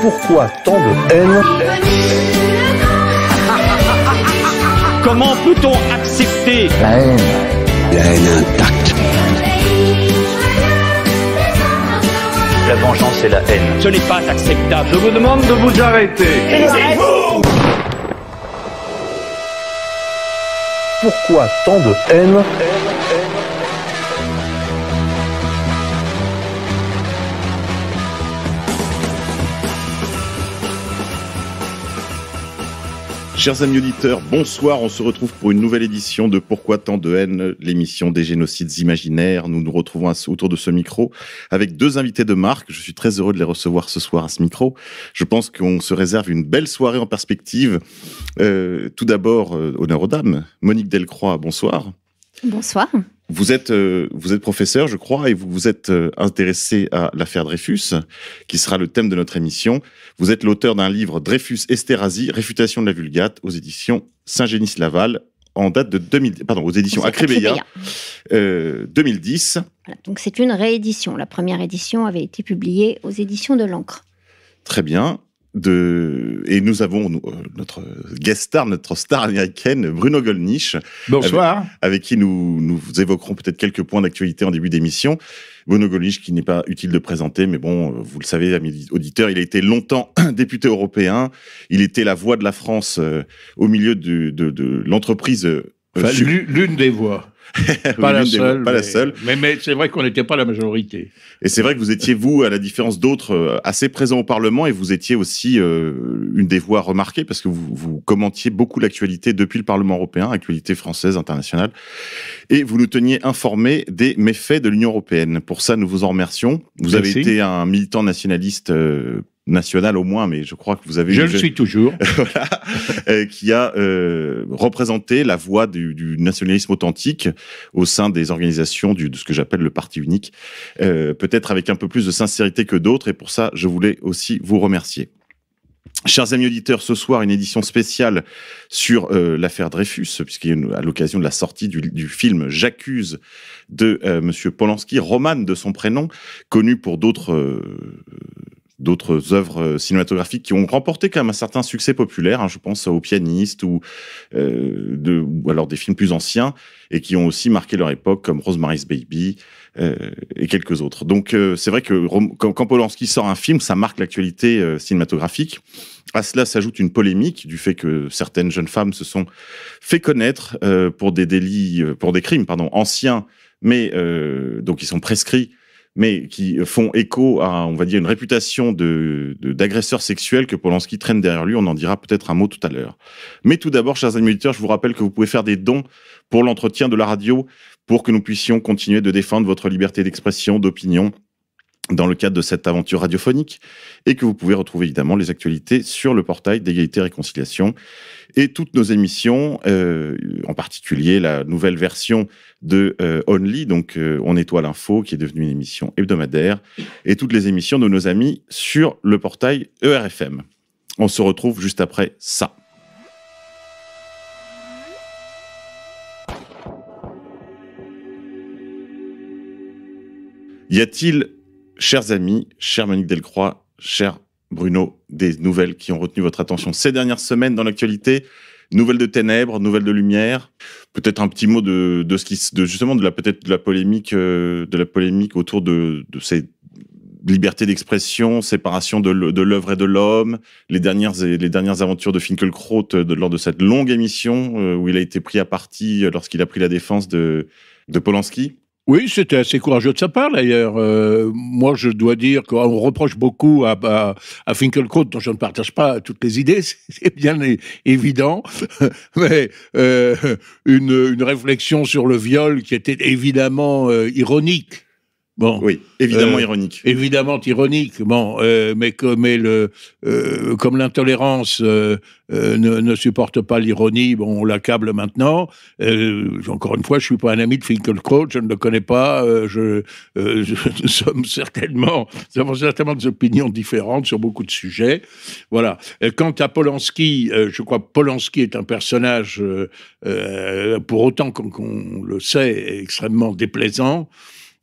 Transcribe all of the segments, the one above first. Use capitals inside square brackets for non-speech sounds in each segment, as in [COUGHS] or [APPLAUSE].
Pourquoi tant de haine Comment peut-on accepter la haine La haine intacte. La vengeance et la haine. Ce n'est pas acceptable. Je vous demande de vous arrêter. vous Pourquoi tant de haine Chers amis auditeurs, bonsoir. On se retrouve pour une nouvelle édition de Pourquoi tant de haine, l'émission des génocides imaginaires. Nous nous retrouvons autour de ce micro avec deux invités de marque. Je suis très heureux de les recevoir ce soir à ce micro. Je pense qu'on se réserve une belle soirée en perspective. Euh, tout d'abord, euh, honneur aux dames. Monique Delcroix, bonsoir. Bonsoir. Vous êtes, euh, vous êtes professeur, je crois, et vous vous êtes euh, intéressé à l'affaire Dreyfus, qui sera le thème de notre émission. Vous êtes l'auteur d'un livre Dreyfus Esterhazy, Réfutation de la Vulgate, aux éditions Saint-Génis-Laval, en date de 2000, pardon, aux éditions Acrébéia, 2010. Euh, donc c'est une réédition. La première édition avait été publiée aux éditions de l'Ancre. Très bien de et nous avons euh, notre guest star, notre star américaine Bruno Gollnisch. Bonsoir. Avec, qui nous nous évoquerons peut-être quelques points d'actualité en début d'émission. Bruno Gollnisch qui n'est pas utile de présenter, mais bon, euh, vous le savez, amis auditeurs, il a été longtemps [CLEARS THROAT] député européen. Il était la voix de la France euh, au milieu de, de, de l'entreprise. l'une des voix pas, la seule, pas mais... la seule. Mais, mais c'est vrai qu'on n'était pas la majorité. Et c'est vrai que vous étiez, vous, à la différence d'autres, euh, assez présent au Parlement et vous étiez aussi euh, une des voix remarquées parce que vous, vous commentiez beaucoup l'actualité depuis le Parlement européen, actualité française, internationale. Et vous nous teniez informés des méfaits de l'Union européenne. Pour ça, nous vous en remercions. Vous avez été un militant nationaliste euh, national au moins, mais je crois que vous avez... Je le suis toujours. [LAUGHS] Euh, qui a euh, représenté la voix du, nationalisme authentique au sein des organisations du, de ce que j'appelle le Parti unique, euh, peut-être avec un peu plus de sincérité que d'autres, et pour ça, je voulais aussi vous remercier. Chers amis auditeurs, ce soir, une édition spéciale sur l'affaire Dreyfus, puisqu'il y a à l'occasion de la sortie du, film J'accuse de M. Monsieur Polanski, Roman de son prénom, connu pour d'autres d'autres œuvres euh, cinématographiques qui ont remporté quand même un certain succès populaire. Hein, je pense aux pianistes ou, euh, de, alors des films plus anciens et qui ont aussi marqué leur époque, comme Rosemary's Baby euh, et quelques autres. Donc c'est vrai que quand, quand Polanski sort un film, ça marque l'actualité cinématographique. À cela s'ajoute une polémique du fait que certaines jeunes femmes se sont fait connaître pour des délits, pour des crimes, pardon, anciens, mais donc ils sont prescrits mais qui font écho à, on va dire, une réputation de, d'agresseur sexuel que Polanski traîne derrière lui. On en dira peut-être un mot tout à l'heure. Mais tout d'abord, chers amis auditeurs, je vous rappelle que vous pouvez faire des dons pour l'entretien de la radio pour que nous puissions continuer de défendre votre liberté d'expression, d'opinion dans le cadre de cette aventure radiophonique et que vous pouvez retrouver évidemment les actualités sur le portail d'égalité et réconciliation et toutes nos émissions, euh, en particulier la nouvelle version de euh, Only, donc euh, On étoile l'Info qui est devenue une émission hebdomadaire, et toutes les émissions de nos amis sur le portail ERFM. On se retrouve juste après ça. Y a-t-il chers amis, cher Monique Delcroix, cher Bruno, des nouvelles qui ont retenu votre attention ces dernières semaines dans l'actualité. Nouvelles de ténèbres, nouvelles de lumière. Peut-être un petit mot de, ce qui, justement, de la peut-être de la polémique, euh, de la polémique autour de, de ces libertés d'expression, séparation de l'œuvre et de l'homme, les dernières les dernières aventures de Finkelkraut euh, lors de cette longue émission euh, où il a été pris à partie lorsqu'il a pris la défense de de Polanski. Oui, c'était assez courageux de sa part d'ailleurs. Euh, moi, je dois dire qu'on reproche beaucoup à, à, dont je ne partage pas toutes les idées, [LAUGHS] c'est bien évident, [LAUGHS] mais euh, une, une, réflexion sur le viol qui était évidemment euh, ironique Bon, oui, évidemment euh, ironique. Évidemment ironique, bon, euh, mais, le, euh, comme l'intolérance ne, supporte pas l'ironie, bon, on l'accable maintenant. encore une fois, je suis pas un ami de Finkelkraut, je ne le connais pas, je, [LAUGHS] sommes certainement, nous avons certainement des opinions différentes sur beaucoup de sujets. Voilà. quant à Polanski, je crois que Polanski est un personnage, pour autant qu'on le sait, extrêmement déplaisant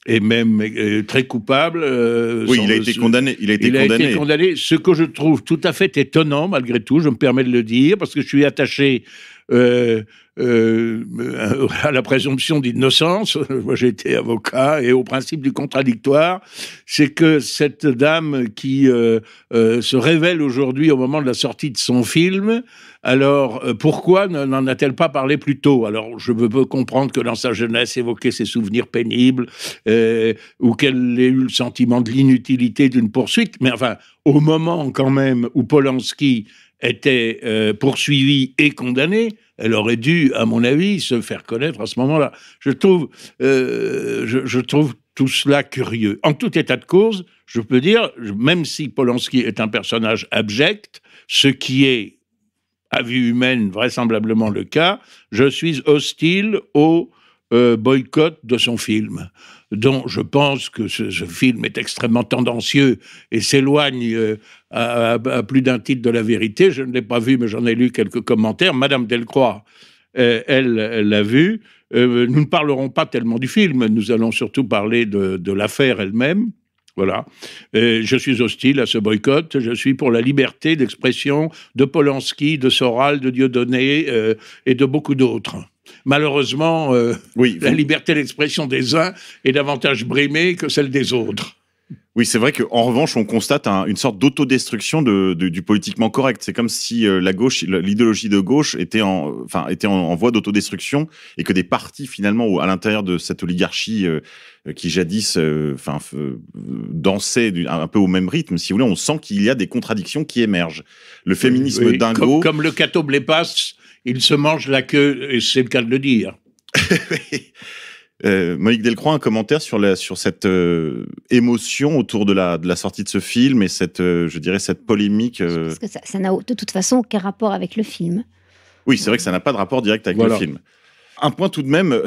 et même euh, très coupable. Euh, oui, il a été condamné. Il a été condamné. Ce que je trouve tout à fait étonnant, malgré tout, je me permets de le dire, parce que je suis attaché. Euh, [LAUGHS] à la présomption d'innocence, [LAUGHS] moi j'ai été avocat, et au principe du contradictoire, c'est que cette dame qui se révèle aujourd'hui au moment de la sortie de son film, alors, euh, pourquoi n'en a-t-elle pas parlé plus tôt Alors, je peux comprendre que dans sa jeunesse, évoquer ses souvenirs pénibles euh, ou qu'elle ait eu le sentiment de l'inutilité d'une poursuite, mais enfin, au moment quand même où Polanski était euh, poursuivi et condamné, elle aurait dû, à mon avis, se faire connaître à ce moment-là. Je je, trouve tout cela curieux. En tout état de cause, je peux dire, même si Polanski est un personnage abject, ce qui est à vue humaine vraisemblablement le cas, je suis hostile au euh, boycott de son film, dont je pense que ce, film est extrêmement tendancieux et s'éloigne euh, à, plus d'un titre de la vérité. Je ne l'ai pas vu, mais j'en ai lu quelques commentaires. Madame Delcroix, euh, elle l'a vu. nous ne parlerons pas tellement du film, nous allons surtout parler de l'affaire elle-même. Voilà. je suis hostile à ce boycott. Je suis pour la liberté d'expression de Polanski, de Soral, de Dieudonné euh, et de beaucoup d'autres. Malheureusement, euh, la liberté d'expression des uns est davantage brimée que celle des autres. Oui, c'est vrai qu'en revanche, on constate une sorte d'autodestruction de, du politiquement correct. C'est comme si euh, la gauche, l'idéologie de gauche était en, enfin, était en, voie d'autodestruction et que des partis finalement à l'intérieur de cette oligarchie euh, qui jadis, euh, dansait un, peu au même rythme, si vous voulez, on sent qu'il y a des contradictions qui émergent. Le féminisme dingo, comme, le cateau blépasse, il se mange la queue, et c'est le cas de le dire. [LAUGHS] [LAUGHS] Euh, Monique Delcroix, un commentaire sur, sur cette euh, émotion autour de la, de la sortie de ce film et cette, euh, je dirais, cette polémique. Parce que ça n'a de toute façon aucun rapport avec le film. Oui, c'est vrai que ça n'a pas de rapport direct avec le film. Un point tout de même,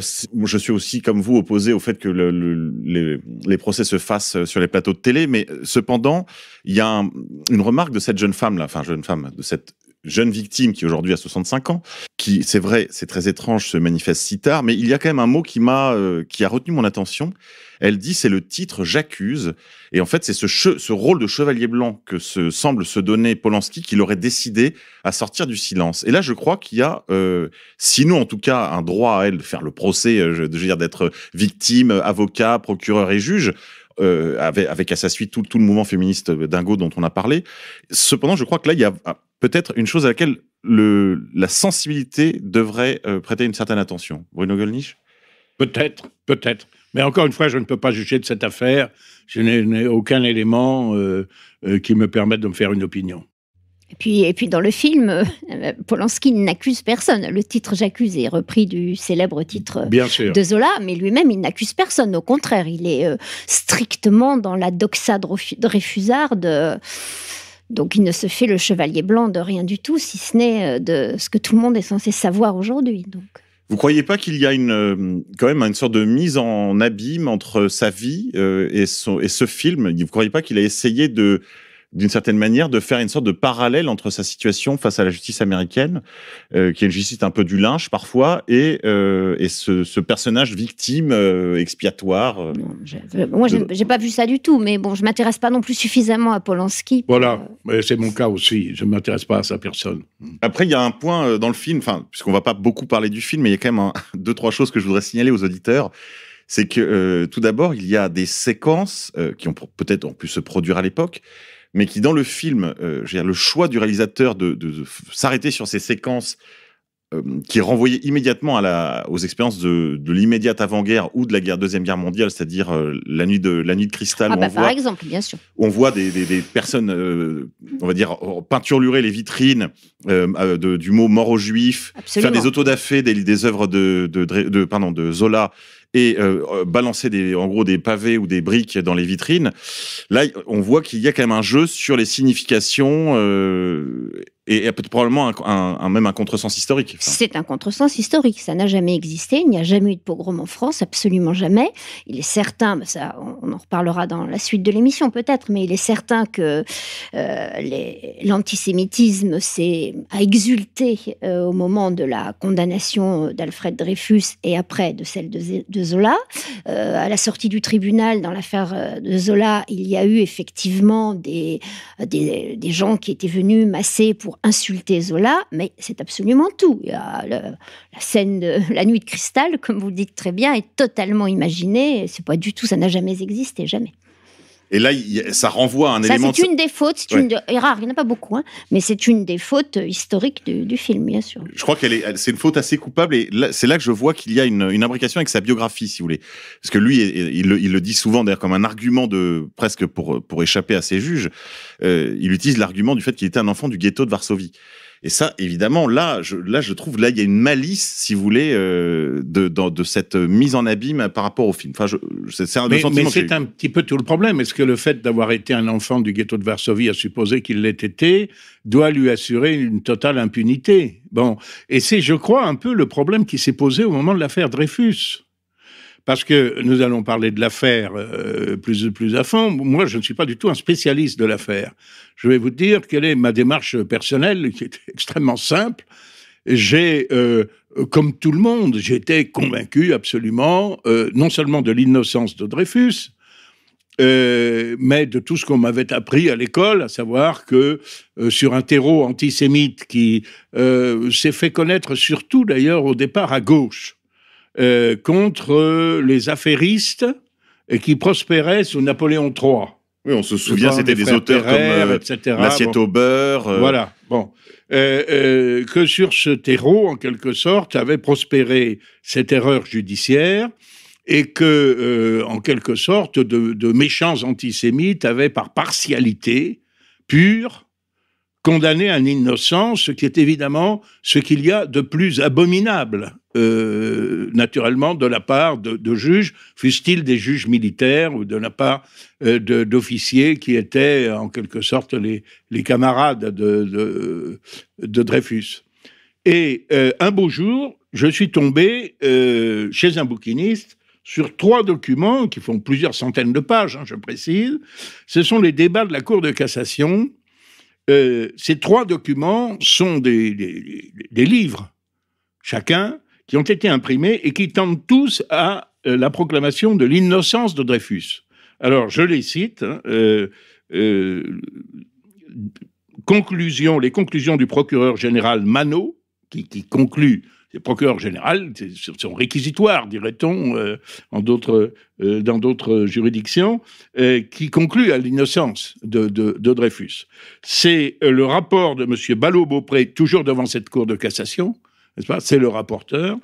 je suis aussi comme vous opposé au fait que les, procès se fassent sur les plateaux de télé, mais cependant, il y a une remarque de cette jeune femme, là, enfin jeune femme, de cette jeune victime qui aujourd'hui a 65 ans, qui, c'est vrai, c'est très étrange, se manifeste si tard, mais il y a quand même un mot qui m'a, euh, qui a retenu mon attention. Elle dit, c'est le titre J'accuse. Et en fait, c'est ce, ce rôle de chevalier blanc que se, semble se donner Polanski qu'il aurait décidé à sortir du silence. Et là, je crois qu'il y a, euh, sinon en tout cas, un droit à elle de faire le procès, euh, veux dire, d'être victime, avocat, procureur et juge. Euh, avec, avec, à sa suite tout, tout, le mouvement féministe dingo dont on a parlé. Cependant, je crois que là, il y a peut-être une chose à laquelle le, la sensibilité devrait euh, prêter une certaine attention. Bruno Gollnisch Peut-être, peut-être. Mais encore une fois, je ne peux pas juger de cette affaire. Je n'ai aucun élément euh, euh, qui me permette de me faire une opinion. Et puis, et puis dans le film, Polanski n'accuse personne. Le titre J'accuse est repris du célèbre titre de Zola, mais lui-même, il n'accuse personne. Au contraire, il est strictement dans la doxa de, de de donc il ne se fait le chevalier blanc de rien du tout, si ce n'est euh, de ce que tout le monde est censé savoir aujourd'hui. Donc. Vous croyez pas qu'il y a une, euh, quand même une sorte de mise en abîme entre sa vie euh, et, son, et ce film Vous croyez pas qu'il a essayé de d'une certaine manière, de faire une sorte de parallèle entre sa situation face à la justice américaine, euh, qui est une justice un peu du linge parfois, et, euh, et ce, personnage victime euh, expiatoire. Moi, je, moi, j'ai pas vu ça du tout, mais bon, je m'intéresse pas non plus suffisamment à Polanski. Voilà, c'est mon cas aussi. Je m'intéresse pas à sa personne. Après, il y a un point dans le film, enfin, puisqu'on va pas beaucoup parler du film, mais il y a quand même [LAUGHS] deux trois choses que je voudrais signaler aux auditeurs c'est que tout d'abord, il y a des séquences qui ont peut-être pu se produire à l'époque, mais qui dans le film, euh, le choix du réalisateur de, s'arrêter sur ces séquences euh, qui renvoyaient immédiatement à la, aux expériences de, l'immédiate avant-guerre ou de la guerre, deuxième guerre mondiale, c'est-à-dire euh, la nuit de la nuit de cristal. Ah bah, on par voit, exemple, bien sûr. On voit des, personnes, on va dire, peinturlurer les vitrines du mot mort aux juifs, faire des autodafés, des, des œuvres de, de, pardon, de Zola et euh, euh, balancer des, en gros des pavés ou des briques dans les vitrines, là, on voit qu'il y a quand même un jeu sur les significations euh, et, probablement un, un, même un contresens historique. C'est un contresens historique. Ça n'a jamais existé. Il n'y a jamais eu de pogrom en France, absolument jamais. Il est certain, mais ça, on en reparlera dans la suite de l'émission peut-être, mais il est certain que euh, l'antisémitisme a exulté euh, au moment de la condamnation d'Alfred Dreyfus et après de celle de, Zola. Euh, à la sortie du tribunal dans l'affaire de Zola, il y a eu effectivement des, des, des gens qui étaient venus masser pour insulter Zola, mais c'est absolument tout. la scène de [LAUGHS] la nuit de cristal, comme vous le dites très bien, est totalement imaginée. C'est pas du tout, ça n'a jamais existé, jamais. Et là, ça renvoie à un ça, élément. C'est une des fautes, c'est une rare, il n'y en a pas beaucoup, hein, mais c'est une des fautes euh, historiques du, film, bien sûr. Je crois qu'elle est, c'est une faute assez coupable, et c'est là que je vois qu'il y a une, une, imbrication avec sa biographie, si vous voulez, parce que lui, il, il le dit souvent d'ailleurs comme un argument de presque pour pour échapper à ses juges, euh, il utilise l'argument du fait qu'il était un enfant du ghetto de Varsovie. Et ça, évidemment, là, je, là, je trouve, là, il y a une malice, si vous voulez, euh, de, cette mise en abîme par rapport au film. Enfin, c'est un mais, c'est un petit peu tout le problème. Est-ce que le fait d'avoir été un enfant du ghetto de Varsovie, à supposer qu'il l'ait été, doit lui assurer une totale impunité Bon, et c'est, je crois, un peu le problème qui s'est posé au moment de l'affaire Dreyfus parce que nous allons parler de l'affaire plus euh, plus, plus à fond. Moi, je ne suis pas du tout un spécialiste de l'affaire. Je vais vous dire quelle est ma démarche personnelle, qui est extrêmement simple. J'ai, euh, comme tout le monde, j'étais convaincu absolument, euh, non seulement de l'innocence de Dreyfus, mais de tout ce qu'on m'avait appris à l'école, à savoir que sur un terreau antisémite qui s'est fait connaître surtout d'ailleurs au départ à gauche, euh, contre les affairistes euh, qui prospéraient sous Napoléon III. Oui, on se souvient, c'était des, auteurs comme euh, l'assiette au beurre. Voilà, bon. que sur ce terreau, en quelque sorte, avait prospéré cette erreur judiciaire et que, en quelque sorte, de, de, méchants antisémites avaient, par partialité pure, condamné un innocent, ce qui est évidemment ce qu'il y a de plus abominable euh, naturellement de la part de, juges, fussent-ils des juges militaires ou de la part euh, d'officiers qui étaient en quelque sorte les, les camarades de, de, Dreyfus. Et euh, un beau jour, je suis tombé chez un bouquiniste sur trois documents qui font plusieurs centaines de pages, hein, je précise. Ce sont les débats de la Cour de cassation. ces trois documents sont des livres, chacun, qui ont été imprimés et qui tendent tous à euh, la proclamation de l'innocence de Dreyfus. Alors, je les cite. Hein, euh, euh, conclusion, les conclusions du procureur général Manot, qui, conclut les procureurs généraux son réquisitoire, dirait-on, en d'autres, dans d'autres juridictions, qui conclut à l'innocence de, de, Dreyfus. C'est le rapport de M. Ballot-Beaupré, toujours devant cette Cour de cassation, c'est le rapporteur.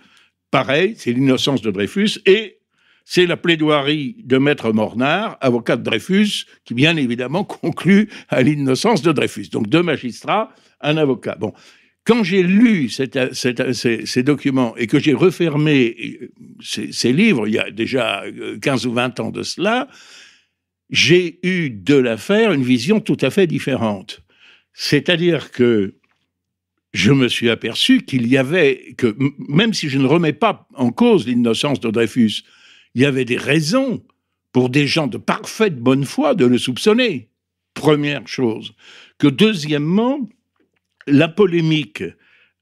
Pareil, c'est l'innocence de Dreyfus et c'est la plaidoirie de Maître Mornard, avocat de Dreyfus, qui bien évidemment [LAUGHS] conclut à l'innocence de Dreyfus. Donc deux magistrats, un avocat. Bon. Quand j'ai lu ces, documents et que j'ai refermé euh, ces, ces, livres, il y a déjà 15 euh, ou 20 ans de cela, j'ai eu de l'affaire une vision tout à fait différente. C'est-à-dire que je me suis aperçu qu'il y avait, que même si je ne remets pas en cause l'innocence de Dreyfus, il y avait des raisons pour des gens de parfaite bonne foi de le soupçonner. Première chose. Que deuxièmement, la polémique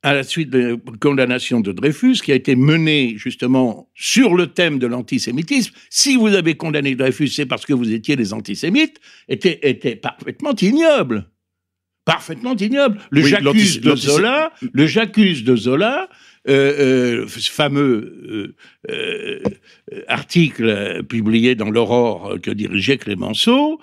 à la suite de la condamnation de Dreyfus, qui a été menée justement sur le thème de l'antisémitisme, si vous avez condamné Dreyfus, c'est parce que vous étiez des antisémites, était parfaitement ignoble parfaitement ignoble. Le oui, de Zola, le de Zola, ce fameux euh, euh, article euh, publié dans l'Aurore que dirigeait Clémenceau,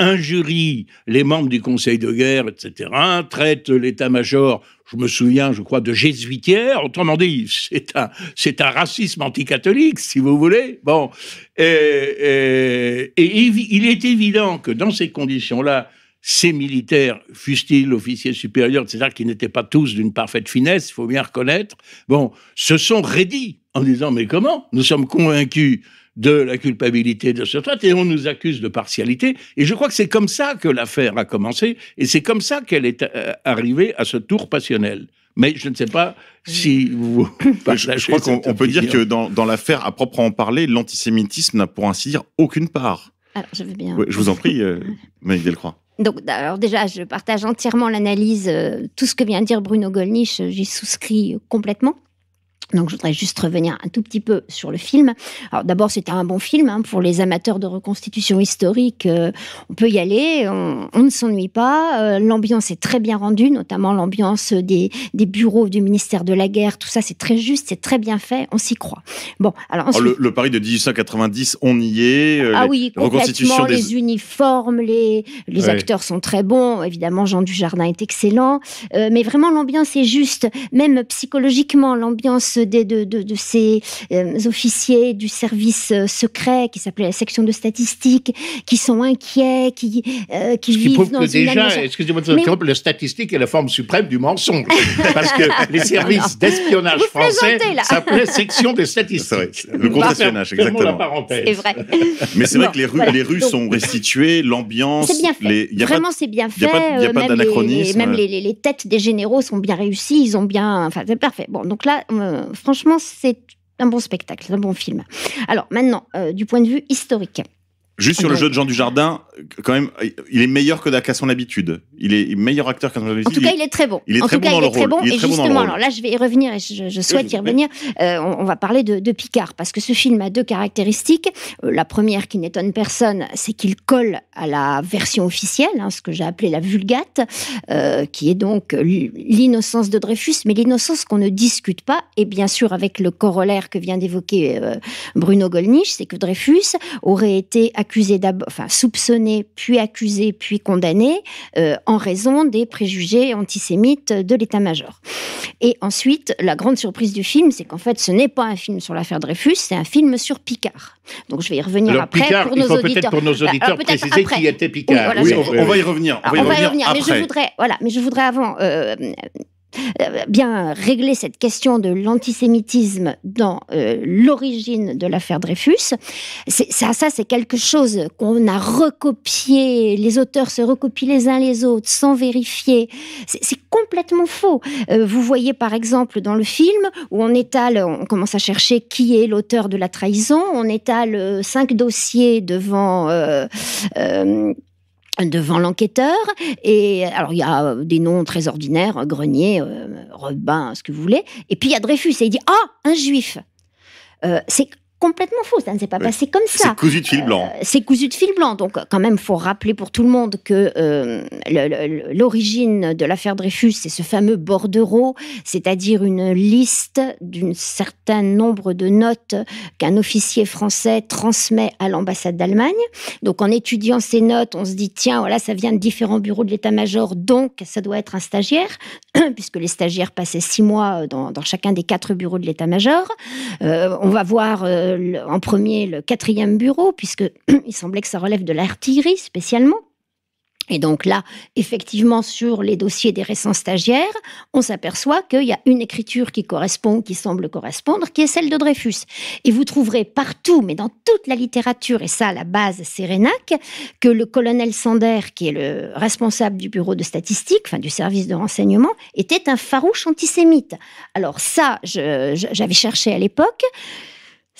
injurie les membres du Conseil de guerre, etc., traite l'état-major, je me souviens, je crois, de jésuitière, autrement dit, [LAUGHS] c'est un, c'est un racisme anticatholique, si vous voulez. Bon, et il est évident que dans ces conditions-là, ces militaires, fussent officiers supérieurs, etc., qui n'étaient pas tous d'une parfaite finesse, il faut bien reconnaître, bon, se sont raidis en disant Mais comment Nous sommes convaincus de la culpabilité de ce traite et on nous accuse de partialité. Et je crois que c'est comme ça que l'affaire a commencé et c'est comme ça qu'elle est euh, arrivée à ce tour passionnel. Mais je ne sais pas si vous. [COUGHS] Je, crois qu'on peut dire que dans, l'affaire à proprement parler, l'antisémitisme n'a pour ainsi dire aucune part. Alors, je bien. je vous en prie, euh, [LAUGHS] le Delcroix. Donc, déjà, je partage entièrement l'analyse, euh, tout ce que vient de dire Bruno Gollnisch, euh, j'y souscris complètement. Donc, je voudrais juste revenir un tout petit peu sur le film. Alors, d'abord, c'était un bon film hein, pour les amateurs de reconstitution historique. Euh, on peut y aller, on, ne s'ennuie pas. Euh, l'ambiance est très bien rendue, notamment l'ambiance des, bureaux du ministère de la guerre. Tout ça, c'est très juste, c'est très bien fait. On s'y croit. Bon, alors ensuite... le, Paris de 1890, on y est. Euh, ah oui, complètement. Des... Les uniformes, les, les acteurs sont très bons. Évidemment, Jean Dujardin est excellent, mais vraiment l'ambiance est juste. Même psychologiquement, l'ambiance de, ces euh, officiers du service euh, secret qui s'appelait la section de statistique, qui sont inquiets, qui, euh, qui vivent qui que déjà, excusez-moi la statistique est la forme suprême du mensonge, [LAUGHS] parce que les services d'espionnage français s'appelaient section des statistiques. Le contre-espionnage, exactement. C'est vrai. [LAUGHS] Mais c'est vrai que les rues, les rues sont restituées, l'ambiance. C'est bien fait. Vraiment, c'est bien fait. Il n'y a pas, d'anachronisme. Même, les, les, les, têtes des généraux sont bien réussies, ils ont bien. Enfin, c'est parfait. Bon, donc là, franchement, c'est un bon spectacle, un bon film. Alors maintenant, euh, du point de vue historique. Juste sur le jeu de Jean Dujardin, quand même, il est meilleur que qu'à son habitude. Il est meilleur acteur qu'à son habitude. En tout cas, il est très bon. Il est en très tout bon cas, dans il est très bon. et justement, bon alors là, je vais y revenir et je, souhaite y revenir. Euh, on, va parler de, Picard parce que ce film a deux caractéristiques. Euh, la première qui n'étonne personne, c'est qu'il colle à la version officielle, hein, ce que j'ai appelé la Vulgate, euh, qui est donc l'innocence de Dreyfus, mais l'innocence qu'on ne discute pas. Et bien sûr, avec le corollaire que vient d'évoquer Bruno Gollnisch, c'est que Dreyfus aurait été accusé d'abord, enfin soupçonné, puis accusé, puis condamné euh, en raison des préjugés antisémites de l'état-major. Et ensuite, la grande surprise du film, c'est qu'en fait, ce n'est pas un film sur l'affaire Dreyfus, c'est un film sur Picard. Donc je vais y revenir après pour, nos il bah, faut peut-être pour nos auditeurs. préciser qui était Picard. Oui, on, va y revenir. Ah, on, va y revenir, ah, mais je voudrais, voilà, mais je voudrais avant euh, euh, bien régler cette question de l'antisémitisme dans euh, l'origine de l'affaire Dreyfus. Ça, ça c'est quelque chose qu'on a recopié, les auteurs se recopient les uns les autres sans vérifier. C'est complètement faux. Euh, vous voyez par exemple dans le film où on étale, on commence à chercher qui est l'auteur de la trahison, on étale cinq dossiers devant devant l'enquêteur. Et alors, il y a euh, des noms très ordinaires, Grenier, euh, Robin, ce que vous voulez. Et puis, il y a Dreyfus, et il dit Ah, un juif euh, C'est complètement faux. Ça ne s'est pas passé comme ça. C'est cousu de fil blanc. Euh, c'est cousu de fil blanc. Donc, quand même, faut rappeler pour tout le monde que euh, l'origine de l'affaire Dreyfus, c'est ce fameux bordereau, c'est-à-dire une liste d'un certain nombre de notes qu'un officier français transmet à l'ambassade d'Allemagne. Donc, en étudiant ces notes, on se dit tiens, voilà, ça vient de différents bureaux de l'état-major, donc ça doit être un stagiaire, [CLEARS THROAT] puisque les stagiaires passaient six mois dans, chacun des quatre bureaux de l'état-major. Euh, on va voir en premier le quatrième bureau, puisque [CLEARS THROAT] il semblait que ça relève de l'artillerie spécialement. Et donc là, effectivement, sur les dossiers des récents stagiaires, on s'aperçoit qu'il y a une écriture qui correspond, qui semble correspondre, qui est celle de Dreyfus. Et vous trouverez partout, mais dans toute la littérature, et ça, à la base, c'est Rénac, que le colonel Sander, qui est le responsable du bureau de statistiques, enfin du service de renseignement, était un farouche antisémite. Alors ça, j'avais cherché à l'époque.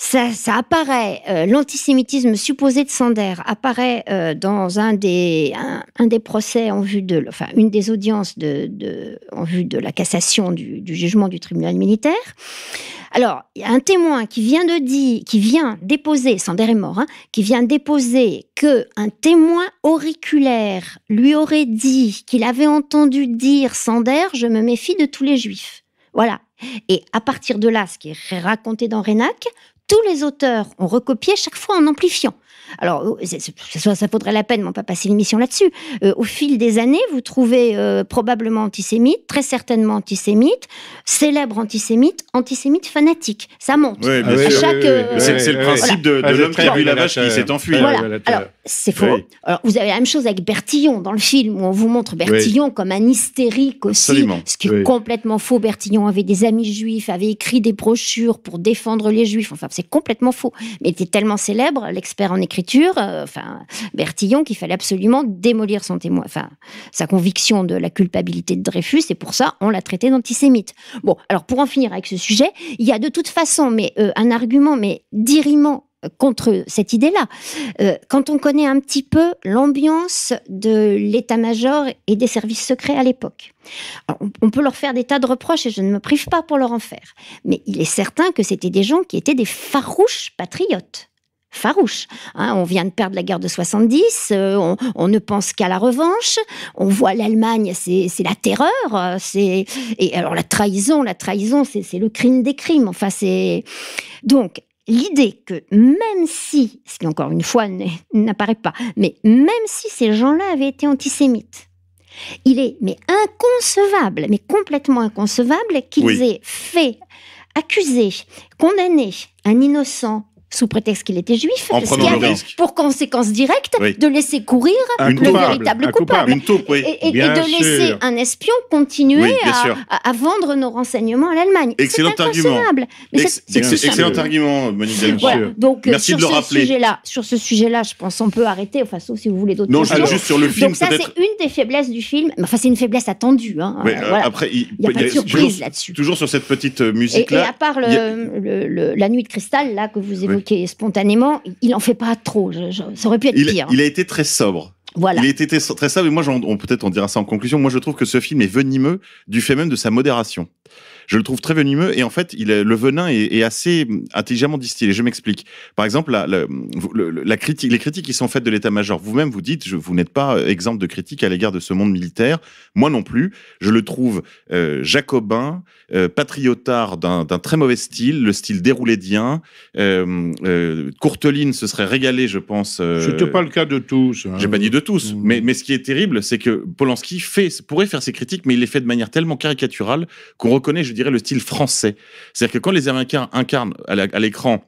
Ça, apparaît, euh, l'antisémitisme supposé de Sander apparaît euh, dans un des, un, des procès en vue de, enfin, une des audiences de, de en vue de la cassation du, jugement du tribunal militaire. Alors, il y a un témoin qui vient de dire, qui vient déposer, Sander est mort, hein, qui vient déposer que un témoin auriculaire lui aurait dit qu'il avait entendu dire Sander, je me méfie de tous les juifs. Voilà. Et à partir de là, ce qui est raconté dans Rénac, tous les auteurs ont recopié chaque fois en amplifiant. Alors, oh, ça, ça vaudrait la peine, mais on va pas passer l'émission là-dessus. Euh, au fil des années, vous trouvez euh, probablement antisémite, très certainement antisémite, célèbre antisémite, antisémite fanatique. Ça monte. Euh, c'est le principe de, ah, l'homme qui a vu la vache qui s'est enfui. c'est faux. vous avez la même chose avec Bertillon dans le film où on vous montre Bertillon comme un hystérique aussi, ce qui est complètement faux. Bertillon avait des amis juifs, avait écrit des brochures pour défendre les juifs. Enfin, c'est complètement faux. Mais il était tellement célèbre, l'expert en écriture, euh, enfin Bertillon, qu'il fallait absolument démolir son témoin, enfin sa conviction de la culpabilité de Dreyfus, et pour ça on l'a traité d'antisémite. Bon, alors pour en finir avec ce sujet, il y a de toute façon, mais euh, un argument, mais diriment euh, contre cette idée-là. quand on connaît un petit peu l'ambiance de l'état-major et des services secrets à l'époque, on peut leur faire des tas de reproches et je ne me prive pas pour leur en faire. Mais il est certain que c'était des gens qui étaient des farouches patriotes farouche. Hein. on vient de perdre la guerre de 70, euh, on, ne pense qu'à la revanche, on voit l'Allemagne, c'est la terreur, euh, c'est et alors la trahison, la trahison, c'est le crime des crimes. Enfin, c'est donc l'idée que même si, ce qui encore une fois n'apparaît pas, mais même si ces gens-là avaient été antisémites, il est mais inconcevable, mais complètement inconcevable qu'ils aient fait accuser, condamner un innocent sous prétexte qu'il était juif, ce qui avait pour conséquence directe de laisser courir le véritable coupable, et, et, de laisser un espion continuer à, vendre nos renseignements à l'Allemagne. Excellent argument. Mais Ex excellent argument, Monique voilà. Donc, euh, Merci sur de le rappeler. Sujet -là, sur ce sujet-là, je pense qu'on peut arrêter, enfin, sauf si vous voulez d'autres questions. Non, juste sur le film, Donc ça, c'est une des faiblesses du film. Enfin, c'est une faiblesse attendue. Hein. Euh, euh, après, il y a pas de surprise là-dessus. Toujours sur cette petite musique-là. Et à part la nuit de cristal, là, que vous évoquez est spontanément. Il en fait pas trop. ça aurait pu être il, pire. Il a été très sobre. Voilà. Il a été très, très sobre. Et moi, peut-être on dira ça en conclusion. Moi, je trouve que ce film est venimeux du fait même de sa modération. Je le trouve très venimeux et en fait, il est, le venin est, assez intelligemment distillé. Je m'explique. Par exemple, la, critique, les critiques qui sont faites de l'état-major, vous-même vous dites, je, vous n'êtes pas euh, exemple de critique à l'égard de ce monde militaire. Moi non plus. Je le trouve euh, jacobin, euh, patriotard d'un très mauvais style, le style déroulédien. Euh, Courteline se serait régalé, je pense. C'était pas le cas de tous. Hein. J'ai pas dit de tous, mm. mais, mais ce qui est terrible, c'est que Polanski fait, pourrait faire ses critiques, mais il les fait de manière tellement caricaturale qu'on reconnaît, je le style français. C'est-à-dire que quand les Américains incarnent à l'écran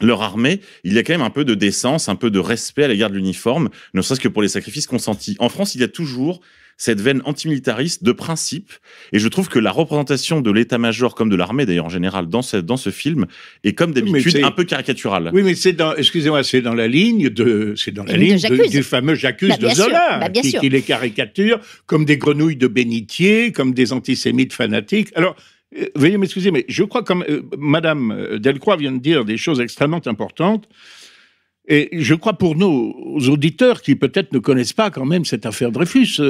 leur armée, il y a quand même un peu de décence, un peu de respect à l'égard de l'uniforme, ne serait-ce que pour les sacrifices consentis. En France, il y a toujours cette veine antimilitariste de principe. Et je trouve que la représentation de l'état-major, comme de l'armée d'ailleurs en général, dans ce, dans ce film, est comme d'habitude un peu caricaturale. Oui, mais c'est dans, excusez-moi, c'est dans la ligne de, c'est dans la ligne du fameux J'accuse bah, de Zola, bah, qui, qui, les caricature comme des grenouilles de bénitier, comme des antisémites fanatiques. Alors, euh, veuillez m'excuser, mais je crois que Mme euh, Madame euh, Delcroix vient de dire des choses extrêmement importantes. Et je crois pour nos auditeurs qui peut-être ne connaissent pas quand même cette affaire Dreyfus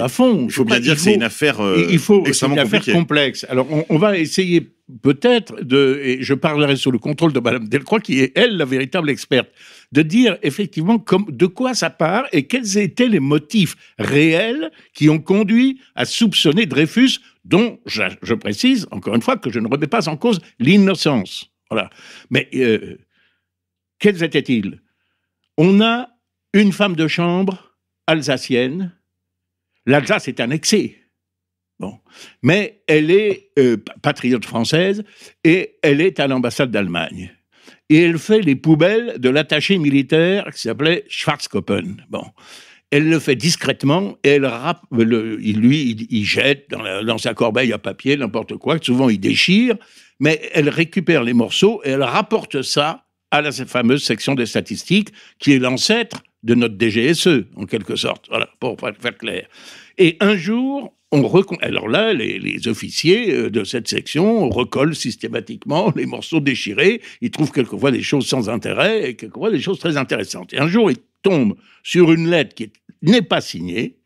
à fond. Il faut bien dire que c'est une affaire il faut, une affaire complexe. Alors on, va essayer peut-être de, et je parlerai sous le contrôle de Madame Delcroix qui est elle la véritable experte, de dire effectivement comme, de quoi ça part et quels étaient les motifs réels qui ont conduit à soupçonner Dreyfus dont je, précise, encore une fois, que je ne remets pas en cause l'innocence. Voilà. Mais euh, quels étaient-ils On a une femme de chambre alsacienne. L'Alsace est annexée. Bon. Mais elle est euh, patriote française et elle est à l'ambassade d'Allemagne. Et elle fait les poubelles de l'attaché militaire qui s'appelait Schwarzkoppen. Bon. Elle le fait discrètement et elle le, lui, il, jette dans, dans, sa corbeille à papier n'importe quoi, souvent il déchire, mais elle récupère les morceaux et elle rapporte ça à la fameuse section des statistiques qui est l'ancêtre de notre DGSE, en quelque sorte, voilà, pour faire clair. Et un jour, on recon... alors là, les, les, officiers euh, de cette section recollent systématiquement les morceaux déchirés. Ils trouvent quelquefois des choses sans intérêt et quelquefois des choses très intéressantes. Et un jour, ils tombent sur une lettre qui est n'est pas signé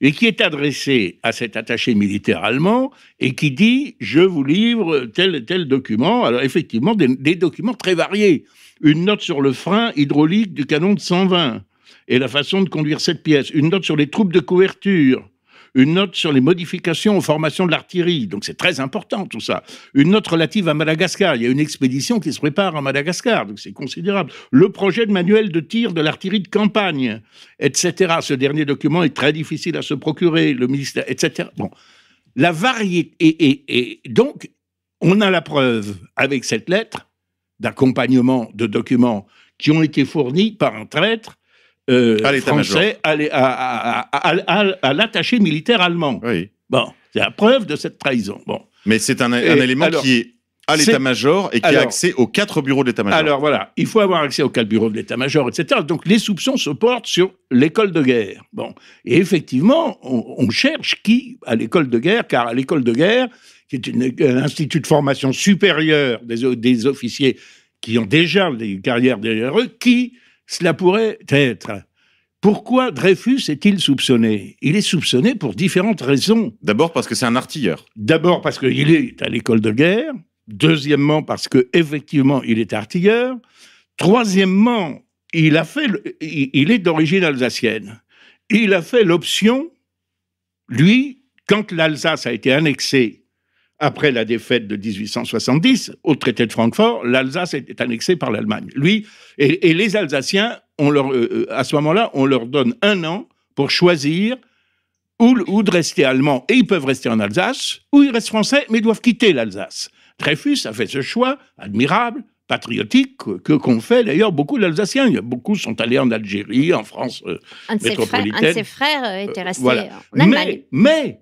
et qui est adressé à cet attaché militaire allemand et qui dit je vous livre tel tel document. Alors effectivement, des, des documents très variés. Une note sur le frein hydraulique du canon de 120 et la façon de conduire cette pièce. Une note sur les troupes de couverture une note sur les modifications aux formations de l'artillerie, donc c'est très important tout ça, une note relative à Madagascar, il y a une expédition qui se prépare en Madagascar, donc c'est considérable, le projet de manuel de tir de l'artillerie de campagne, etc. Ce dernier document est très difficile à se procurer, le ministère, etc. Bon, la variété, et donc on a la preuve avec cette lettre d'accompagnement de documents qui ont été fournis par un traître euh, ah, à français à, à, l'attaché militaire allemand. Bon, c'est la preuve de cette trahison. Bon. Mais c'est un, élément qui est à l'état-major et qui a accès aux quatre bureaux de l'état-major. Alors voilà, il faut avoir accès aux quatre bureaux de l'état-major, etc. Donc les soupçons se portent sur l'école de guerre. Bon, et effectivement, on, cherche qui à l'école de guerre, car à l'école de guerre, qui est un euh, institut de formation supérieure des, des officiers qui ont déjà des carrières derrière eux, qui cela pourrait être. Pourquoi Dreyfus est-il soupçonné Il est soupçonné pour différentes raisons. D'abord parce que c'est un artilleur. D'abord parce qu'il est à l'école de guerre. Deuxièmement parce que effectivement il est artilleur. Troisièmement, il a fait, il est d'origine alsacienne. Il a fait l'option, lui, quand l'Alsace a été annexée après la défaite de 1870, au traité de Francfort, l'Alsace est annexée par l'Allemagne. Lui et, les Alsaciens, on leur, euh, euh, à ce moment-là, on leur donne un an pour choisir ou, ou, de rester allemand et ils peuvent rester en Alsace, ou ils restent français mais ils doivent quitter l'Alsace. Dreyfus a fait ce choix admirable, patriotique, que qu'on fait d'ailleurs beaucoup d'Alsaciens. Beaucoup sont allés en Algérie, en France euh, un métropolitaine. Ses frères, un de ses frères était resté en Allemagne. Mais, mais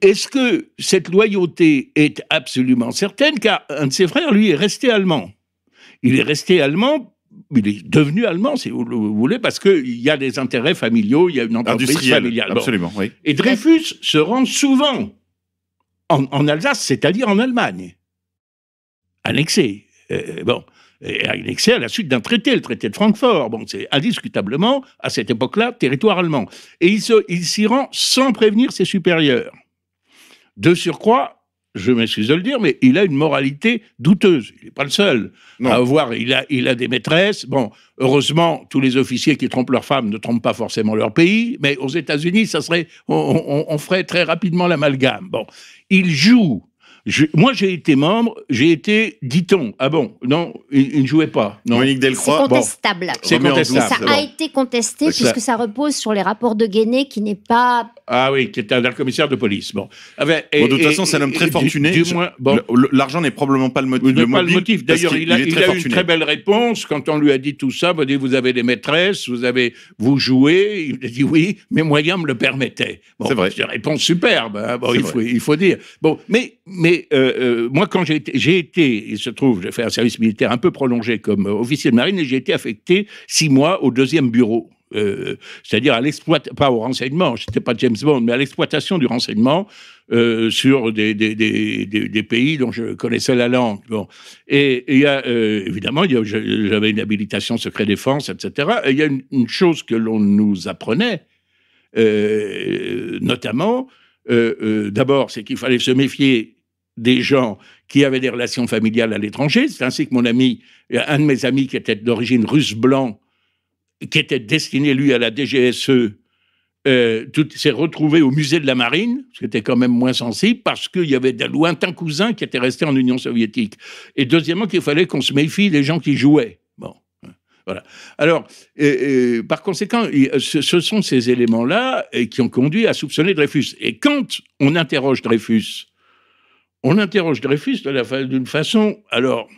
est-ce que cette loyauté est absolument certaine Car un de ses frères, lui, est resté allemand. Il est resté allemand il est devenu allemand, si vous le voulez, parce qu'il y a des intérêts familiaux, il y a une entreprise familiale. Absolument, Et Dreyfus se rend souvent en, Alsace, c'est-à-dire en Allemagne, annexée. Euh, bon et annexé à la suite d'un traité, le traité de Francfort. Bon, c'est indiscutablement, à cette époque-là, territoire allemand. Et il, s'y rend sans prévenir ses supérieurs. De surcroît, je m'excuse de le dire, mais il a une moralité douteuse. Il n'est pas le seul à avoir. Il a, des maîtresses. Bon, heureusement, tous les officiers qui trompent leurs femmes ne trompent pas forcément leur pays, mais aux États-Unis, ça serait, on, ferait très rapidement l'amalgame. Bon, il joue moi, j'ai été membre, j'ai été, dit-on, ah bon, non, il, ne jouait pas. Non. Monique Delcroix. C'est contestable. C'est contestable. Ça a été contesté bah, puisque ça. repose sur les rapports de Guéné qui n'est pas. Ah oui, qui était un commissaire de police. Bon. Ah ben, et, de toute façon, c'est un homme très fortuné. L'argent n'est probablement pas le motif. D'ailleurs, il, a, eu une très belle réponse quand on lui a dit tout ça. dit, vous avez des maîtresses, vous avez, vous jouez. Il a dit oui, mes moyens me le permettaient. c'est vrai. une réponse superbe. Hein. il faut, il faut, dire. Bon, mais, mais et euh, euh, moi, quand j'ai été, il se trouve, j'ai fait un service militaire un peu prolongé comme euh, officier de marine, et j'ai été affecté six mois au deuxième bureau. c'est-à-dire à, l'exploitation, pas au renseignement, c'était pas James Bond, mais à l'exploitation du renseignement sur des, des, pays dont je connaissais la langue. Bon. Et il y a, évidemment, j'avais une habilitation secret défense, etc. Et il y a une chose que l'on nous apprenait, notamment, d'abord, c'est qu'il fallait se méfier des gens qui avaient des relations familiales à l'étranger. C'est ainsi que mon ami, euh, un de mes amis qui était d'origine russe blanc, qui était destiné, lui, à la DGSE, euh, s'est retrouvé au musée de la marine, ce qui était quand même moins sensible, parce qu'il y avait des lointains cousins qui étaient restés en Union soviétique. Et deuxièmement, qu'il fallait qu'on se méfie des gens qui jouaient. Bon. Hein, voilà. Alors, par conséquent, ce, ce sont ces éléments-là euh, qui ont conduit à soupçonner Dreyfus. Et quand on interroge Dreyfus on interroge Dreyfus d'une façon, alors,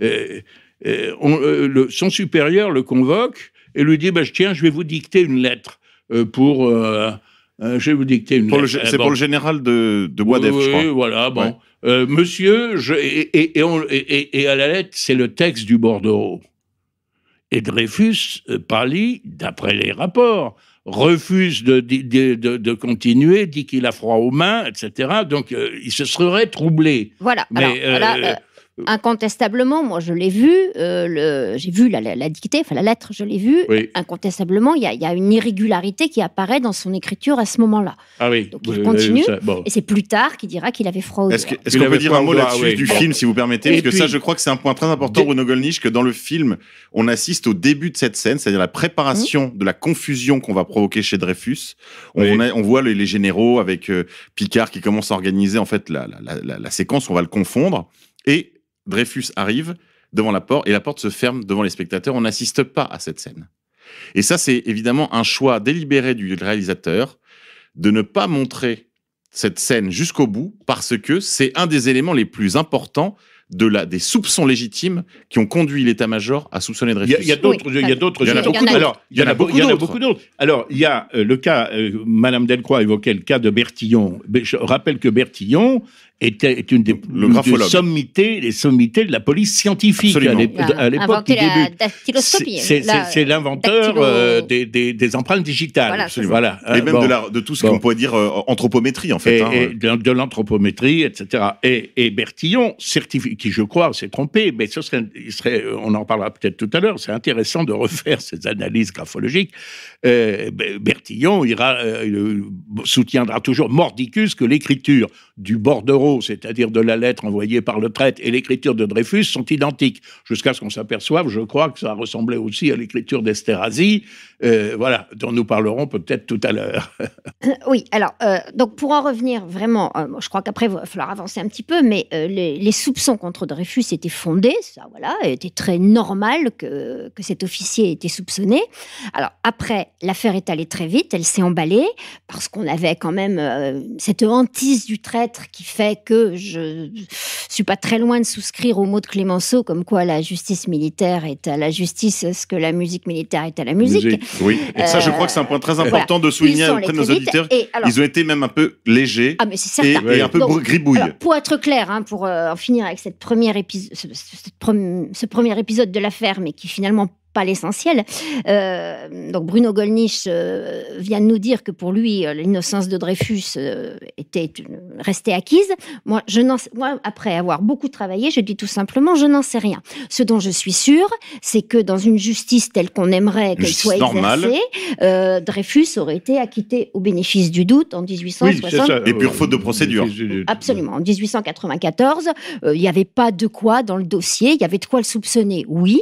euh, euh, euh, son supérieur le convoque et lui dit, bah, tiens, je vais vous dicter une lettre pour... je vais vous dicter une ah, C'est pour le général de, Bois je crois. voilà, bon. monsieur, et, à la lettre, c'est le texte du Bordeaux. Et Dreyfus parlit, d'après les rapports, refuse de, de, continuer, dit qu'il a froid aux mains, etc. Donc, euh, il se serait troublé. Voilà. Mais, euh, euh, euh, Incontestablement, moi je l'ai vu, euh, j'ai vu la, dictée, enfin la lettre, je l'ai vu Incontestablement, il y, a une irrégularité qui apparaît dans son écriture à ce moment-là. Ah Donc il euh, continue, et c'est plus tard qu'il dira qu'il avait froid. Est-ce qu'on peut dire un mot là-dessus du film, si vous permettez, parce que ça, je crois que c'est un point très important, Bruno Gollnisch, que dans le film, on assiste au début de cette scène, c'est-à-dire la préparation mmh. de la confusion qu'on va provoquer chez Dreyfus. On, voit les, généraux avec Picard qui commence à organiser en fait la, la séquence, on va le confondre. Et Dreyfus arrive devant la porte et la porte se ferme devant les spectateurs. On n'assiste pas à cette scène. Et ça, c'est évidemment un choix délibéré du réalisateur de ne pas montrer cette scène jusqu'au bout parce que c'est un des éléments les plus importants de la, des soupçons légitimes qui ont conduit l'état-major à soupçonner Dreyfus. Il y a d'autres, il d'autres. il y en a beaucoup d'autres. Il y en a beaucoup d'autres. Alors, il y a euh, le cas, euh, Madame Delcroix évoquait le cas de Bertillon. Je rappelle que Bertillon est une des, sommités, les sommités de la police scientifique à l'époque C'est l'inventeur euh, des, empreintes digitales. Voilà, hein, Et même de, tout ce qu'on pourrait dire euh, anthropométrie, en fait. Hein. de, l'anthropométrie, etc. Et, Bertillon, qui je crois s'est trompé, mais ce serait, euh, on en parlera peut-être tout à l'heure, c'est intéressant de refaire ces analyses graphologiques. Bertillon soutiendra toujours mordicus que l'écriture du bordereau c'est-à-dire de la lettre envoyée par le traître, et l'écriture de Dreyfus sont identiques, jusqu'à ce qu'on s'aperçoive, je crois, que ça ressemblait aussi à l'écriture d'Esterhazy, euh, voilà, dont nous parlerons peut-être tout à l'heure. [LAUGHS] oui, alors, euh, donc pour en revenir vraiment, euh, je crois qu'après, il va falloir avancer un petit peu, mais les, soupçons contre Dreyfus étaient fondés, ça, voilà, était très normal que, que cet officier était soupçonné. Alors, après, l'affaire est allée très vite, elle s'est emballée, parce qu'on avait quand même cette hantise du traître qui fait que je suis pas très loin de souscrire aux mots de Clémenceau, comme quoi la justice militaire est à la justice ce que la musique militaire est à la musique. oui, et ça, je euh, crois que c'est un point très important de souligner à nos auditeurs. ils ont été même un peu légers ah, et, un peu pour être clair, hein, pour euh, en finir avec cette première épisode, ce, ce, premier épisode de l'affaire, mais qui finalement pas l'essentiel. Euh, donc Bruno Gollnisch euh, vient de nous dire que pour lui, euh, l'innocence de Dreyfus était restée acquise. Moi, je après avoir beaucoup travaillé, je dis tout simplement, je n'en sais rien. Ce dont je suis sûre, c'est que dans une justice telle qu'on aimerait qu'elle soit exercée, Dreyfus aurait été acquitté au bénéfice du doute en 1860. Et pure faute de procédure. Absolument. En 1894, il n'y avait pas de quoi dans le dossier. Il y avait de quoi le soupçonner, oui,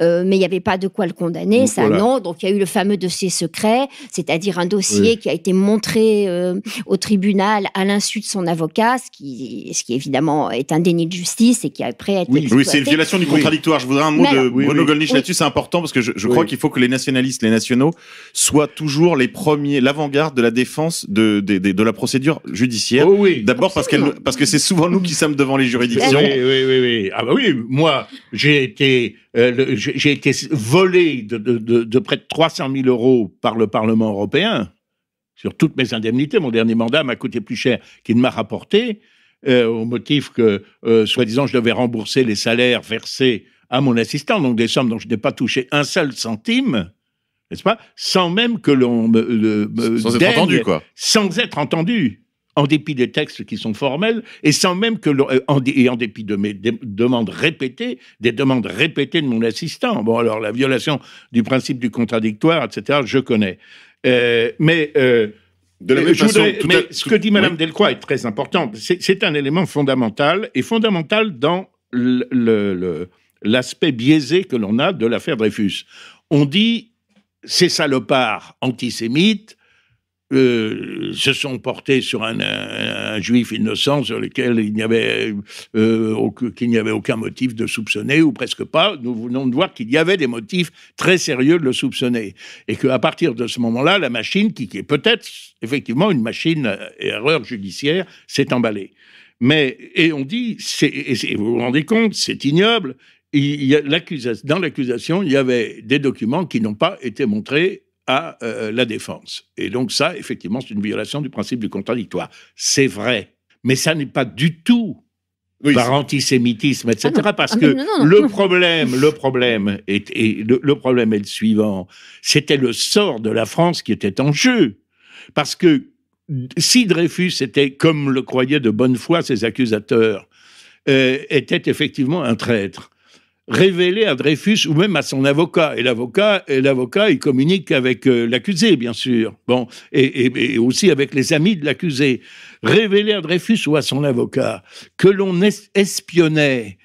mais il n'y avait pas de quoi le condamner, ça non. Donc il y a eu le fameux dossier secret, c'est-à-dire un dossier qui a été montré euh, au tribunal à l'insu de son avocat, ce qui, ce qui évidemment est un déni de justice et qui après a été. Oui, c'est une violation du contradictoire. Je voudrais un mot de Bruno Gollnisch là-dessus, c'est important parce que je, je crois qu'il faut que les nationalistes, les nationaux soient toujours les premiers, l'avant-garde de la défense de, de, de, la procédure judiciaire. Oh oui. D'abord parce, qu'elle parce que c'est souvent nous qui sommes devant les juridictions. Oui, oui, oui. oui. Ah bah oui, moi, j'ai été euh, j'ai été volé de, près de 300 000 euros par le Parlement européen sur toutes mes indemnités. Mon dernier mandat m'a coûté plus cher qu'il ne m'a rapporté, euh, au motif que, euh, soi-disant, je devais rembourser les salaires versés à mon assistant, donc des sommes dont je n'ai pas touché un seul centime, n'est-ce pas Sans même que l'on me, Sans être entendu, quoi. Sans être entendu en dépit des textes qui sont formels et sans même que euh, en, en dépit de mes demandes répétées, des demandes répétées de mon assistant. Bon, alors la violation du principe du contradictoire, etc. Je connais, euh, mais euh, de la même façon, mais ce que dit Madame Delcroix est très important. C'est un élément fondamental et fondamental dans l'aspect biaisé que l'on a de l'affaire Dreyfus. On dit ces salopards antisémites euh, se sont portés sur un, juif innocent sur lequel il euh, n'y avait, aucun motif de soupçonner, ou presque pas. Nous venons de voir qu'il y avait des motifs très sérieux de le soupçonner. Et qu'à partir de ce moment-là, la machine, qui, est peut-être effectivement une machine erreur judiciaire, s'est emballée. Mais, et on dit, et vous vous rendez compte, c'est ignoble. dans l'accusation, il y avait des documents qui n'ont pas été montrés à euh, euh, la défense. Et donc ça, effectivement, c'est une violation du principe du contradictoire. C'est vrai, mais ça n'est pas du tout par antisémitisme, etc. Ah parce ah que le problème, le problème est, le, problème est le suivant. C'était le sort de la France qui était en jeu, parce que si Dreyfus était, comme le croyaient de bonne foi ses accusateurs, euh, était effectivement un traître Révéler à Dreyfus ou même à son avocat. Et l'avocat, l'avocat, il communique avec euh, l'accusé, bien sûr. Bon, et, aussi avec les amis de l'accusé. révéler à Dreyfus ou à son avocat que l'on espionnait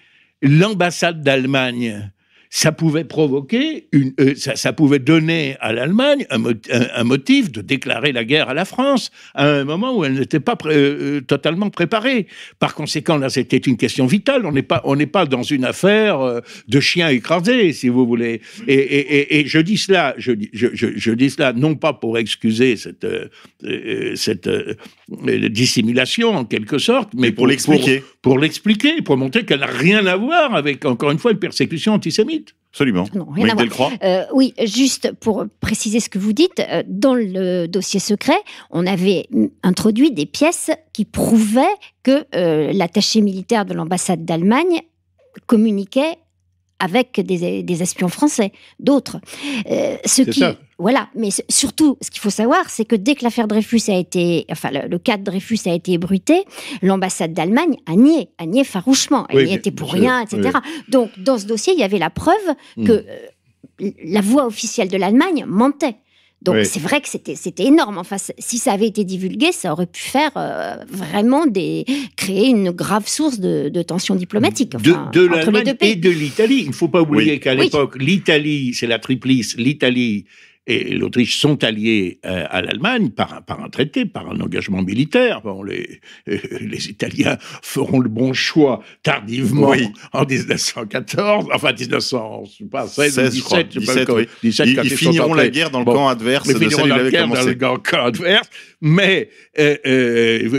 l'ambassade d'Allemagne ça pouvait provoquer, une, euh, ça, pouvait donner à l'Allemagne un, motif de déclarer la guerre à la France à un moment où elle n'était pas euh, euh, totalement préparée. Par conséquent, là, c'était une question vitale. On n'est pas, on n'est pas dans une affaire de chien écrasé, si vous voulez. Et, je dis cela, je, je, dis cela non pas pour excuser cette, cette dissimulation en quelque sorte, mais, pour, l'expliquer, pour, pour l'expliquer, pour montrer qu'elle n'a rien à voir avec encore une fois une persécution antisémite. Absolument. oui, euh, oui, juste pour préciser ce que vous dites, euh, dans le dossier secret, on avait introduit des pièces qui prouvaient que euh, l'attaché militaire de l'ambassade d'Allemagne communiquait avec des, des espions français, d'autres. Euh, ce qui, voilà, mais surtout, ce qu'il faut savoir, c'est que dès que l'affaire Dreyfus a été, enfin, le, cas de Dreyfus a été ébruité, l'ambassade d'Allemagne a nié, a nié farouchement, elle n'y était pour rien, etc. Donc, dans ce dossier, il y avait la preuve hmm. que euh, la voix officielle de l'Allemagne mentait. Donc c'est vrai que c'était, énorme. Enfin, si ça avait été divulgué, ça aurait pu faire euh, vraiment des, créer une grave source de, tensions diplomatiques. de, de l'Allemagne et de l'Italie. Il ne faut pas oublier qu'à l'époque, l'Italie, c'est la triplice, l'Italie, et l'Autriche sont alliés euh, à l'Allemagne par, par, un traité, par un engagement militaire. Bon, les, euh, les Italiens feront le bon choix tardivement en 1914, enfin 1916, 17, 17, oui. 17 ils, ils finiront la guerre dans le camp adverse. Ils finiront la guerre dans le camp adverse, mais euh,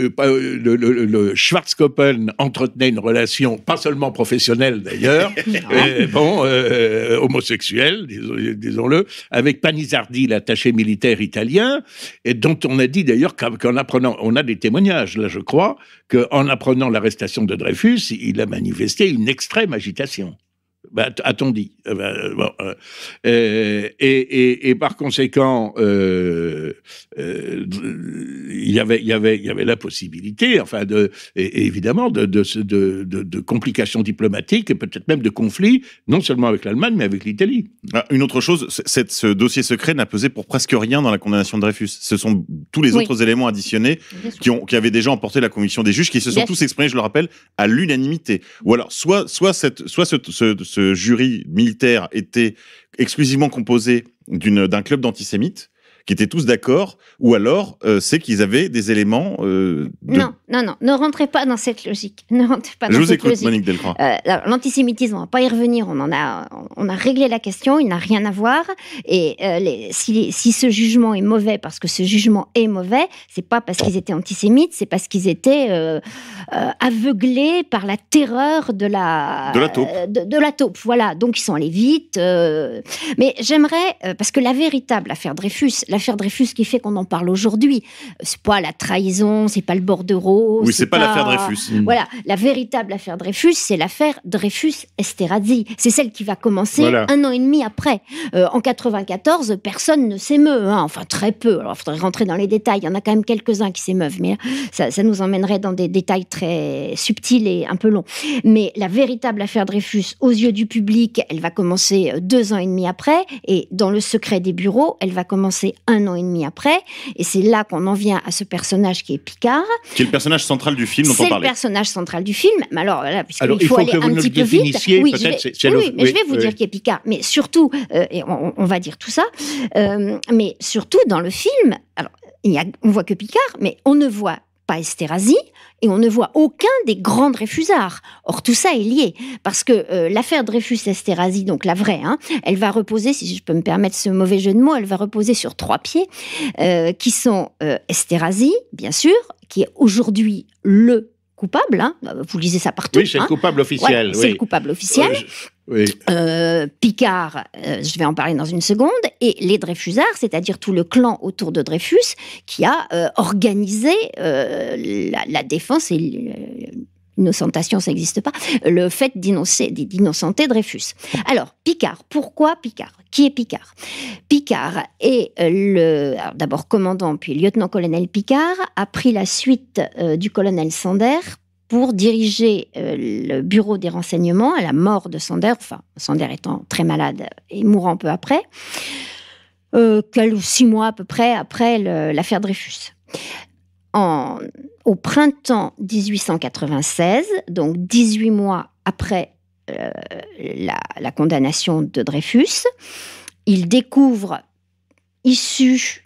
le, le, entretenait une relation, pas seulement professionnelle d'ailleurs, [LAUGHS] bon, homosexuelle, disons-le, avec Panizar dit l'attaché militaire italien, et dont on a dit d'ailleurs qu'en apprenant, on a des témoignages là, je crois, qu'en apprenant l'arrestation de Dreyfus, il a manifesté une extrême agitation. Bah, a-t-on dit eh ben, euh, euh, et, par conséquent, euh, euh, y avait, il y avait, il y avait la possibilité, enfin, de, évidemment, de, de, complications diplomatiques et peut-être même de conflits, non seulement avec l'Allemagne, mais avec l'Italie. Ah, une autre chose, ce dossier secret n'a pesé pour presque rien dans la condamnation de Dreyfus. Ce sont tous les autres éléments additionnés qui, ont, qui avaient déjà emporté la conviction des juges, qui se sont tous exprimés, je le rappelle, à l'unanimité. Ou alors, soit, soit, cette, soit ce, ce jury militaire était exclusivement composé d'un club d'antisémites, qui étaient tous d'accord, ou alors euh, c'est qu'ils avaient des éléments. Euh, non, non, non, ne rentrez pas dans cette logique. [LAUGHS] Ne pas Je vous écoute, Monique Delcroix. Euh, l'antisémitisme, on ne va pas y revenir. On en a, on a réglé la question. Il n'a rien à voir. Et si, si, ce jugement est mauvais, parce que ce jugement est mauvais, c'est pas parce qu'ils étaient antisémites, c'est parce qu'ils étaient aveuglés par la terreur de la taupe. de la taupe. Voilà. Donc ils sont allés vite. mais j'aimerais, parce que la véritable affaire Dreyfus l'affaire Dreyfus qui fait qu'on en parle aujourd'hui. C'est pas la trahison, c'est pas le bordereau. Oui, c'est pas, pas l'affaire Dreyfus. [LAUGHS] Voilà, la véritable affaire Dreyfus, c'est l'affaire Dreyfus-Esterhazy. C'est celle qui va commencer un an et demi après. Euh, en 94, personne ne s'émeut, hein. enfin très peu. Alors, il faudrait rentrer dans les détails. Il y en a quand même quelques-uns qui s'émeuvent, mais euh, ça, ça nous emmènerait dans des détails très subtils et un peu longs. Mais la véritable affaire Dreyfus, aux yeux du public, elle va commencer euh, deux ans et demi après, et dans le secret des bureaux, elle va commencer un an et demi après. Et c'est là qu'on en vient à ce personnage qui est Picard. Qui est le personnage central du film dont on parlait. C'est le personnage central du film. Mais alors, là, faut, aller vous un petit peu vite. Oui, je vais, oui, mais je vais vous dire qui est Picard. Mais surtout, euh, et on, va dire tout ça, euh, mais surtout dans le film, alors, il on voit que Picard, mais on ne voit pas Esterhazy, et on ne voit aucun des grands Dreyfusards. Or, tout ça est lié, parce que euh, l'affaire Dreyfus-Esterhazy, donc la vraie, hein, elle va reposer, si je peux me permettre ce mauvais jeu de mots, elle va reposer sur trois pieds, euh, qui sont euh, Esterhazy, bien sûr, qui est aujourd'hui le coupable. Hein. Bah, vous lisez ça partout. Oui, c'est le hein. coupable officiel. C'est le coupable officiel. Euh, euh, Picard, euh, je vais en parler dans une seconde, et les Dreyfusards, c'est-à-dire tout le clan autour de Dreyfus, qui a euh, organisé la, défense et l'innocentation, ça n'existe pas, le fait d'innocenter Dreyfus. Alors, Picard, pourquoi Picard Qui est Picard Picard est d'abord commandant, puis lieutenant-colonel Picard, a pris la suite du colonel Sander pour diriger euh, le bureau des renseignements à la mort de Sander, enfin Sander étant très malade et mourant peu après, euh, quelques six mois à peu près après l'affaire Dreyfus. au printemps 1896, donc 18 mois après euh, la, la, condamnation de Dreyfus, il découvre, issu,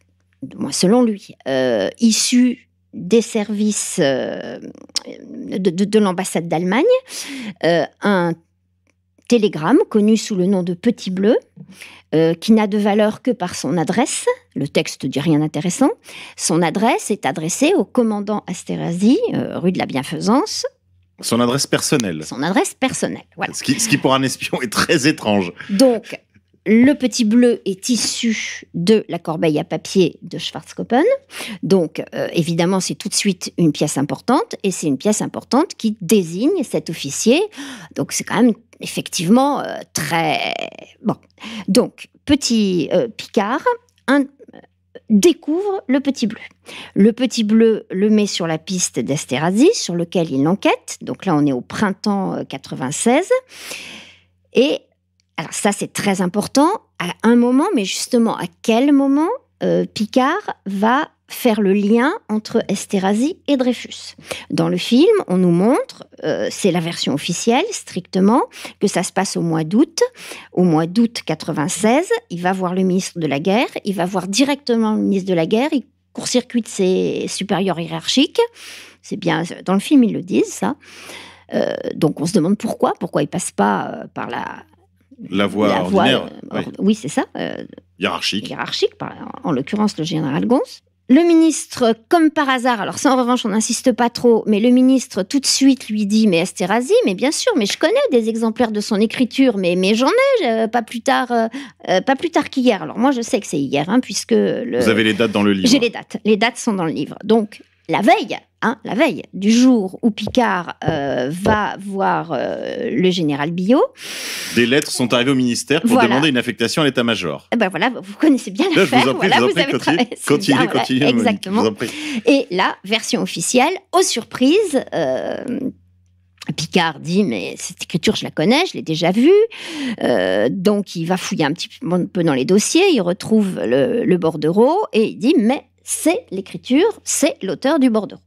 selon lui, euh, issu des services euh, de, l'ambassade d'Allemagne euh, un télégramme connu sous le nom de Petit Bleu, euh, qui n'a de valeur que par son adresse. Le texte dit rien d'intéressant. Son adresse est adressée au commandant Astérasi, rue de la Bienfaisance, son adresse personnelle. Son adresse personnelle, Ce qui, ce qui, pour un espion est très étrange. Donc, le petit bleu est issu de la corbeille à papier de Schwarzkoppen. Donc, euh, évidemment, c'est tout de suite une pièce importante et c'est une pièce importante qui désigne cet officier. Donc, c'est quand même effectivement euh, très. Bon. Donc, petit euh, Picard, découvre le petit bleu. Le petit bleu le met sur la piste d'Asterazi sur lequel il enquête. Donc là, on est au printemps 96. Et alors ça, c'est très important. À un moment, mais justement, à quel moment euh, Picard va faire le lien entre Esterhazy et Dreyfus. Dans le film, on nous montre, euh, c'est la version officielle strictement, que ça se passe au mois d'août. Au mois d'août 96, il va voir le ministre de la Guerre, il va voir directement le ministre de la Guerre, il court-circuite ses supérieurs hiérarchiques. C'est bien, euh, dans le film, ils le disent, ça. donc on se demande pourquoi, pourquoi il passe pas par la la voix ordinaire. Euh, oui, c'est ça. Euh, hiérarchique. Hiérarchique, en, l'occurrence le général Gons. Le ministre, comme par hasard, alors ça en revanche on n'insiste pas trop, mais le ministre tout de suite lui dit mais Esterhazy, mais bien sûr, mais je connais des exemplaires de son écriture, mais mais j'en ai euh, pas plus tard, pas plus tard qu'hier. Alors moi je sais que c'est hier, hein, puisque vous avez les dates dans le livre. J'ai les dates, les dates sont dans le livre. Donc la veille, Hein, la veille du jour où Picard euh, va voir euh, le général Billot. Des lettres sont arrivées au ministère pour demander une affectation à l'état-major. Eh ben voilà, vous connaissez bien l'affaire. Vous, voilà, vous, avez continuez, continuez, continuez Exactement. Et là, version officielle, aux surprises. Euh, Picard dit mais cette écriture je la connais, je l'ai déjà vue, donc il va fouiller un petit peu dans les dossiers, il retrouve le, le bordereau et il dit mais c'est l'écriture, c'est l'auteur du bordereau.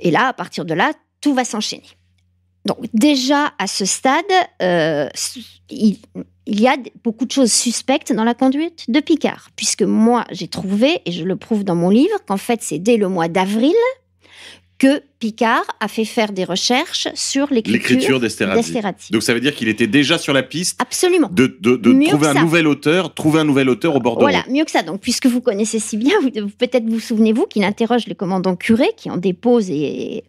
Et là, à partir de là, tout va s'enchaîner. Donc déjà, à ce stade, euh, il, il, y a beaucoup de choses suspectes dans la conduite de Picard, puisque moi, j'ai trouvé, et je le prouve dans mon livre, qu'en fait, c'est dès le mois d'avril que Picard a fait faire des recherches sur l'écriture d'Esterhazy. Donc ça veut dire qu'il était déjà sur la piste. Absolument. De, trouver un nouvel auteur, trouver un nouvel auteur au bord de Voilà, mieux que ça. Donc puisque vous connaissez si bien, peut-être vous souvenez-vous qu'il interroge les commandants curés qui en déposent et,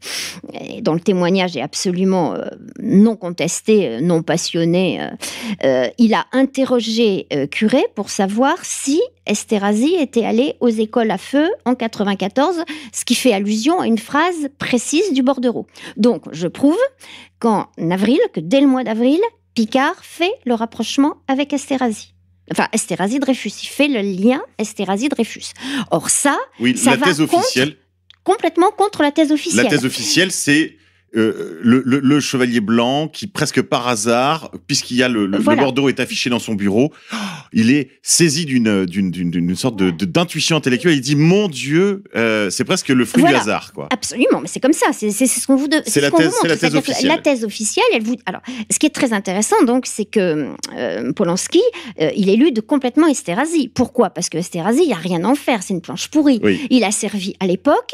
dont le témoignage est absolument euh, non contesté, euh, non passionné. Euh, il a interrogé curé pour savoir si Esterhazy était allé aux écoles à feu en 94, ce qui fait allusion à une phrase précédente du bordereau. Donc, je prouve qu'en avril, que dès le mois d'avril, Picard fait le rapprochement avec Esterhazy. Enfin, Esterhazy-Dreyfus, il fait le lien Esterhazy-Dreyfus. Or ça, oui, ça va complètement contre la thèse officielle. La thèse officielle, c'est euh, le, chevalier blanc qui, presque par hasard, puisqu'il y a le, le, Bordeaux est affiché dans son bureau, [GASPS] il est saisi d'une euh, d'une sorte de d'intuition intellectuelle. Il dit mon Dieu, euh, c'est presque le fruit du hasard, quoi. Absolument, mais c'est comme ça. C'est ce qu'on vous de... C'est la, thèse, officielle. La thèse officielle, elle vous. Alors, ce qui est très intéressant, donc, c'est que Polanski, il est de complètement Esterhazy. Pourquoi Parce que Esterhazy, il n'y a rien à en faire. C'est une planche pourrie. Il a servi à l'époque.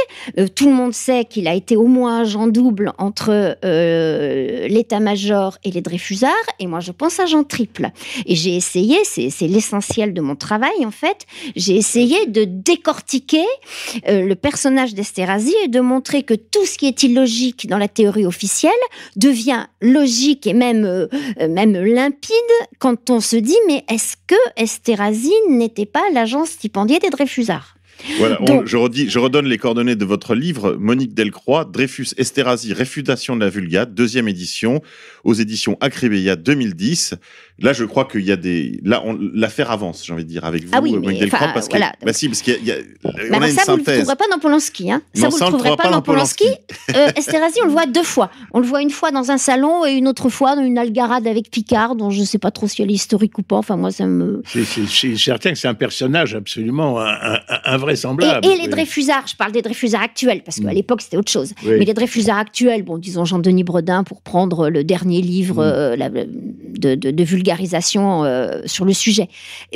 tout le monde sait qu'il a été au moins agent double en entre euh, l'état-major et les Dreyfusards, et moi je pense à Jean Triple. Et j'ai essayé, c'est l'essentiel de mon travail en fait, j'ai essayé de décortiquer euh, le personnage d'Esterhazy et de montrer que tout ce qui est illogique dans la théorie officielle devient logique et même, euh, même limpide quand on se dit mais est-ce que Esterhazy n'était pas l'agent stipendié des Dreyfusards je, je redonne les coordonnées de votre livre, Monique Delcroix, Dreyfus Esterhazy, Réfutation de la Vulgate, deuxième édition, aux éditions Acribeia 2010. Là, je crois qu'il y a des. Là, l'affaire avance, j'ai envie de dire, avec vous, ah oui, euh, mais, enfin, parce que. Voilà. Bah, si, parce qu'il y a. Bah, on a bah, une ça, vous ne le trouverez pas dans Polanski. Hein. Ça, vous ne le trouverez pas, dans Polanski. euh, Esterhazy, on le voit deux fois. On le voit une fois dans un salon et une autre fois dans une algarade avec Picard, dont je ne sais pas trop si elle est historique ou pas. Enfin, moi, ça me. C'est, certain que c'est un personnage absolument invraisemblable. Et, les Dreyfusards, je parle des Dreyfusards actuels, parce qu'à mm. l'époque, c'était autre chose. Mais les Dreyfusards actuels, bon, disons Jean-Denis Bredin pour prendre le dernier livre, mm. euh, de, vulgarisation euh, sur le sujet.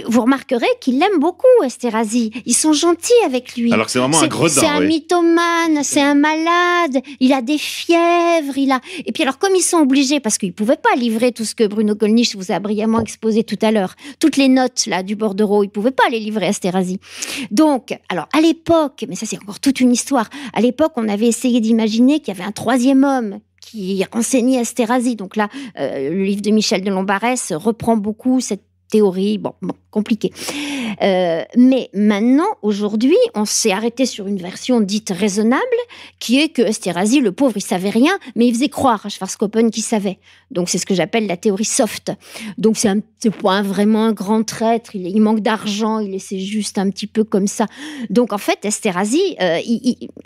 Vous remarquerez qu'il l'aime beaucoup, Esterhazy. Ils sont gentils avec lui. Alors c'est vraiment un gros C'est un mythomane, c'est un malade, il a des fièvres, il a... Et puis alors, comme ils sont obligés, parce qu'ils ne pouvaient pas livrer tout ce que Bruno Gollnisch vous a brillamment exposé tout à l'heure, toutes les notes là du bordereau, ils ne pouvaient pas les livrer à Esterhazy. Donc, alors à l'époque, mais ça c'est encore toute une histoire, à l'époque on avait essayé d'imaginer qu'il y avait un troisième homme qui à Esterhazy. Donc là, euh, le livre de Michel de Lombarès reprend beaucoup cette théorie, bon, compliqué. Euh, mais maintenant, aujourd'hui, on s'est arrêté sur une version dite raisonnable, qui est que Esterhazy, le pauvre, il savait rien, mais il faisait croire à Schwarzkoppen qu'il savait. Donc c'est ce que j'appelle la théorie soft. Donc c'est un point vraiment un grand traître, il, manque d'argent, il est juste un petit peu comme ça. Donc en fait, Esterhazy, euh,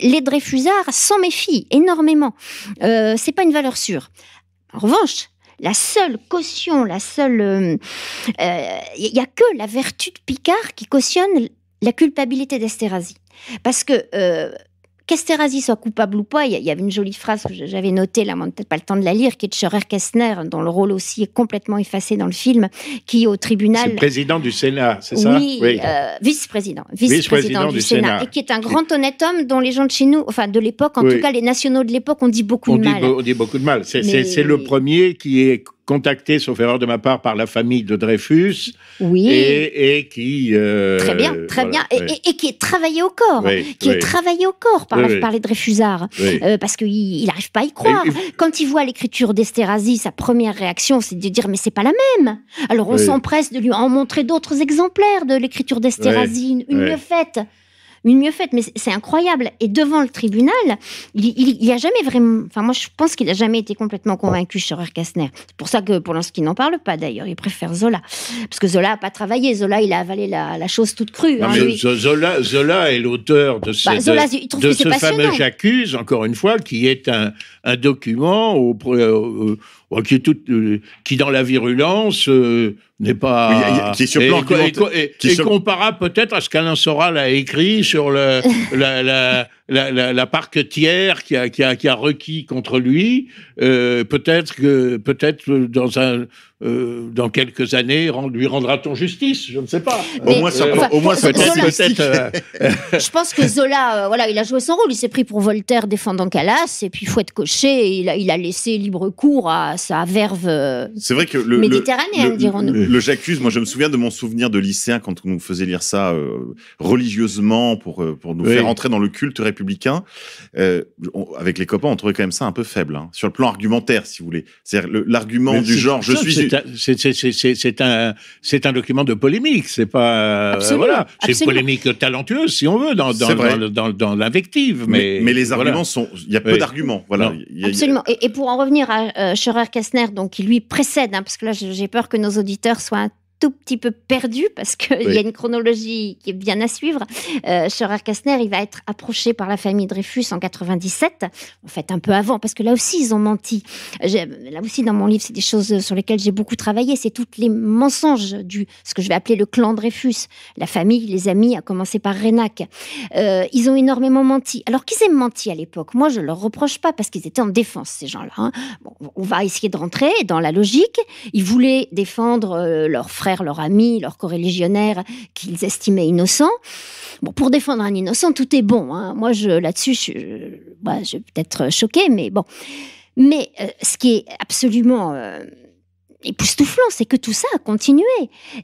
les Dreyfusards s'en méfient énormément. Euh, c'est pas une valeur sûre. En revanche, la seule caution, la seule... Il euh, n'y euh, a que la vertu de Picard qui cautionne la culpabilité d'Esterhazy. Parce que euh, qu'Esterhazy soit coupable ou pas, il y, avait une jolie phrase que j'avais notée, là, on n'a peut-être pas le temps de la lire, qui est de Scherer kessner dont le rôle aussi est complètement effacé dans le film, qui est au tribunal. C'est président du Sénat, c'est ça Oui, oui. Euh, vice-président. Vice-président du, Sénat. Et qui est un grand honnête homme dont les gens de chez nous, enfin de l'époque, en tout cas les nationaux de l'époque, ont dit beaucoup de mal. On dit beaucoup de mal. C'est le premier qui est contacté, sauf erreur de ma part, par la famille de Dreyfus. Oui. Et, qui. Euh, très bien, très bien. Et, qui est travaillé au corps. qui est travaillé au corps par, les Dreyfusards. Euh, parce qu'il n'arrive pas à y croire. Quand il voit l'écriture d'Esterhazy, sa première réaction, c'est de dire Mais c'est pas la même. Alors on s'empresse de lui en montrer d'autres exemplaires de l'écriture d'Esterhazy, une mieux faite une mieux faite. Mais c'est incroyable. Et devant le tribunal, il n'y a jamais vraiment. Enfin, moi, je pense qu'il n'a jamais été complètement convaincu, Scherer Kastner. C'est pour ça que pour l'instant, il n'en parle pas d'ailleurs. Il préfère Zola. Parce que Zola n'a pas travaillé. Zola, il a avalé la, chose toute crue. Hein, Zola, est l'auteur de, bah, ce fameux J'accuse, encore une fois, qui est un, document au euh, qui, euh, qui dans la virulence euh, n'est pas qui est comparable peut-être à ce qu'Alain Soral a écrit sur le, [LAUGHS] la, la, la, la qui a, qui, a, requis contre lui, euh, peut-être que peut-être euh, dans un euh, dans quelques années lui rendra-t-on justice Je ne sais pas. au moins, ça, au moins je pense que Zola, voilà, il a joué son rôle. Il s'est pris pour Voltaire défendant Calas et puis Fouette de il a, il a laissé libre cours à sa verve. C'est vrai que le, méditerranéenne, dirons-nous. Le, j'accuse. Moi, je me souviens de mon souvenir de lycéen quand on nous faisait lire ça religieusement pour pour nous faire entrer dans le culte républicain républicain, euh, avec les copains, on trouvait quand même ça un peu faible, hein, sur le plan argumentaire, si vous voulez. C'est-à-dire l'argument du genre, je suis... C'est un, un, document de polémique, c'est pas... Euh, voilà, c'est une polémique talentueuse, si on veut, dans, dans, l'invective. Mais, mais, les arguments sont... Il y a peu d'arguments, voilà. Absolument. Et, pour en revenir à euh, Scherer-Kastner, donc qui lui précède, hein, parce que là, j'ai peur que nos auditeurs soient tout petit peu perdu parce qu'il il y a une chronologie qui est bien à suivre. Euh, Kastner, il va être approché par la famille Dreyfus en 97, en fait un peu avant, parce que là aussi ils ont menti. Là aussi dans mon livre, c'est des choses sur lesquelles j'ai beaucoup travaillé, c'est toutes les mensonges du ce que je vais appeler le clan Dreyfus, la famille, les amis, à commencer par Renac. Euh, ils ont énormément menti. Alors qu'ils aient menti à l'époque, moi je leur reproche pas parce qu'ils étaient en défense ces gens-là. Hein. on va essayer de rentrer dans la logique. Ils voulaient défendre euh, leur frère leurs amis, leurs corréligionnaires qu'ils estimaient innocents. Bon, pour défendre un innocent, tout est bon. Hein. Moi, je, là-dessus, je, bah, je vais peut-être choquer, mais bon. Mais euh, ce qui est absolument euh, époustouflant, c'est que tout ça a continué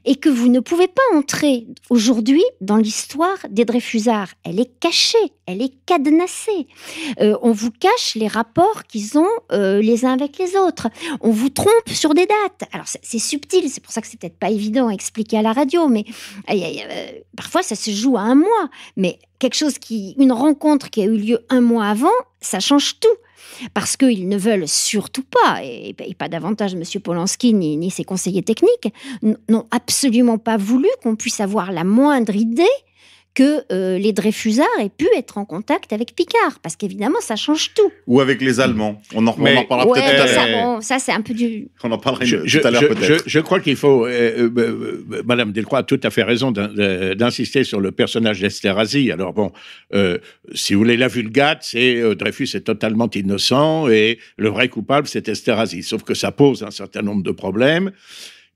et que vous ne pouvez pas entrer aujourd'hui dans l'histoire des Dreyfusards. Elle est cachée, elle est cadenassée. Euh, on vous cache les rapports qu'ils ont euh, les uns avec les autres. On vous trompe sur des dates. Alors c'est subtil, c'est pour ça que c'est peut-être pas évident à expliquer à la radio, mais euh, parfois ça se joue à un mois. Mais quelque chose qui, une rencontre qui a eu lieu un mois avant, ça change tout parce qu'ils ne veulent surtout pas, et, pas davantage M. Polanski ni ses conseillers techniques, n'ont absolument pas voulu qu'on puisse avoir la moindre idée que euh, les Dreyfusards aient pu être en contact avec Picard, parce qu'évidemment, ça change tout. Ou avec les Allemands. On en, reparlera peut-être tout à l'heure. Ça, ça c'est un peu du... On en parlera je, tout à l'heure peut-être. Je, crois qu'il faut... Euh, euh, Madame Delcroix a tout à fait raison d'insister sur le personnage d'Esterhazy. Alors bon, si vous voulez, la vulgate, c'est Dreyfus est totalement innocent et le vrai coupable, c'est Esterhazy. Sauf que ça pose un certain nombre de problèmes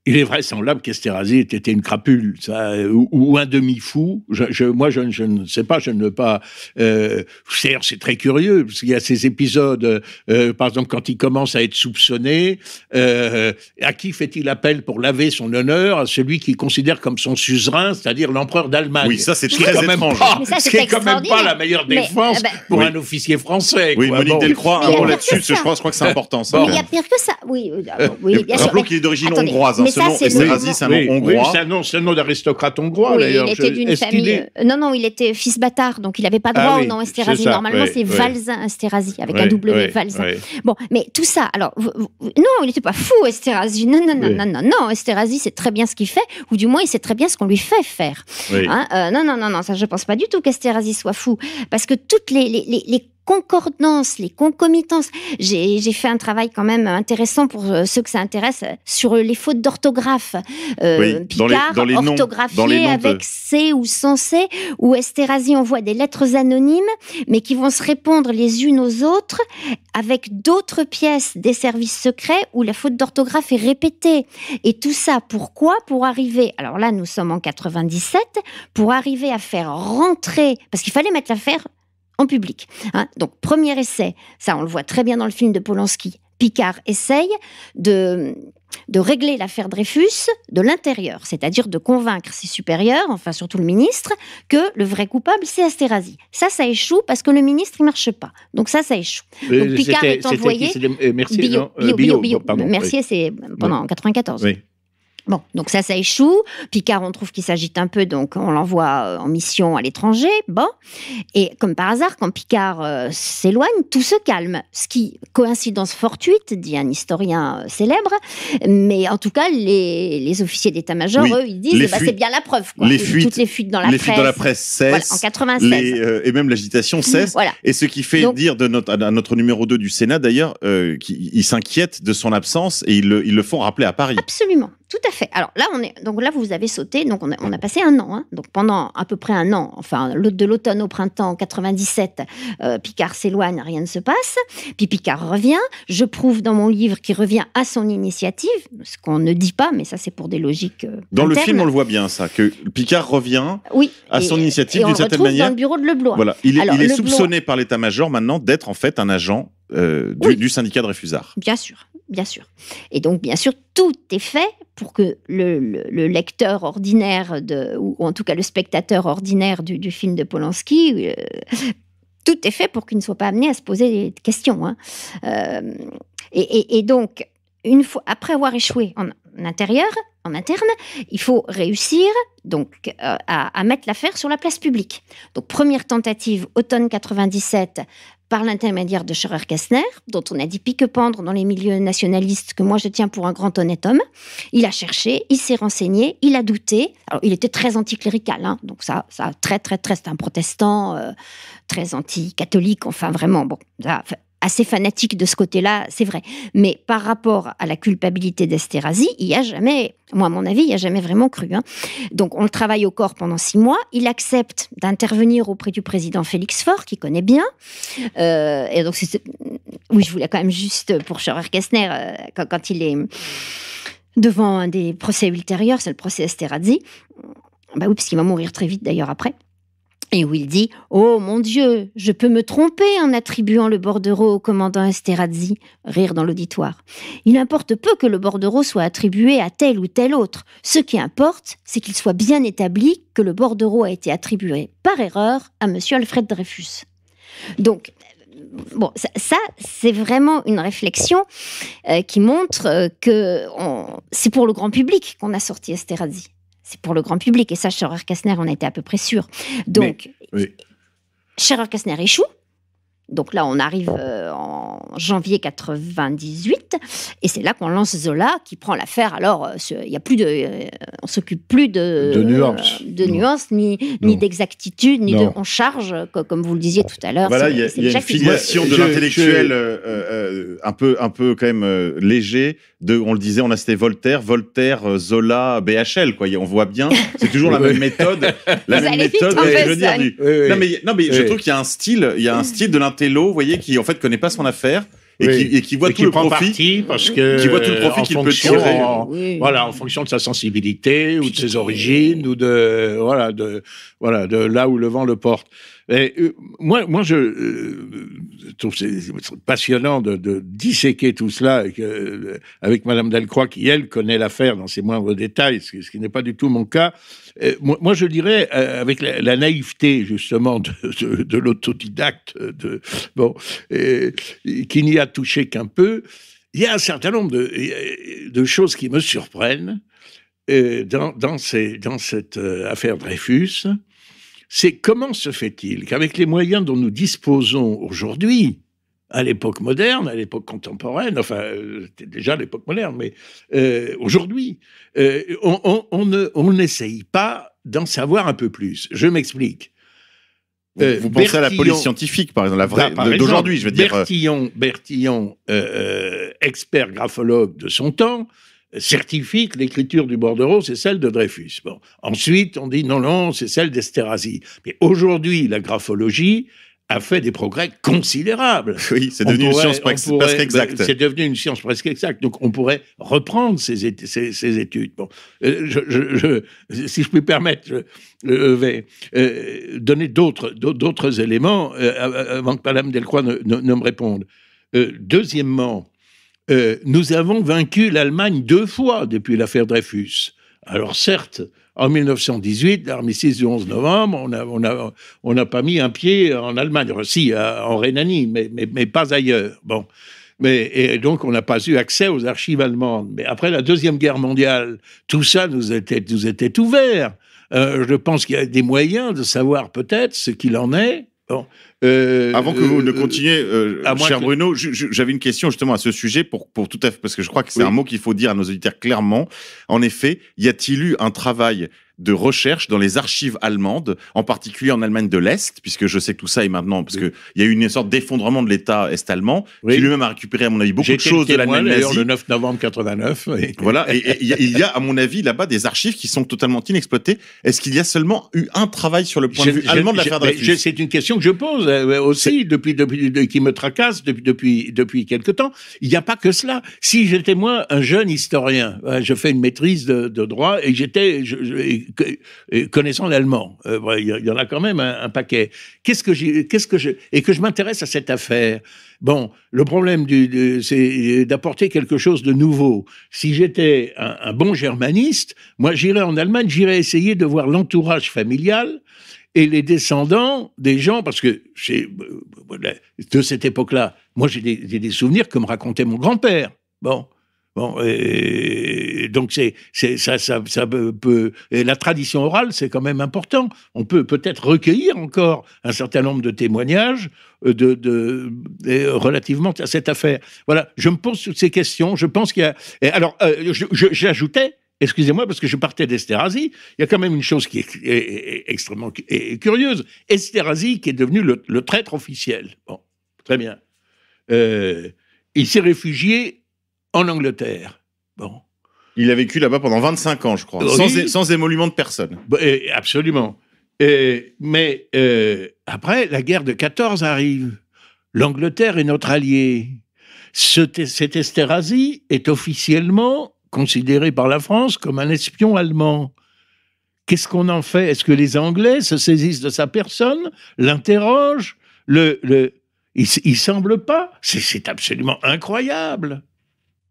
il est vraisemblable qu'Esterhazy ait été une crapule ça, ou, un demi-fou. Je, moi, je, je, ne sais pas, je ne veux pas... Euh, c'est très curieux, parce qu'il y a ces épisodes, euh, par exemple, quand il commence à être soupçonné, euh, à qui fait-il appel pour laver son honneur À celui qu'il considère comme son suzerain, c'est-à-dire l'empereur d'Allemagne. Oui, ça, c'est très étrange. Même pas, c'est quand même pas la meilleure défense ah ben, pour un officier français. Oui, Monique Delcroix, un mot là-dessus, je crois, je crois que c'est important. Ça. Mais il y a pire que ça, oui. Euh, oui [LAUGHS] bien sûr. Rappelons qu'il est d'origine hongroise, hein, ça c'est un nom hongrois. c'est nom, d'aristocrate hongrois, d'ailleurs. Il était d'une famille. Euh, non, non, il était fils bâtard, donc il n'avait pas ah droit au nom Esterhazy. Normalement, c'est Valzin Esterhazy, avec un W Valzin. Bon, mais tout ça, alors, non, il n'était pas fou, Esterhazy. Non, non, non, non, non, non. Esterhazy, c'est très bien ce qu'il fait, ou du moins, il sait très bien ce qu'on lui fait faire. Hein, euh, non, non, non, non, ça, je pense pas du tout qu'Esterhazy soit fou, parce que toutes les concordances, les concomitances. J'ai fait un travail quand même intéressant pour euh, ceux que ça intéresse sur les fautes d'orthographe. Euh, Picard, orthographié avec C ou sans C, ou Esterhazy voit des lettres anonymes, mais qui vont se répondre les unes aux autres avec d'autres pièces des services secrets où la faute d'orthographe est répétée. Et tout ça, pourquoi Pour arriver, alors là nous sommes en 97, pour arriver à faire rentrer, parce qu'il fallait mettre l'affaire en public. Hein. Donc, premier essai, ça on le voit très bien dans le film de Polanski, Picard essaye de, de régler l'affaire Dreyfus de l'intérieur, c'est-à-dire de convaincre ses supérieurs, enfin surtout le ministre, que le vrai coupable, c'est Astérasi. Ça, ça échoue parce que le ministre, il marche pas. Donc ça, ça échoue. Euh, Donc Picard est envoyé... c'est pendant 94. Oui. Bon, donc ça, ça échoue. Picard, on trouve qu'il s'agite un peu, donc on l'envoie euh, en mission à l'étranger. Bon, et comme par hasard, quand Picard euh, s'éloigne, tout se calme. Ce qui, coïncidence fortuite, dit un historien euh, célèbre, mais en tout cas, les, officiers d'état-major, eux, ils disent, eh ben, c'est bien la preuve. Les fuites, Toutes les fuites dans la presse. cessent. en 96. et même l'agitation mmh, cesse. Et ce qui fait dire de notre, à notre numéro 2 du Sénat, d'ailleurs, qu'il s'inquiète de son absence et ils le font rappeler à Paris. Absolument. Tout à fait. Alors là, on est donc là vous avez sauté. Donc on a, passé un an. Hein. Donc pendant à peu près un an, enfin de l'automne au printemps 97, euh, Picard s'éloigne, rien ne se passe. Puis Picard revient. Je prouve dans mon livre qu'il revient à son initiative, ce qu'on ne dit pas, mais ça c'est pour des logiques. Euh, dans le film, on le voit bien ça, que Picard revient à son initiative d'une certaine manière. Dans bureau de Voilà, il, est soupçonné par l'état-major maintenant d'être en fait un agent euh, du, syndicat de Réfusard. Bien sûr bien sûr. Et donc, bien sûr, tout est fait pour que le, lecteur ordinaire, de, ou, en tout cas le spectateur ordinaire du, film de Polanski, euh, tout est fait pour qu'il ne soit pas amené à se poser des questions. Hein. Euh, et, donc, une fois, après avoir échoué en, intérieur, en interne, il faut réussir donc euh, à, à, mettre l'affaire sur la place publique. Donc première tentative automne 97 par l'intermédiaire de Scherer kessner dont on a dit pique-pendre dans les milieux nationalistes, que moi je tiens pour un grand honnête homme. Il a cherché, il s'est renseigné, il a douté. Alors, il était très anticlérical, hein. donc ça, ça, très, très, très, c'est un protestant, euh, très anti-catholique, enfin vraiment, bon, ça, assez fanatique de ce côté-là, c'est vrai. Mais par rapport à la culpabilité d'Esterhazy, il n'y a jamais, moi à mon avis, il n'y a jamais vraiment cru. Hein. Donc on le travaille au corps pendant six mois, il accepte d'intervenir auprès du président Félix Faure, qui connaît bien. Euh, et donc, oui, je voulais quand même juste, pour Scheurer-Kessner, euh, quand, il est devant un des procès ultérieurs, c'est le procès Esterhazy, bah oui, parce qu'il va mourir très vite d'ailleurs après et où il dit Oh mon Dieu, je peux me tromper en attribuant le bordereau au commandant Esterhazy. Rire dans l'auditoire. Il importe peu que le bordereau soit attribué à tel ou tel autre. Ce qui importe, c'est qu'il soit bien établi que le bordereau a été attribué par erreur à M. Alfred Dreyfus. Donc, bon, ça, c'est vraiment une réflexion euh, qui montre euh, que c'est pour le grand public qu'on a sorti Esterhazy c'est pour le grand public. Et ça, Scherer Kastner, on était à peu près sûr. Donc, scherrer oui. Kastner échoue. Donc là, on arrive euh, en janvier 98, et c'est là qu'on lance Zola, qui prend l'affaire. Alors, euh, il y a plus de, euh, on s'occupe plus de, nuances, de ni, ni d'exactitude, ni de, on charge, comme vous le disiez tout à l'heure. Voilà, il y a, une filiation de l'intellectuel un peu, un peu quand même léger on le disait, on a cité Voltaire, Voltaire, euh, Zola, BHL, quoi. On voit bien, c'est toujours la même méthode, [LAUGHS] la même méthode. Hein, je veux dire, Non mais, non, mais je trouve qu'il y a un style, il y a un style de l'intello, vous voyez, qui en fait connaît pas son affaire. Et, qui, voit tout le profit parce qui voit tout le profit qu'il peut tirer en, voilà en fonction de sa sensibilité ou de ses origines ou de voilà de voilà de là où le vent le porte euh, moi, moi, je, euh, trouve c'est passionnant de, disséquer tout cela avec, euh, avec Madame Delcroix, qui elle connaît l'affaire dans ses moindres détails, ce, qui n'est pas du tout mon cas. Moi, je dirais avec la, naïveté justement de, l'autodidacte, bon, qui n'y a touché qu'un peu. Il y a un certain nombre de, choses qui me surprennent dans, dans cette affaire Dreyfus c'est comment se fait-il qu'avec les moyens dont nous disposons aujourd'hui, à l'époque moderne, à l'époque contemporaine, enfin, euh, c'était déjà l'époque moderne, mais euh, aujourd'hui, euh, on n'essaye pas d'en savoir un peu plus. Je m'explique. vous pensez à la police scientifique, par exemple, la vraie bah, d'aujourd'hui, je veux dire. Bertillon expert graphologue de son temps, certifie que l'écriture du bordereau, c'est celle de Dreyfus. Bon. Ensuite, on dit non, non, c'est celle d'Esterhazy. Mais aujourd'hui, la graphologie a fait des progrès considérables. [LAUGHS] Oui, c'est devenu une science presque, exacte. Ben, c'est devenu une science presque exacte. Donc, on pourrait reprendre ces, études. Bon, euh, si je puis permettre, je, vais euh, donner d'autres, éléments euh, avant que Madame Delcroix ne me réponde. deuxièmement, euh, nous avons vaincu l'Allemagne deux fois depuis l'affaire Dreyfus. Alors certes, en 1918, l'armistice du 11 novembre, on n'a pas mis un pied en Allemagne, aussi euh, en Rhénanie, mais, pas ailleurs. Bon. Mais, et donc, on n'a pas eu accès aux archives allemandes. Mais après la Deuxième Guerre mondiale, tout ça nous était, nous était ouvert. Euh, je pense qu'il y a des moyens de savoir peut-être ce qu'il en est euh, Avant que vous ne euh, continuiez, euh, cher Bruno, j'avais une question justement à ce sujet pour, pour tout à fait, parce que je crois que c'est un mot qu'il faut dire à nos auditeurs clairement. En effet, y a-t-il eu un travail de recherche dans les archives allemandes, en particulier en Allemagne de l'Est, puisque je sais que tout ça est maintenant, parce que qu'il y a eu une sorte d'effondrement de l'État est-allemand, qui lui-même a récupéré, à mon avis, beaucoup de choses de l'Allemagne nazie. le 9 novembre 89. [LAUGHS] Voilà, et, il y a, à mon avis, là-bas, des archives qui sont totalement inexploitées. Est-ce qu'il y a seulement eu un travail sur le point de vue allemand de l'affaire Dreyfus C'est une question que je pose euh, aussi, depuis, depuis, qui me tracasse depuis, depuis, depuis quelque temps. Il n'y a pas que cela. Si j'étais, moi, un jeune historien, je fais une maîtrise de, de droit, et j'étais connaissant l'allemand, euh, il y, en a quand même un, paquet. Qu'est-ce que j'ai, qu'est-ce que je, et que je m'intéresse à cette affaire. Bon, le problème c'est d'apporter quelque chose de nouveau. Si j'étais un, bon germaniste, moi j'irais en Allemagne, j'irais essayer de voir l'entourage familial et les descendants des gens, parce que euh, de cette époque-là, moi j'ai des, des souvenirs que me racontait mon grand-père. Bon, Bon, et donc c'est, ça, ça, peut. Et la tradition orale, c'est quand même important. On peut peut-être recueillir encore un certain nombre de témoignages euh, de, de relativement à cette affaire. Voilà, je me pose toutes ces questions. Je pense qu'il y a. alors, euh, j'ajoutais. Excusez-moi, parce que je partais d'Esterhazy. Il y a quand même une chose qui est, extrêmement curieuse. Esterhazy qui est devenu le, traître officiel. Bon, très bien. Euh, il s'est réfugié en Angleterre. Bon. Il a vécu là-bas pendant 25 ans, je crois, euh, sans, sans, émolument de personne. Bah, absolument. Et, mais euh, après, la guerre de 14 arrive. L'Angleterre est notre allié. Cette Esterhazy est officiellement considéré par la France comme un espion allemand. Qu'est-ce qu'on en fait Est-ce que les Anglais se saisissent de sa personne, l'interrogent le, le, Il ne semble pas. C'est absolument incroyable.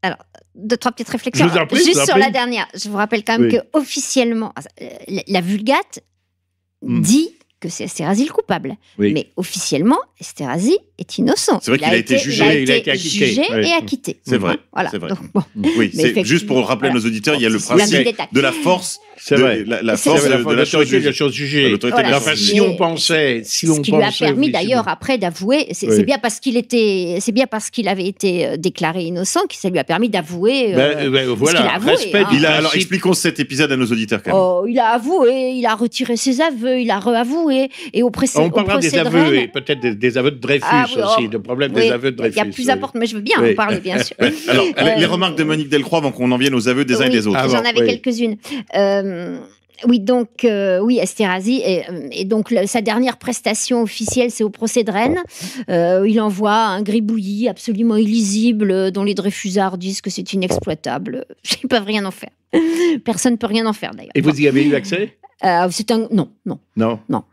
Alors, euh, deux, trois petites réflexions. Juste sur la dernière. Je vous rappelle quand même que officiellement, ah, euh, la Vulgate hmm. dit que c'est Esterhazy le coupable. Mais officiellement, Esterhazy est innocent. C'est vrai qu'il a, été jugé, il a été, Jugé et acquitté. C'est vrai. Voilà. Vrai. bon. Mm. Oui, c'est juste pour rappeler à nos auditeurs, il y a le principe de la force. C'est vrai. La, force de, la chose jugée. si on pensait, si Ce qui lui a permis d'ailleurs après d'avouer, c'est bien parce qu'il était, c'est bien parce qu'il avait été euh, déclaré innocent que ça lui a permis d'avouer. Euh, ben, euh, ben, voilà. Ce hein. il a alors expliquons cet épisode à nos auditeurs quand même. Oh, il a avoué, il a retiré ses aveux, il a reavoué et au, précédent on On parlera des aveux et peut-être des, aveux de Dreyfus problème des aveux de Il y a plus important, mais je veux bien en parler, bien sûr. [LAUGHS] Alors, euh, les, remarques de Monique Delcroix avant qu'on en vienne aux aveux des uns et des autres. Ah, J'en avais quelques-unes. Euh, oui, donc, euh, oui, Esterhazy. Et, et donc, sa dernière prestation officielle, c'est au procès de Rennes. il envoie un gribouillis absolument illisible dont les Dreyfusards disent que c'est inexploitable. Ils [LAUGHS] peuvent rien en faire. Personne ne peut rien en faire, d'ailleurs. Et vous y avez eu accès C'est un... Non, non. Non. Non.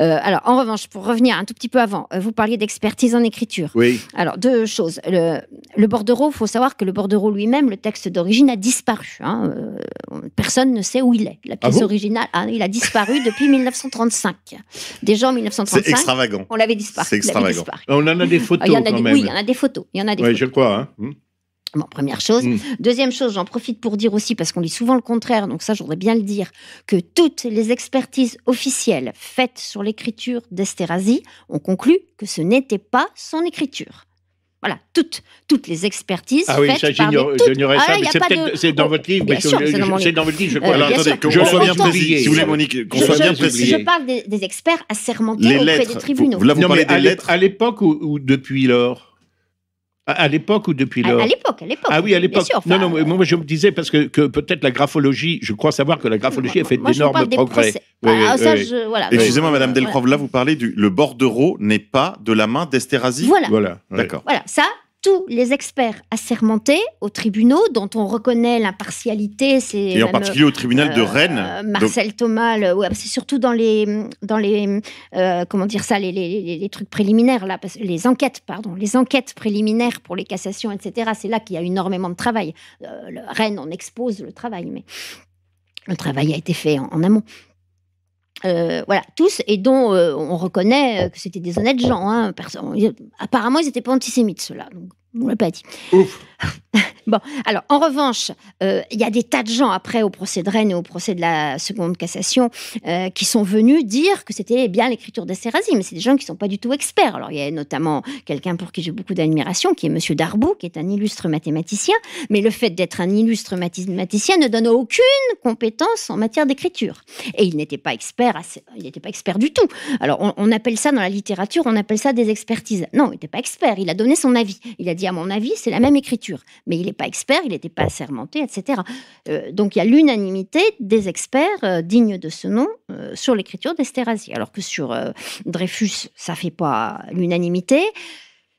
Euh, alors, en revanche, pour revenir un tout petit peu avant, euh, vous parliez d'expertise en écriture. Oui. Alors, deux choses. Le, bordereau, il faut savoir que le bordereau lui-même, le texte d'origine, a disparu. Hein, euh, personne ne sait où il est. La ah pièce originale, ah, il a disparu [LAUGHS] depuis 1935. Déjà en 1935. C'est extravagant. On l'avait disparu. C'est extravagant. On en a des ah, photos. quand même. Oui, il y en a des photos. Il y en a des je crois. Hein. Hmm. Bon, première chose. Mm. Deuxième chose, j'en profite pour dire aussi, parce qu'on dit souvent le contraire, donc ça, j'aimerais bien le dire, que toutes les expertises officielles faites sur l'écriture d'Esterhazy ont conclu que ce n'était pas son écriture. Voilà, toutes, toutes les expertises. Ah oui, ça, j'ignorais ça, mais c'est dans votre livre. mais C'est dans votre livre, je crois. Alors, attendez, qu'on soit bien précisé. Si vous voulez, Monique, qu'on soit bien précisé. Je parle des, experts assermentés auprès des tribunaux. Vous, l'avez des lettres. À l'époque ou depuis lors à, l'époque ou depuis lors À, l'époque, à l'époque. Ah oui, à l'époque. non, non, euh, moi je me disais parce que, que peut-être la graphologie, je crois savoir que la graphologie a fait d'énormes progrès. Ah, excusez-moi, Madame Delcroix, là vous parlez du. Le bordereau n'est pas de la main d'Esterhazy Voilà. voilà D'accord. Voilà, ça, tous les experts assermentés aux tribunaux, dont on reconnaît l'impartialité. Et en particulier au tribunal de euh, Rennes. Euh, Marcel Thomas, c'est surtout dans les, dans les euh, comment dire ça, les, trucs préliminaires, là, les enquêtes, pardon, les enquêtes préliminaires pour les cassations, etc. C'est là qu'il y a énormément de travail. Rennes, on expose le travail, mais le travail a été fait en amont. Euh, voilà, tous, et dont euh, on reconnaît euh, que c'était des honnêtes gens. Hein, apparemment, ils n'étaient pas antisémites, ceux-là. On ne l'a pas dit. [LAUGHS] bon, alors en revanche, euh, il y a des tas de gens après au procès de Rennes et au procès de la seconde cassation euh, qui sont venus dire que c'était bien l'écriture Cérasi mais c'est des gens qui ne sont pas du tout experts. Alors il y a notamment quelqu'un pour qui j'ai beaucoup d'admiration, qui est Monsieur Darboux, qui est un illustre mathématicien, mais le fait d'être un illustre mathématicien ne donne aucune compétence en matière d'écriture. Et il n'était pas expert, il n'était pas expert du tout. Alors on, on appelle ça dans la littérature, on appelle ça des expertises. Non, il n'était pas expert, il a donné son avis, il a dit à mon avis, c'est la même écriture. Mais il n'est pas expert, il n'était pas assermenté, etc. Euh, donc il y a l'unanimité des experts euh, dignes de ce nom euh, sur l'écriture d'Esterhazy. Alors que sur Dreyfus, ça fait pas l'unanimité.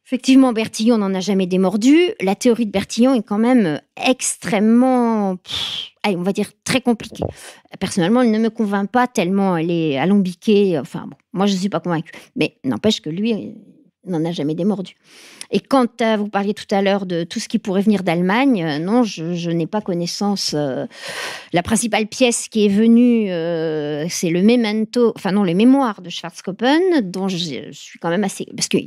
Effectivement, Bertillon n'en a jamais démordu. La théorie de Bertillon est quand même extrêmement, on va dire très compliquée. Personnellement, elle ne me convainc pas tellement elle est alambiquée. Enfin, moi, je ne suis pas convaincue. Mais n'empêche que lui, n'en a jamais démordu. Et quand à vous parliez tout à l'heure de tout ce qui pourrait venir d'Allemagne, euh, non, je, n'ai pas connaissance. Euh, la principale pièce qui est venue, euh, c'est le Memento, enfin non, les Mémoires de Schwarzkoppen, dont je, je suis quand même assez, parce que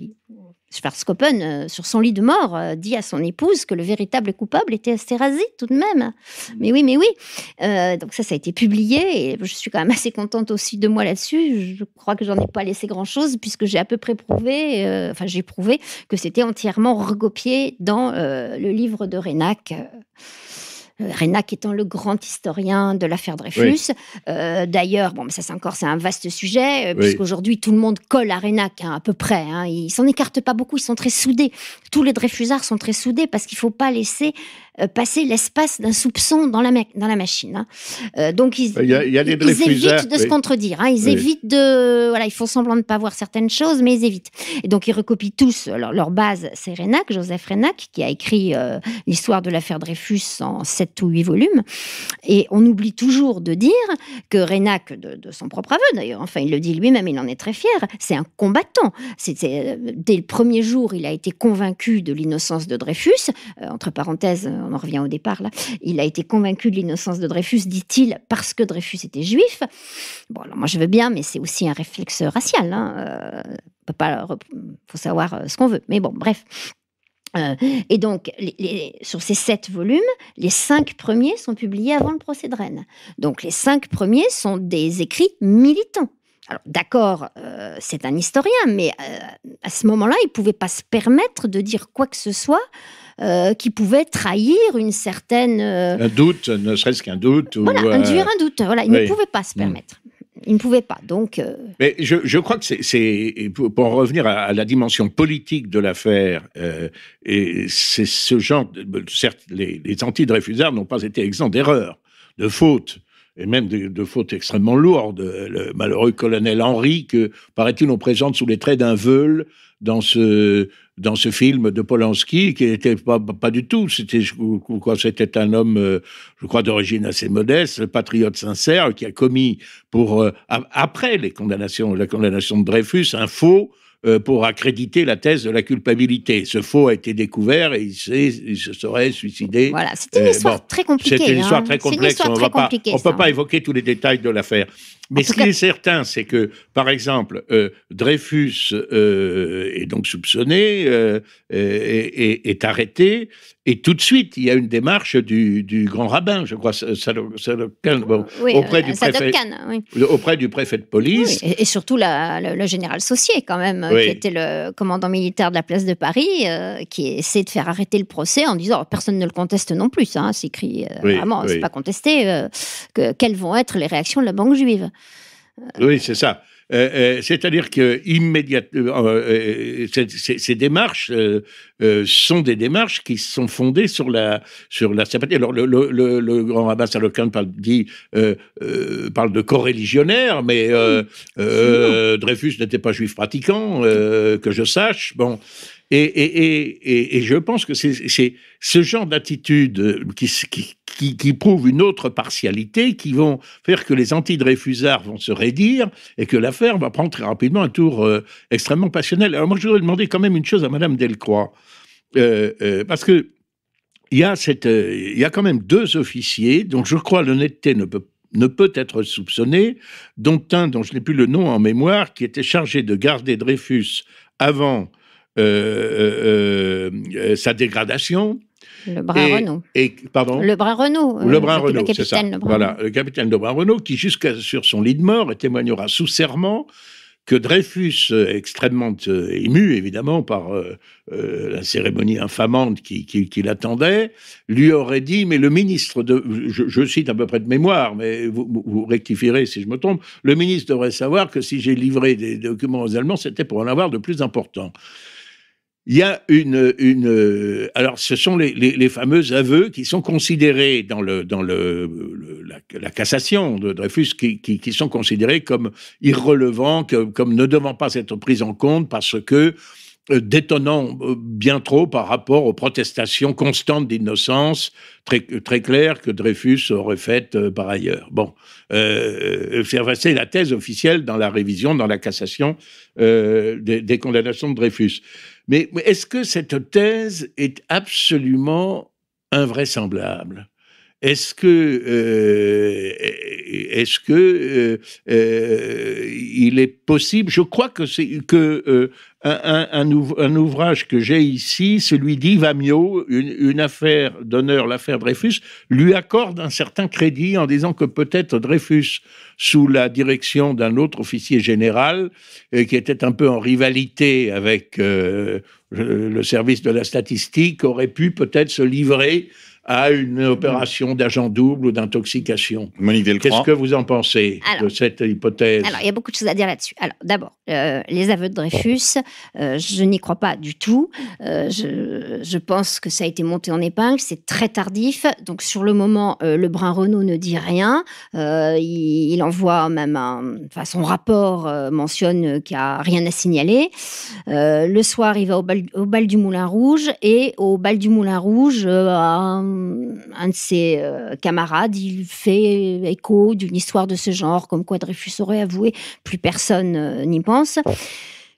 Schwarzkoppen, euh, sur son lit de mort, euh, dit à son épouse que le véritable coupable était Esterhazy, tout de même. Mais oui, mais oui. Euh, donc ça, ça a été publié et je suis quand même assez contente aussi de moi là-dessus. Je crois que j'en ai pas laissé grand-chose puisque j'ai à peu près prouvé, enfin j'ai prouvé que c'était entièrement recopié dans le livre de Renac... Euh, Rénac étant le grand historien de l'affaire Dreyfus. Euh, d'ailleurs, bon, ça c'est encore c'est un vaste sujet, euh, puisqu'aujourd'hui tout le monde colle à Rénac hein, à peu près. Hein. Ils s'en écartent pas beaucoup, ils sont très soudés. Tous les Dreyfusards sont très soudés parce qu'il faut pas laisser euh, passer l'espace d'un soupçon dans la, machine. Hein. Euh, donc ils, il y évitent de se contredire, hein. ils évitent de... Voilà, ils font semblant de ne pas voir certaines choses, mais ils évitent. Et donc ils recopient tous leur, base, c'est Renac, Joseph Renac, qui a écrit euh, l'histoire de l'affaire Dreyfus en 7 ou huit volumes. Et on oublie toujours de dire que Renac, de, son propre aveu d'ailleurs, enfin il le dit lui-même, il en est très fier, c'est un combattant. C'était dès le premier jour, il a été convaincu de l'innocence de Dreyfus. entre parenthèses, euh, on en revient au départ là, il a été convaincu de l'innocence de Dreyfus, dit-il, parce que Dreyfus était juif. Bon, alors moi je veux bien, mais c'est aussi un réflexe racial. Hein. Euh, peut pas, faut savoir euh, ce qu'on veut. Mais bon, bref. et donc, sur ces sept volumes, les cinq premiers sont publiés avant le procès de Rennes. Donc, les cinq premiers sont des écrits militants. Alors, d'accord, c'est un historien, mais à ce moment-là, il ne pouvait pas se permettre de dire quoi que ce soit euh, qui pouvait trahir une certaine... Euh, un doute, ne serait-ce qu'un doute. Voilà, induire un euh, doute. Voilà, il ne pouvait pas se hmm. permettre. Il ne pouvait pas, donc... Mais je, crois que c'est... Pour en revenir à, la dimension politique de l'affaire, et c'est ce genre... De, certes, les, les anti-dreyfusards n'ont pas été exempts d'erreurs, de fautes et même de, fautes extrêmement lourdes. Le malheureux colonel Henri que paraît-il on présente sous les traits d'un veul, dans ce dans ce film de Polanski, qui n'était pas, du tout, c'était, un homme, euh, je crois, d'origine assez modeste, patriote sincère, qui a commis, pour, euh, après les condamnations, la condamnation de Dreyfus, un faux euh, pour accréditer la thèse de la culpabilité. Ce faux a été découvert et il, se serait suicidé. Voilà, c'était euh, une histoire hein. très compliquée. C'était une histoire très complexe. on ne peut pas évoquer tous les détails de l'affaire. Mais ce qui est certain, c'est que, par exemple, euh, Dreyfus est donc soupçonné, est, arrêté, et tout de suite, il y a une démarche du, grand rabbin, je crois, auprès, du préfet, de police. et, surtout le, général Saussier, quand même, euh, qui était le commandant militaire de la place de Paris, euh, qui essaie de faire arrêter le procès en disant personne ne le conteste non plus, hein, c'est écrit euh, vraiment, c'est pas contesté, que, quelles vont être les réactions de la Banque juive. Oui, c'est ça. Euh, euh, c'est-à-dire que immédiatement, euh, ces, démarches sont des démarches qui sont fondées sur la sur la sympathie. Alors le, grand rabbin Salokan parle dit parle de corréligionnaire, mais Dreyfus n'était pas juif pratiquant que je sache. Bon. Et, je pense que c'est ce genre d'attitude euh, qui, prouve une autre partialité, qui vont faire que les anti-Dreyfusards vont se raidir et que l'affaire va prendre très rapidement un tour euh, extrêmement passionnel. Alors moi, je voudrais demander quand même une chose à Madame Delcroix, euh, parce que il y, a cette, il y a quand même deux officiers dont je crois l'honnêteté ne peut ne peut être soupçonnée, dont un dont je n'ai plus le nom en mémoire, qui était chargé de garder Dreyfus avant euh, euh, euh, sa dégradation. Le bras et, Renault. pardon Le bras Renault. Le bras le Renault, Le voilà, le capitaine de bras Renault, qui jusqu'à sur son lit de mort témoignera sous serment que Dreyfus, extrêmement ému évidemment par la cérémonie infamante qui, qui, l'attendait, lui aurait dit, mais le ministre de, je, cite à peu près de mémoire, mais vous, vous, rectifierez si je me trompe, le ministre devrait savoir que si j'ai livré des documents aux Allemands, c'était pour en avoir de plus importants il y a une, une euh, alors ce sont les, fameux aveux qui sont considérés dans le dans le, la, cassation de Dreyfus qui, qui, sont considérés comme irrelevants comme ne devant pas être pris en compte parce que euh, détonnant euh, bien trop par rapport aux protestations constantes d'innocence très, très claires que Dreyfus aurait faites par ailleurs. Bon, euh, c'est la thèse officielle dans la révision, dans la cassation des, des, condamnations de Dreyfus. Mais est-ce que cette thèse est absolument invraisemblable est-ce que, euh, est-ce que euh, euh, il est possible Je crois que c'est que un, un, ouvrage que j'ai ici, celui d'Ivamio, une, affaire d'honneur, l'affaire Dreyfus, lui accorde un certain crédit en disant que peut-être Dreyfus, sous la direction d'un autre officier général, qui était un peu en rivalité avec le service de la statistique, aurait pu peut-être se livrer à une opération mm. d'agent double ou d'intoxication. Qu'est-ce que vous en pensez de cette hypothèse Alors, il y a beaucoup de choses à dire là-dessus. Alors, d'abord, euh, les aveux de Dreyfus, euh, je n'y crois pas du tout. Euh, je, pense que ça a été monté en épingle, c'est très tardif. Donc, sur le moment, le brun Renault ne dit rien. Il, envoie même un. Enfin, son rapport mentionne qu'il n'y a rien à signaler. le soir, il va au bal, du Moulin Rouge et au bal du Moulin Rouge, un de ses euh, camarades, il fait écho d'une histoire de ce genre, comme quoi Dreyfus aurait avoué, plus personne euh, n'y pense.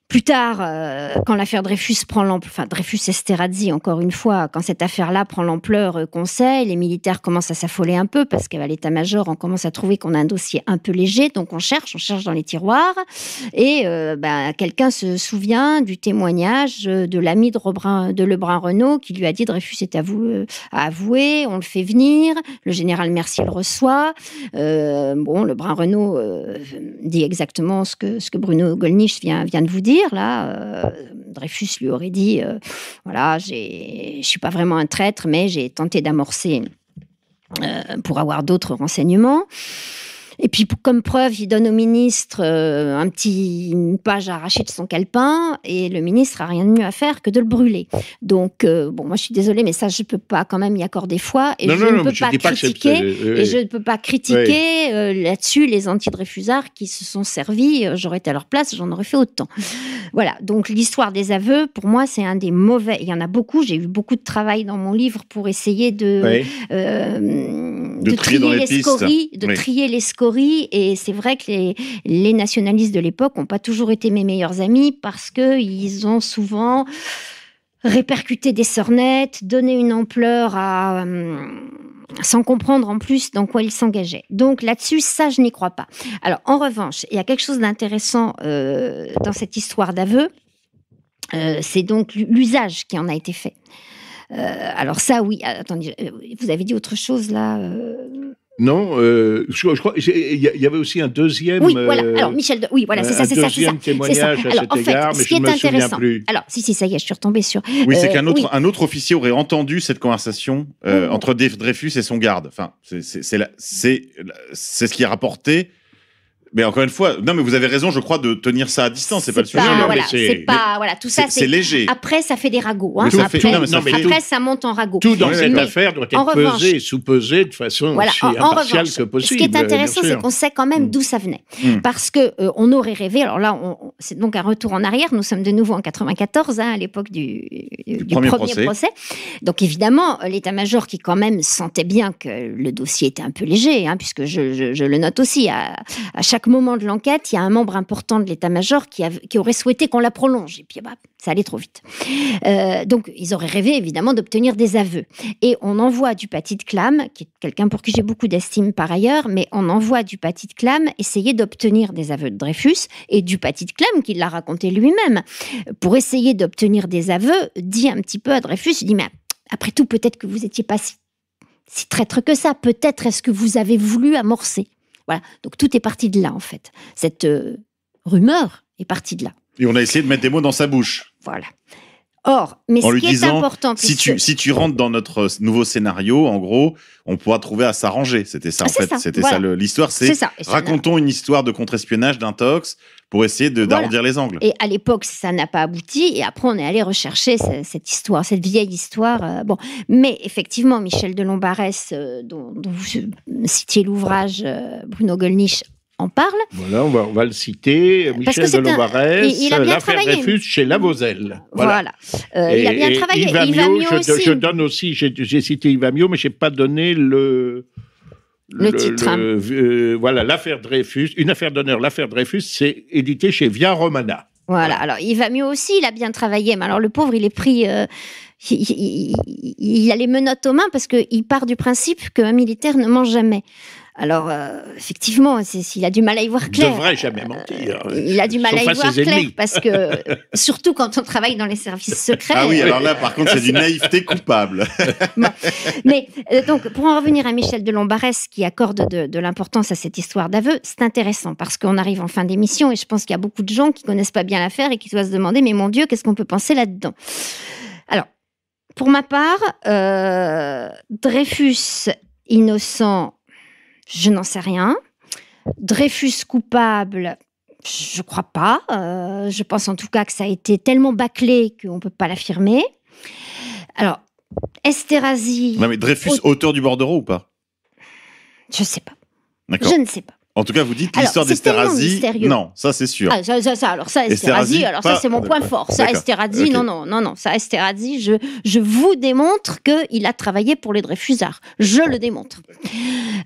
Plus tard, euh, quand l'affaire Dreyfus prend l'ampleur, enfin Dreyfus Esterhazy, encore une fois, quand cette affaire-là prend l'ampleur conseil, euh, les militaires commencent à s'affoler un peu parce qu'à l'état-major, on commence à trouver qu'on a un dossier un peu léger, donc on cherche, on cherche dans les tiroirs, et euh, bah, quelqu'un se souvient du témoignage de l'ami de, Lebrun-Renault qui lui a dit Dreyfus est avoué, à avouer, on le fait venir, le général Mercier le reçoit. bon, Lebrun-Renault dit exactement ce que, Bruno Gollnisch vient de vous dire là, euh, Dreyfus lui aurait dit, euh, voilà, je ne suis pas vraiment un traître, mais j'ai tenté d'amorcer euh, pour avoir d'autres renseignements. Et puis, comme preuve, il donne au ministre euh, un petit, une page arrachée de son calepin, et le ministre a rien de mieux à faire que de le brûler. Donc, euh, bon, moi, je suis désolée, mais ça, je peux pas quand même y accorder foi, et je ne peux pas critiquer, et je ne peux pas critiquer là-dessus les réfusard qui se sont servis. Euh, j'aurais été à leur place, j'en aurais fait autant. Voilà. Donc, l'histoire des aveux, pour moi, c'est un des mauvais. Il y en a beaucoup. J'ai eu beaucoup de travail dans mon livre pour essayer de de, trier, les, Scories, de trier les scories. Et c'est vrai que les, nationalistes de l'époque n'ont pas toujours été mes meilleurs amis parce qu'ils ont souvent répercuté des sornettes, donné une ampleur à... Euh, sans comprendre en plus dans quoi ils s'engageaient. Donc là-dessus, ça, je n'y crois pas. Alors, en revanche, il y a quelque chose d'intéressant euh, dans cette histoire d'aveu. Euh, c'est donc l'usage qui en a été fait. Euh, alors ça, oui. Euh, attendez, euh, vous avez dit autre chose là. Non, je, crois. Il y, avait aussi un deuxième. Oui, voilà. Alors, Michel, oui, voilà, c'est ça, c'est ça, c'est ça. témoignage ça. à cet égard, mais ce je ne me souviens plus. Alors, si, si, ça y est, je suis retombée sur. Oui, c'est qu'un autre, un autre officier aurait entendu cette conversation mm. entre Dreyfus et son garde. Enfin, c'est c'est ce qui est rapporté mais encore une fois, non, mais vous avez raison, je crois, de tenir ça à distance. C'est pas le sujet. Voilà, c'est pas, voilà, tout ça, c'est léger. Après, ça fait des ragots. Après, ça, monte en ragots. Tout dans cette affaire doit être pesé, sous-pesé de façon aussi impartiale que possible. Ce qui est intéressant, c'est qu'on sait quand même mm. d'où ça venait. Mm. Parce que euh, on aurait rêvé, alors là, c'est donc un retour en arrière, nous sommes de nouveau en 94, hein, à l'époque du, premier, procès. Donc évidemment, l'état-major qui quand même sentait bien que le dossier était un peu léger, hein, puisque je, le note aussi, à, à chaque moment de l'enquête, il y a un membre important de l'état-major qui, aurait souhaité qu'on la prolonge. Et puis, ça allait trop vite. Euh, donc, ils auraient rêvé, évidemment, d'obtenir des aveux. Et on envoie du petit de Clam, qui est quelqu'un pour qui j'ai beaucoup d'estime par ailleurs, mais on envoie du petit de Clam essayer d'obtenir des aveux de Dreyfus, et du de Clam, qui l'a raconté lui-même, pour essayer d'obtenir des aveux, dit un petit peu à Dreyfus, il dit, mais après tout, peut-être que vous n'étiez pas si si traître que ça. Peut-être est-ce que vous avez voulu amorcer voilà. Donc tout est parti de là, en fait. Cette euh, rumeur est partie de là. Et on a essayé de mettre des mots dans sa bouche. Voilà. Or, mais en ce lui qui disant, est important, si tu, si tu rentres dans notre euh, nouveau scénario, en gros, on pourra trouver à s'arranger. C'était ça, en ah, fait. C'était ça l'histoire. C'est racontons une histoire de contre-espionnage d'un tox pour essayer d'arrondir les angles. Et à l'époque, ça n'a pas abouti. Et après, on est allé rechercher cette histoire, cette vieille histoire. Euh, bon, mais effectivement, Michel de Lombarès, euh, dont, vous citiez l'ouvrage Bruno Gollnisch on parle. Voilà, on va, on va le citer. Michel de Lovarez, l'affaire Dreyfus chez Lavoiselle. Voilà. Euh, il a bien travaillé. Il va je, aussi. je, donne aussi, j'ai cité Yves mais je n'ai pas donné le... titre. Hein. Euh, voilà, l'affaire Dreyfus, une affaire d'honneur, l'affaire Dreyfus, c'est édité chez Via Romana. Voilà, alors il va mieux aussi, il a bien travaillé, mais alors le pauvre, il est pris. Euh, il, il, a les menottes aux mains parce qu'il part du principe qu'un militaire ne mange jamais. Alors, euh, effectivement, s'il a du mal à y voir clair. Il devrait jamais mentir. Euh, il a du mal à y voir clair parce que, [LAUGHS] surtout quand on travaille dans les services secrets. Ah oui, alors là, euh, par contre, c'est d'une [LAUGHS] naïveté coupable. [LAUGHS] Mais donc, pour en revenir à Michel de qui accorde de, l'importance à cette histoire d'aveu, c'est intéressant parce qu'on arrive en fin d'émission et je pense qu'il y a beaucoup de gens qui connaissent pas bien l'affaire et qui doivent se demander, mais mon Dieu, qu'est-ce qu'on peut penser là-dedans Alors, pour ma part, Dreyfus innocent je n'en sais rien. Dreyfus coupable, je ne crois pas. Euh, je pense en tout cas que ça a été tellement bâclé qu'on ne peut pas l'affirmer. Alors, Esterhazy. Non, mais Dreyfus, auteur du bordereau ou pas Je ne sais pas. Je ne sais pas. En tout cas, vous dites l'histoire d'Esterhazy. Non, ça c'est sûr. Ah, ça, ça, alors ça, Esterhazy, alors ça c'est mon point fort. Ça, Esterhazy, non, non, non, non, ça, Esterhazy, je, je vous démontre qu'il a travaillé pour les Dreyfusards. Je le démontre.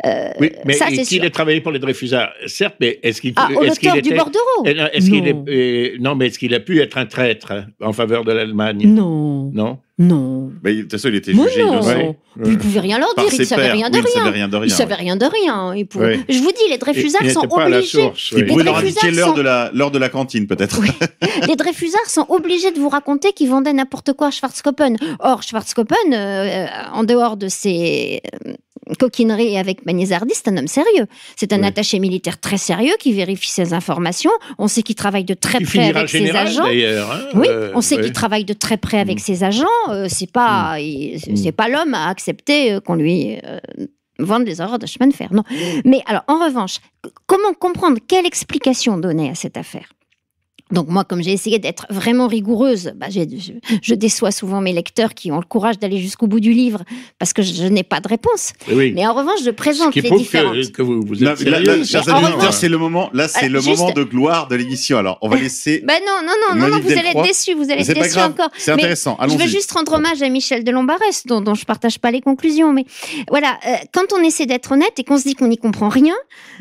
Euh, oui, mais ça, c'est a travaillé pour les Dreyfusards, certes, mais est-ce qu'il. est du non. Euh, non. mais est-ce qu'il a pu être un traître en faveur de l'Allemagne Non. Non. Non. Mais de toute façon, il était jugé innocent. Ouais. Vous ne pouvez rien leur dire, il ne savait rien de rien. Il ne savait rien de rien. Il Je vous dis, les Dreyfusards sont obligés. À la source, Ils pouvaient leur indiquer l'heure de, la, de la cantine, peut-être. les Dreyfusards sont obligés de vous raconter qu'ils vendaient n'importe quoi à Schwarzkoppen. Or, Schwarzkoppen, euh, en dehors de ses euh, coquinerie avec Magnézardi, c'est un homme sérieux. C'est un attaché militaire très sérieux qui vérifie ses informations. On sait qu'il travaille de très près avec ses agents. Hein, oui, euh, on sait qu'il travaille de très près avec mm. ses agents. Euh, c'est pas, mm. mm. c'est pas l'homme à accepter euh, qu'on lui vende des horreurs de chemin de fer. Non. Mais alors, en revanche, comment comprendre quelle explication donner à cette affaire donc moi, comme j'ai essayé d'être vraiment rigoureuse, bah, je, déçois souvent mes lecteurs qui ont le courage d'aller jusqu'au bout du livre parce que je, n'ai pas de réponse. Mais en revanche, je présente les différentes. Que, que vous, c'est le moment. Là, c'est bah, le moment de gloire de l'émission. Alors, on va laisser. [LAUGHS] bah non, non, non, non, vous allez être déçus, vous allez être déçus encore. C'est intéressant. Je veux juste rendre hommage à Michel de Lombarès, dont, dont je partage pas les conclusions, mais voilà, euh, quand on essaie d'être honnête et qu'on se dit qu'on n'y comprend rien,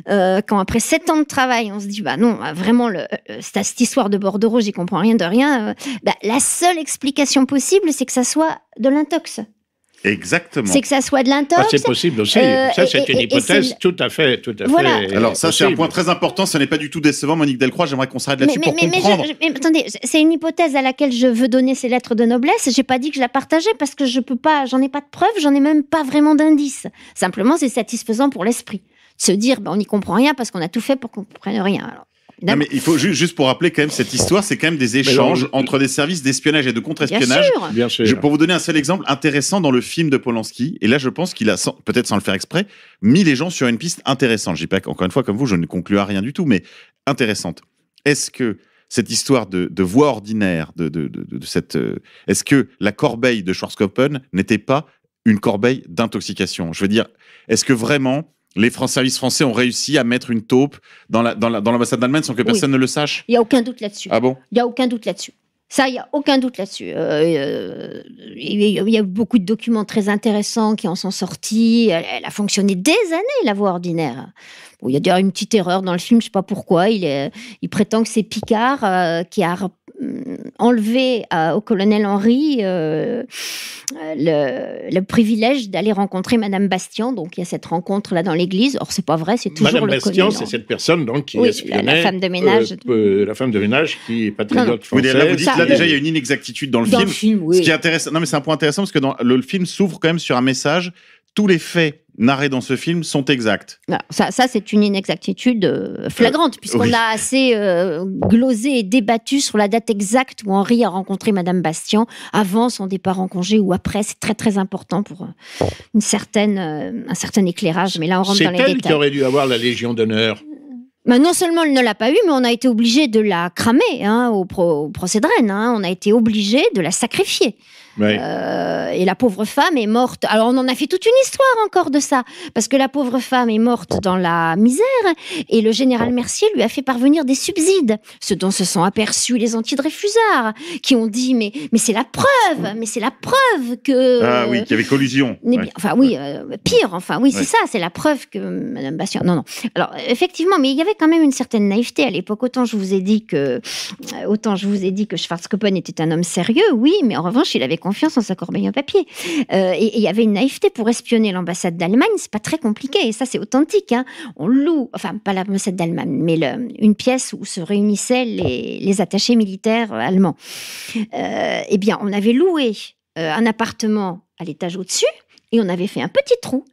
euh, quand après sept ans de travail, on se dit bah non, vraiment le, le euh, statistique de rouge j'y comprends rien de rien. Euh, bah, la seule explication possible, c'est que ça soit de l'intox. Exactement. C'est que ça soit de l'intox. Ah, c'est possible aussi. Euh, ça, c'est une hypothèse tout à fait, tout à fait. Alors ça, c'est un point très important. Ce n'est pas du tout décevant, Monique Delcroix. J'aimerais qu'on s'arrête là-dessus pour comprendre. Mais, attendez, c'est une hypothèse à laquelle je veux donner ces lettres de noblesse. J'ai pas dit que je la partageais parce que je peux pas. J'en ai pas de preuves. J'en ai même pas vraiment d'indices. Simplement, c'est satisfaisant pour l'esprit. Se dire, bah, on n'y comprend rien parce qu'on a tout fait pour qu'on comprenne rien. Alors, mais il faut juste pour rappeler quand même cette histoire, c'est quand même des échanges entre des services d'espionnage et de contre-espionnage. Bien Je, pour vous donner un seul exemple intéressant dans le film de Polanski, et là je pense qu'il a, peut-être sans le faire exprès, mis les gens sur une piste intéressante. Je dis pas encore une fois comme vous, je ne conclue à rien du tout, mais intéressante. Est-ce que cette histoire de, de voix ordinaire, de, de, cette, euh, est-ce que la corbeille de Schwarzkopf n'était pas une corbeille d'intoxication Je veux dire, est-ce que vraiment les services français ont réussi à mettre une taupe dans l'ambassade d'Allemagne sans que personne ne le sache Il y a aucun doute là-dessus. Ah bon Il y a aucun doute là-dessus. Ça, il n'y a aucun doute là-dessus. Euh, euh, il y a beaucoup de documents très intéressants qui en sont sortis. Elle, a fonctionné des années, la voie ordinaire. il y a d'ailleurs une petite erreur dans le film, je ne sais pas pourquoi. Il, prétend que c'est Picard euh, qui a euh, enlever au colonel Henri euh, euh, le, privilège d'aller rencontrer Madame Bastien. Donc il y a cette rencontre là dans l'église. Or c'est pas vrai, c'est toujours Madame Bastien, c'est cette personne donc qui est la, la, femme de ménage, la femme de ménage qui est patriote française. là vous dites là déjà il y a une inexactitude dans le film. film oui. Ce qui est intéressant, non mais c'est un point intéressant parce que dans, le film s'ouvre quand même sur un message. Tous les faits narrées dans ce film sont exactes. Ah, ça, c'est une inexactitude euh, flagrante, euh, puisqu'on a assez euh, glosé et débattu sur la date exacte où Henri a rencontré Madame Bastien, avant son départ en congé ou après. C'est très très important pour une certaine, un certain éclairage. Mais là, on rentre dans les détails. C'est elle qui aurait dû avoir la Légion d'honneur. Bah, non seulement elle ne l'a pas eu, mais on a été obligé de la cramer hein, au, procès de Rennes. Hein. on a été obligé de la sacrifier. Euh, et la pauvre femme est morte. Alors on en a fait toute une histoire encore de ça, parce que la pauvre femme est morte dans la misère, et le général Mercier lui a fait parvenir des subsides, ce dont se sont aperçus les antidréfusards qui ont dit mais, mais c'est la preuve, mais c'est la preuve que... Ah oui, qu'il y avait collusion. Enfin oui, euh, pire, enfin oui, c'est ça, c'est la preuve que Madame Bastien... Non, non. Alors effectivement, mais il y avait quand même une certaine naïveté à l'époque. Autant je vous ai dit que... Autant je vous ai dit que Schwarzkopf était un homme sérieux, oui, mais en revanche, il avait confiance en sa corbeille en papier. Euh, et il y avait une naïveté pour espionner l'ambassade d'Allemagne, c'est pas très compliqué, et ça c'est authentique. Hein. On loue, enfin pas l'ambassade d'Allemagne, mais une pièce où se réunissaient les, attachés militaires euh, allemands. Euh, eh bien, on avait loué un appartement à l'étage au-dessus, et on avait fait un petit trou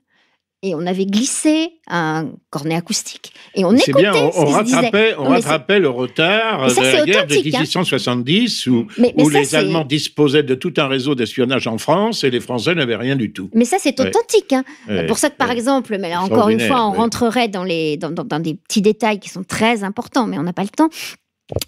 et on avait glissé un cornet acoustique et on écoutait bien, on, on rattrapait, on rattrapait le retard de la guerre de 1870 hein. où, les Allemands disposaient de tout un réseau d'espionnage en France et les Français n'avaient rien du tout. Mais ça, c'est authentique. Hein. Pour ça que, par exemple, mais là, encore une fois, on rentrerait dans, les, dans, dans, des petits détails qui sont très importants, mais on n'a pas le temps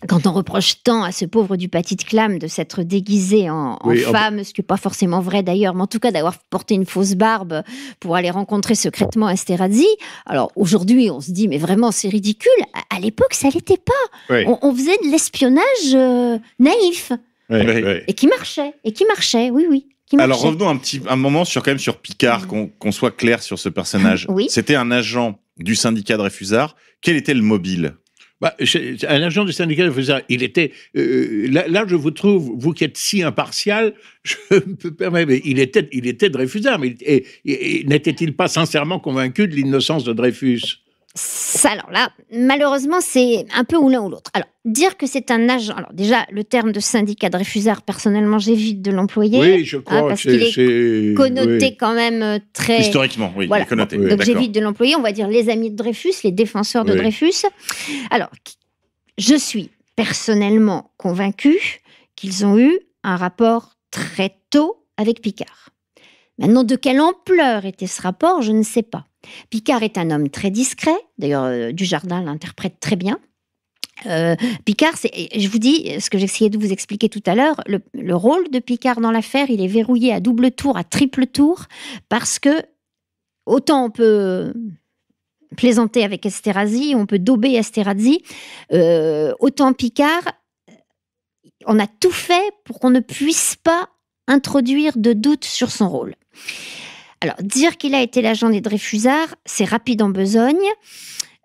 quand on reproche tant à ce pauvre du de Clam de s'être déguisé en, femme, ce qui n'est pas forcément vrai d'ailleurs, mais en tout cas d'avoir porté une fausse barbe pour aller rencontrer secrètement Esterhazy. Alors aujourd'hui, on se dit, mais vraiment, c'est ridicule. À, l'époque, ça l'était pas. On, faisait de l'espionnage euh, naïf. et qui marchait, et qui marchait, oui, oui. Alors revenons un petit un moment sur quand même sur Picard, mm. qu'on soit clair sur ce personnage. [LAUGHS] C'était un agent du syndicat de Réfusard. Quel était le mobile bah, un agent du syndicat faisait Il était. Euh, euh, là, je vous trouve, vous qui êtes si impartial, [LAUGHS] je me permets, mais il était, il était Dreyfusard. Mais n'était-il pas sincèrement convaincu de l'innocence de Dreyfus alors là, malheureusement, c'est un peu ou l'un ou l'autre. Alors, dire que c'est un agent. Alors, déjà, le terme de syndicat de personnellement, j'évite de l'employer. Oui, je hein, crois. parce qu'il est, connoté quand même euh, très. Historiquement, oui, il est Donc, j'évite de l'employer. On va dire les amis de Dreyfus, les défenseurs de Dreyfus. Alors, je suis personnellement convaincue qu'ils ont eu un rapport très tôt avec Picard. Maintenant, de quelle ampleur était ce rapport, je ne sais pas. Picard est un homme très discret, d'ailleurs euh, Dujardin l'interprète très bien. Euh, Picard, je vous dis ce que j'essayais de vous expliquer tout à l'heure, le, rôle de Picard dans l'affaire, il est verrouillé à double tour, à triple tour, parce que autant on peut plaisanter avec Esterhazy, on peut dober Esterhazy, euh, autant Picard, on a tout fait pour qu'on ne puisse pas introduire de doute sur son rôle. Alors, dire qu'il a été l'agent des Dreyfusards, c'est rapide en besogne.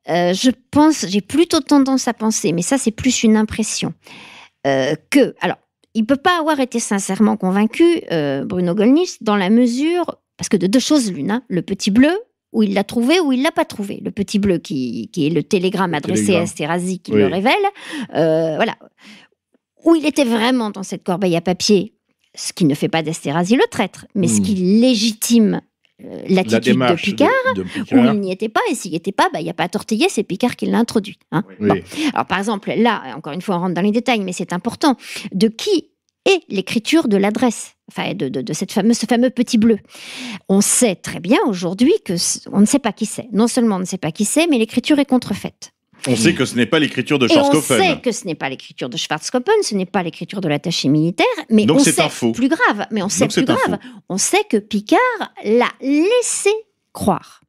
Euh, je pense, j'ai plutôt tendance à penser, mais ça c'est plus une impression, euh, que, alors, il peut pas avoir été sincèrement convaincu, euh, Bruno Gollnisch, dans la mesure, parce que de deux choses l'une, hein, le petit bleu, où il l'a trouvé ou il l'a pas trouvé, le petit bleu qui, est le télégramme adressé à Stérasi qui le révèle, euh, voilà, où il était vraiment dans cette corbeille à papier, ce qui ne fait pas d'Astérasie le traître, mais ce hmm. qui légitime l'attitude de, Picard, où il n'y était pas, et s'il n'y était pas, bah, il n'y a pas à tortiller, c'est Picard qui l'a introduit. Hein. Alors par exemple, là, encore une fois, on rentre dans les détails, mais c'est important, de qui est l'écriture de l'adresse Enfin, de, de, cette fameuse, ce fameux petit bleu. On sait très bien aujourd'hui que on ne sait pas qui c'est. Non seulement on ne sait pas qui c'est, mais l'écriture est contrefaite. On sait que ce n'est pas l'écriture de Schwarzkopf. On sait que ce n'est pas l'écriture de Schwarzkopf, ce n'est pas l'écriture de l'attaché militaire, mais on sait plus grave, mais on sait grave, on sait que Picard l'a laissé croire.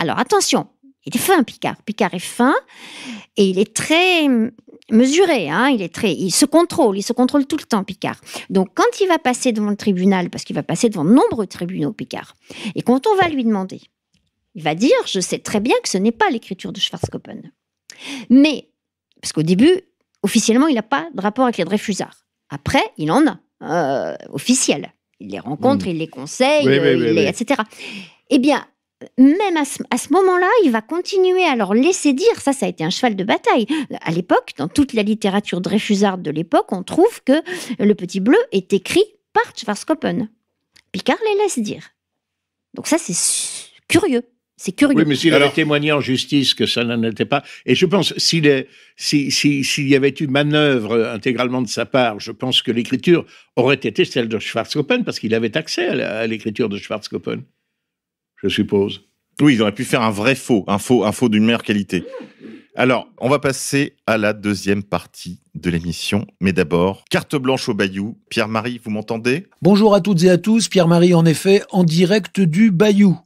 Alors attention, il est fin Picard, Picard est fin et il est très mesuré, hein. il est très, il se contrôle, il se contrôle tout le temps Picard. Donc quand il va passer devant le tribunal, parce qu'il va passer devant de nombreux tribunaux Picard, et quand on va lui demander, il va dire, je sais très bien que ce n'est pas l'écriture de Schwarzkopf. Mais, parce qu'au début, officiellement, il n'a pas de rapport avec les Dreyfusards. Après, il en a, euh, officiel. Il les rencontre, hmm. il les conseille, euh, etc. Eh bien, même à ce, moment-là, il va continuer à leur laisser dire, ça, ça a été un cheval de bataille. À l'époque, dans toute la littérature Dreyfusard de l'époque, on trouve que Le Petit Bleu est écrit par Schwarzkoppen. Picard les laisse dire. Donc ça, c'est curieux. C'est curieux. Oui, mais s'il avait témoigné en justice que ça n'en était pas, et je pense s'il si, y avait eu manœuvre euh, intégralement de sa part, je pense que l'écriture aurait été celle de Schwarzkopf, parce qu'il avait accès à l'écriture de Schwarzkopf, je suppose. Oui, il aurait pu faire un vrai faux, un faux, un faux d'une meilleure qualité. Alors, on va passer à la deuxième partie de l'émission. Mais d'abord, carte blanche au Bayou. Pierre-Marie, vous m'entendez Bonjour à toutes et à tous. Pierre-Marie, en effet, en direct du Bayou.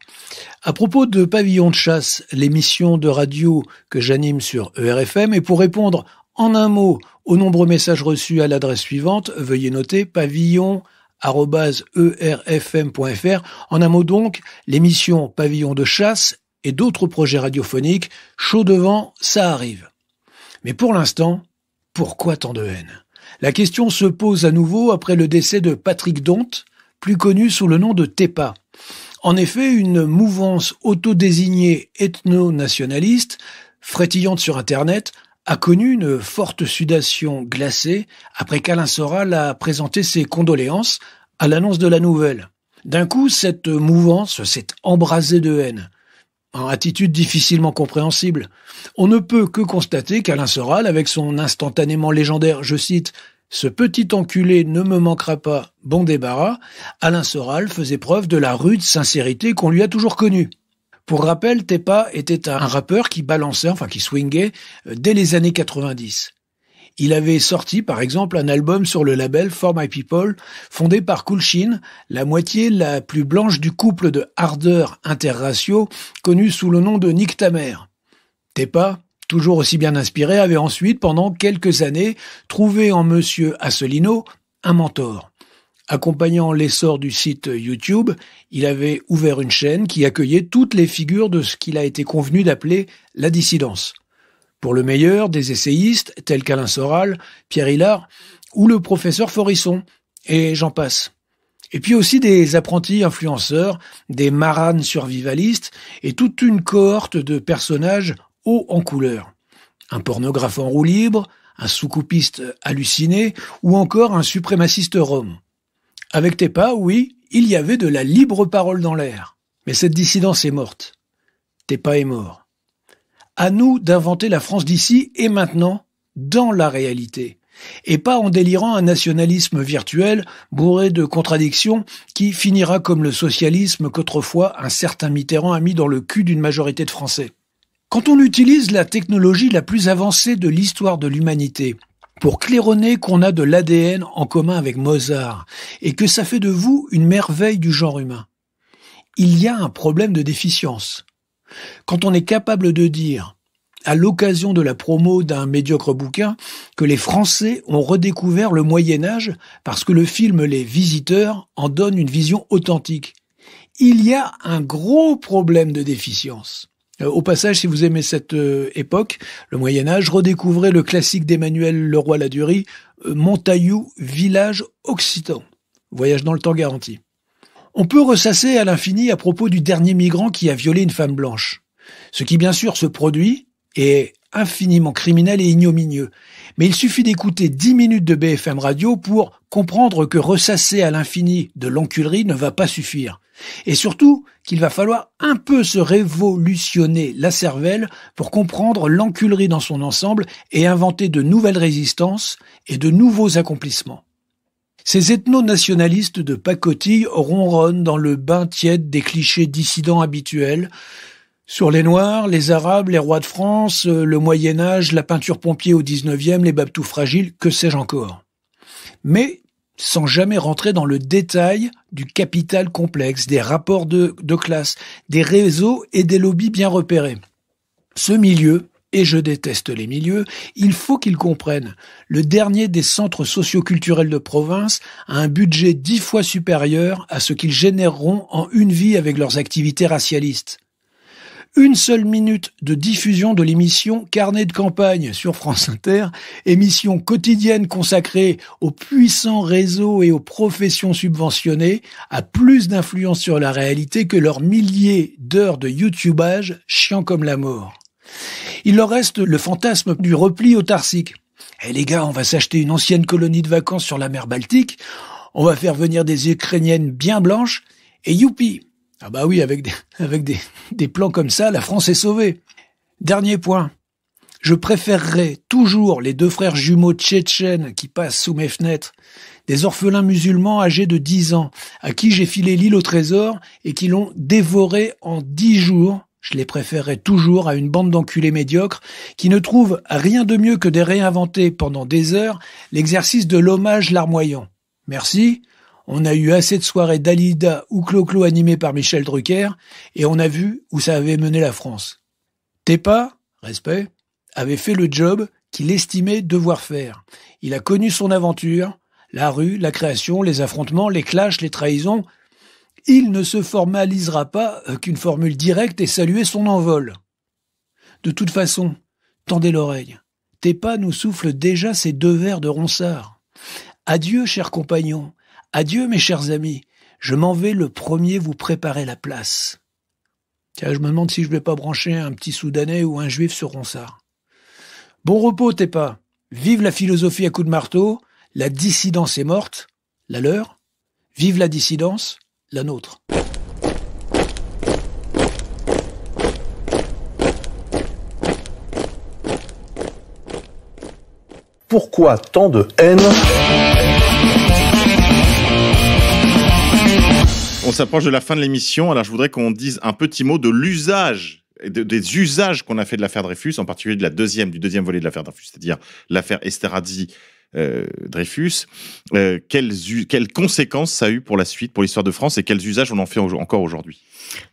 À propos de Pavillon de chasse, l'émission de radio que j'anime sur ERFM, et pour répondre en un mot aux nombreux messages reçus à l'adresse suivante, veuillez noter pavillon e En un mot donc, l'émission Pavillon de chasse et d'autres projets radiophoniques, chaud devant, ça arrive. Mais pour l'instant, pourquoi tant de haine La question se pose à nouveau après le décès de Patrick Donte, plus connu sous le nom de TEPA. En effet, une mouvance autodésignée ethno-nationaliste, frétillante sur Internet, a connu une forte sudation glacée après qu'Alain Soral a présenté ses condoléances à l'annonce de la nouvelle. D'un coup, cette mouvance s'est embrasée de haine en attitude difficilement compréhensible. On ne peut que constater qu'Alain Soral, avec son instantanément légendaire, je cite, ce petit enculé ne me manquera pas, bon débarras, Alain Soral faisait preuve de la rude sincérité qu'on lui a toujours connue. Pour rappel, Tepa était un rappeur qui balançait, enfin qui swingait, euh, dès les années 90. Il avait sorti, par exemple, un album sur le label For My People, fondé par shen, la moitié la plus blanche du couple de hardeurs interraciaux, connu sous le nom de Nick Tamer. Tepa, toujours aussi bien inspiré, avait ensuite, pendant quelques années, trouvé en Monsieur Asselineau un mentor. Accompagnant l'essor du site YouTube, il avait ouvert une chaîne qui accueillait toutes les figures de ce qu'il a été convenu d'appeler la dissidence pour le meilleur des essayistes tels qu'Alain Soral, Pierre Hillard ou le professeur Forisson, et j'en passe. Et puis aussi des apprentis influenceurs, des maranes survivalistes et toute une cohorte de personnages hauts en couleur. Un pornographe en roue libre, un soucoupiste halluciné ou encore un suprémaciste rome. Avec Tepa, oui, il y avait de la libre parole dans l'air. Mais cette dissidence est morte. Tepa est mort. À nous d'inventer la France d'ici et maintenant, dans la réalité et pas en délirant un nationalisme virtuel bourré de contradictions qui finira comme le socialisme qu'autrefois un certain Mitterrand a mis dans le cul d'une majorité de Français. Quand on utilise la technologie la plus avancée de l'histoire de l'humanité pour claironner qu'on a de l'ADN en commun avec Mozart et que ça fait de vous une merveille du genre humain, il y a un problème de déficience. Quand on est capable de dire à l'occasion de la promo d'un médiocre bouquin que les Français ont redécouvert le Moyen Âge parce que le film Les Visiteurs en donne une vision authentique. Il y a un gros problème de déficience. Euh, au passage, si vous aimez cette euh, époque, le Moyen Âge, redécouvrez le classique d'Emmanuel Leroy-Ladurie, euh, Montaillou, village occitan. Voyage dans le temps garanti. On peut ressasser à l'infini à propos du dernier migrant qui a violé une femme blanche. Ce qui bien sûr se produit est infiniment criminel et ignominieux. Mais il suffit d'écouter 10 minutes de BFM Radio pour comprendre que ressasser à l'infini de l'enculerie ne va pas suffire. Et surtout qu'il va falloir un peu se révolutionner la cervelle pour comprendre l'enculerie dans son ensemble et inventer de nouvelles résistances et de nouveaux accomplissements. Ces ethno-nationalistes de pacotille ronronnent dans le bain tiède des clichés dissidents habituels, sur les Noirs, les Arabes, les rois de France, euh, le Moyen Âge, la peinture pompier au XIXe, les babtous fragiles, que sais-je encore. Mais sans jamais rentrer dans le détail du capital complexe, des rapports de, de classe, des réseaux et des lobbies bien repérés. Ce milieu, et je déteste les milieux, il faut qu'ils comprennent. Le dernier des centres socioculturels de province a un budget dix fois supérieur à ce qu'ils généreront en une vie avec leurs activités racialistes. Une seule minute de diffusion de l'émission Carnet de campagne sur France Inter, émission quotidienne consacrée aux puissants réseaux et aux professions subventionnées, a plus d'influence sur la réalité que leurs milliers d'heures de YouTubeage chiant comme la mort. Il leur reste le fantasme du repli autarcique. Eh les gars, on va s'acheter une ancienne colonie de vacances sur la mer Baltique, on va faire venir des Ukrainiennes bien blanches, et youpi Ah bah oui, avec des, [LAUGHS] avec des, des plans comme ça, la France est sauvée. Dernier point. Je préférerais toujours les deux frères jumeaux tchétchènes qui passent sous mes fenêtres, des orphelins musulmans âgés de 10 ans, à qui j'ai filé l'île au trésor et qui l'ont dévoré en 10 jours je les préférerais toujours à une bande d'enculés médiocres qui ne trouvent rien de mieux que de réinventer pendant des heures l'exercice de l'hommage larmoyant. Merci. On a eu assez de soirées d'Alida ou Clo-Clo animées par Michel Drucker et on a vu où ça avait mené la France. Tepa, respect, avait fait le job qu'il estimait devoir faire. Il a connu son aventure, la rue, la création, les affrontements, les clashs, les trahisons, il ne se formalisera pas euh, qu'une formule directe et saluer son envol. De toute façon, tendez l'oreille. Tepa nous souffle déjà ces deux vers de Ronsard. Adieu, chers compagnons. Adieu, mes chers amis. Je m'en vais le premier vous préparer la place. Tiens, je me demande si je vais pas brancher un petit Soudanais ou un Juif sur Ronsard. Bon repos, Tepa. Vive la philosophie à coups de marteau. La dissidence est morte. La leur. Vive la dissidence la nôtre. Pourquoi tant de haine On s'approche de la fin de l'émission, alors je voudrais qu'on dise un petit mot de l'usage des usages qu'on a fait de l'affaire Dreyfus, en particulier de la deuxième, du deuxième volet de l'affaire Dreyfus, c'est-à-dire l'affaire Esterhazy euh, Dreyfus, euh, quelles, quelles, conséquences ça a eu pour la suite, pour l'histoire de France, et quels usages on en fait encore aujourd'hui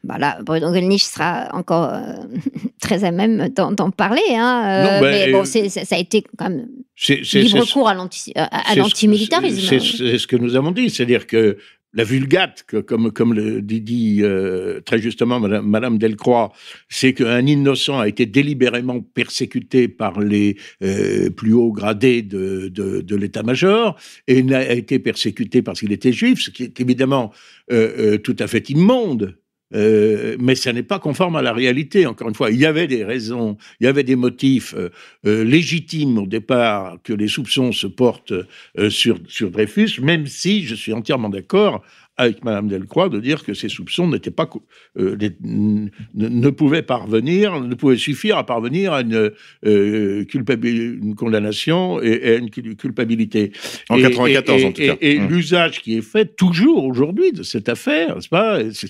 voilà, bah Bruno sera encore euh, [LAUGHS] très à même d'en parler. Hein, non, bah, mais bon, ça, ça a été quand même libre cours à l'antimilitarisme. C'est ce que nous avons dit, c'est-à-dire que la vulgate, comme, comme le dit, euh, très justement Madame, Delcroix, c'est qu'un innocent a été délibérément persécuté par les euh, plus hauts gradés de, l'état-major et a été persécuté parce qu'il était juif, ce qui est évidemment euh, tout à fait immonde euh, mais ça n'est pas conforme à la réalité. Encore une fois, il y avait des raisons, il y avait des motifs euh, euh, légitimes au départ que les soupçons se portent sur, sur Dreyfus, même si je suis entièrement d'accord avec Madame Delcroix de dire que ces soupçons n'étaient pas euh, ne, pouvaient parvenir, ne pouvaient suffire à parvenir à une, euh, une condamnation et, à une culpabilité. En et, 94 en tout cas. Et, mmh. l'usage qui est fait toujours aujourd'hui de cette affaire, nest pas C'est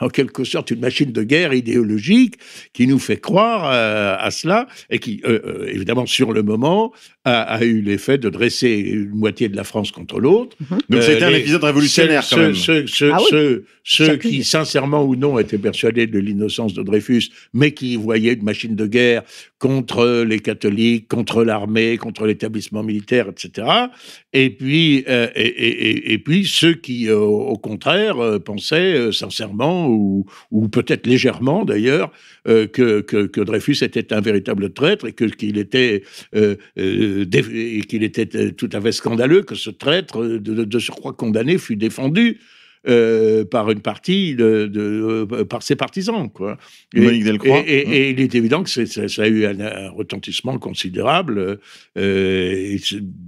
en quelque sorte une machine de guerre idéologique qui nous fait croire euh, à, cela et qui, évidemment, sur le moment, a, eu l'effet de dresser une moitié de la France contre l'autre. Mmh. Donc c'était un épisode révolutionnaire ceux, ah qui, sincèrement ou non, étaient persuadés de l'innocence de Dreyfus, mais qui voyaient une machine de guerre contre les catholiques, contre l'armée, contre l'établissement militaire, etc. Et puis, euh, et, puis ceux qui, euh, au contraire, euh, pensaient sincèrement ou peut-être légèrement d'ailleurs euh, que, que, que, Dreyfus était un véritable traître et qu'il était, euh, euh, tout à fait scandaleux que ce traître, de, de surcroît condamné, fût défendu euh, par une partie de, euh, par ses partisans. Quoi. Et, Delcroix. Hein. Et, il est évident que ça, a eu un, retentissement considérable euh,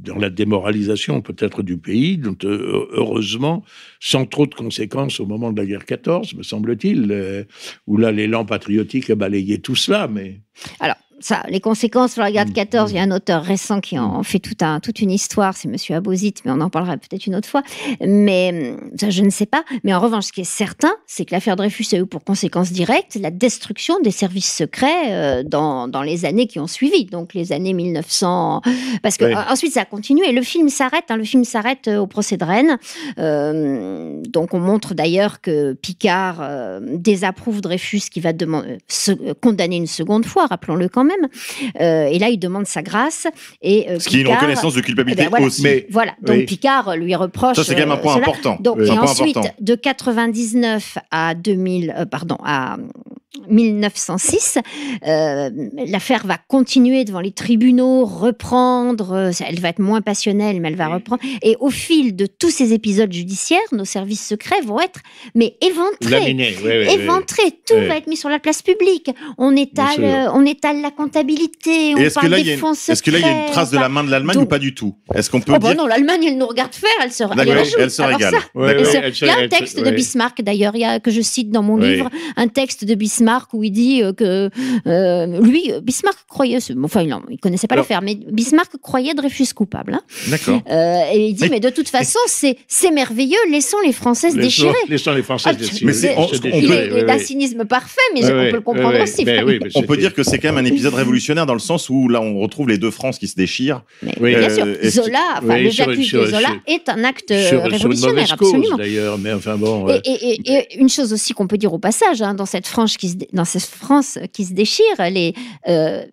dans la démoralisation peut-être du pays, donc heureusement sans trop de conséquences au moment de la guerre 14, me semble-t-il, où là l'élan patriotique a balayé tout cela. Mais alors les conséquences sur la guerre de 14, il y a mm. un auteur récent qui en mm. fait tout un, toute une histoire, c'est Monsieur Abosit, mais on en parlera peut-être une autre fois. Mais mm, ça, je ne sais pas. Mais en revanche, ce qui est certain, c'est que l'affaire Dreyfus a eu pour conséquence directe la destruction des services secrets euh, dans, les années qui ont suivi, donc les années 1900. Parce que ensuite, ça a continué. Le film s'arrête. Hein, le film s'arrête euh, au procès de Rennes. Euh, donc, on montre d'ailleurs que Picard désapprouve Dreyfus, qui va demander, se, condamner une seconde fois, rappelons-le quand même. Euh, et là, il demande sa grâce. Et, euh, Ce qui est une reconnaissance de culpabilité eh ben, aussi. voilà, donc Picard lui reproche. Ça, c'est quand même un euh, point important. Donc, Et ensuite, de 99 à 2000, pardon, à 1906, euh, l'affaire va continuer devant les tribunaux, reprendre, euh, elle va être moins passionnelle, mais elle va reprendre. Et au fil de tous ces épisodes judiciaires, nos services secrets vont être, mais éventrés, Tout va être mis sur la place publique. On étale, on étale la comptabilité. on est-ce que là, est-ce que là, il y a une trace de la main de l'Allemagne ou pas du tout Est-ce qu'on peut oh, bah non, l'Allemagne, elle nous regarde faire, elle se, elle régale. il y a un texte de Bismarck d'ailleurs, que je cite dans mon livre, un texte de Bismarck Bismarck où il dit euh, que euh, lui, euh, Bismarck croyait, enfin non, il connaissait pas l'affaire, mais Bismarck croyait Dreyfus coupable. Hein. et il dit mais, de toute façon c'est merveilleux, laissons les Françaises déchirer. Laissons les Françaises ah, déchirer. c'est il est d'un cynisme parfait, ben mais on peut le comprendre aussi. on peut dire que c'est quand même un épisode [LAUGHS] révolutionnaire dans le sens où là on retrouve les deux France qui se déchirent. Mais, Zola, le Jacques de Zola est un acte révolutionnaire absolument. Et, une chose aussi qu'on peut dire au passage hein, dans cette frange qui se dans cette France qui se déchire, les, euh,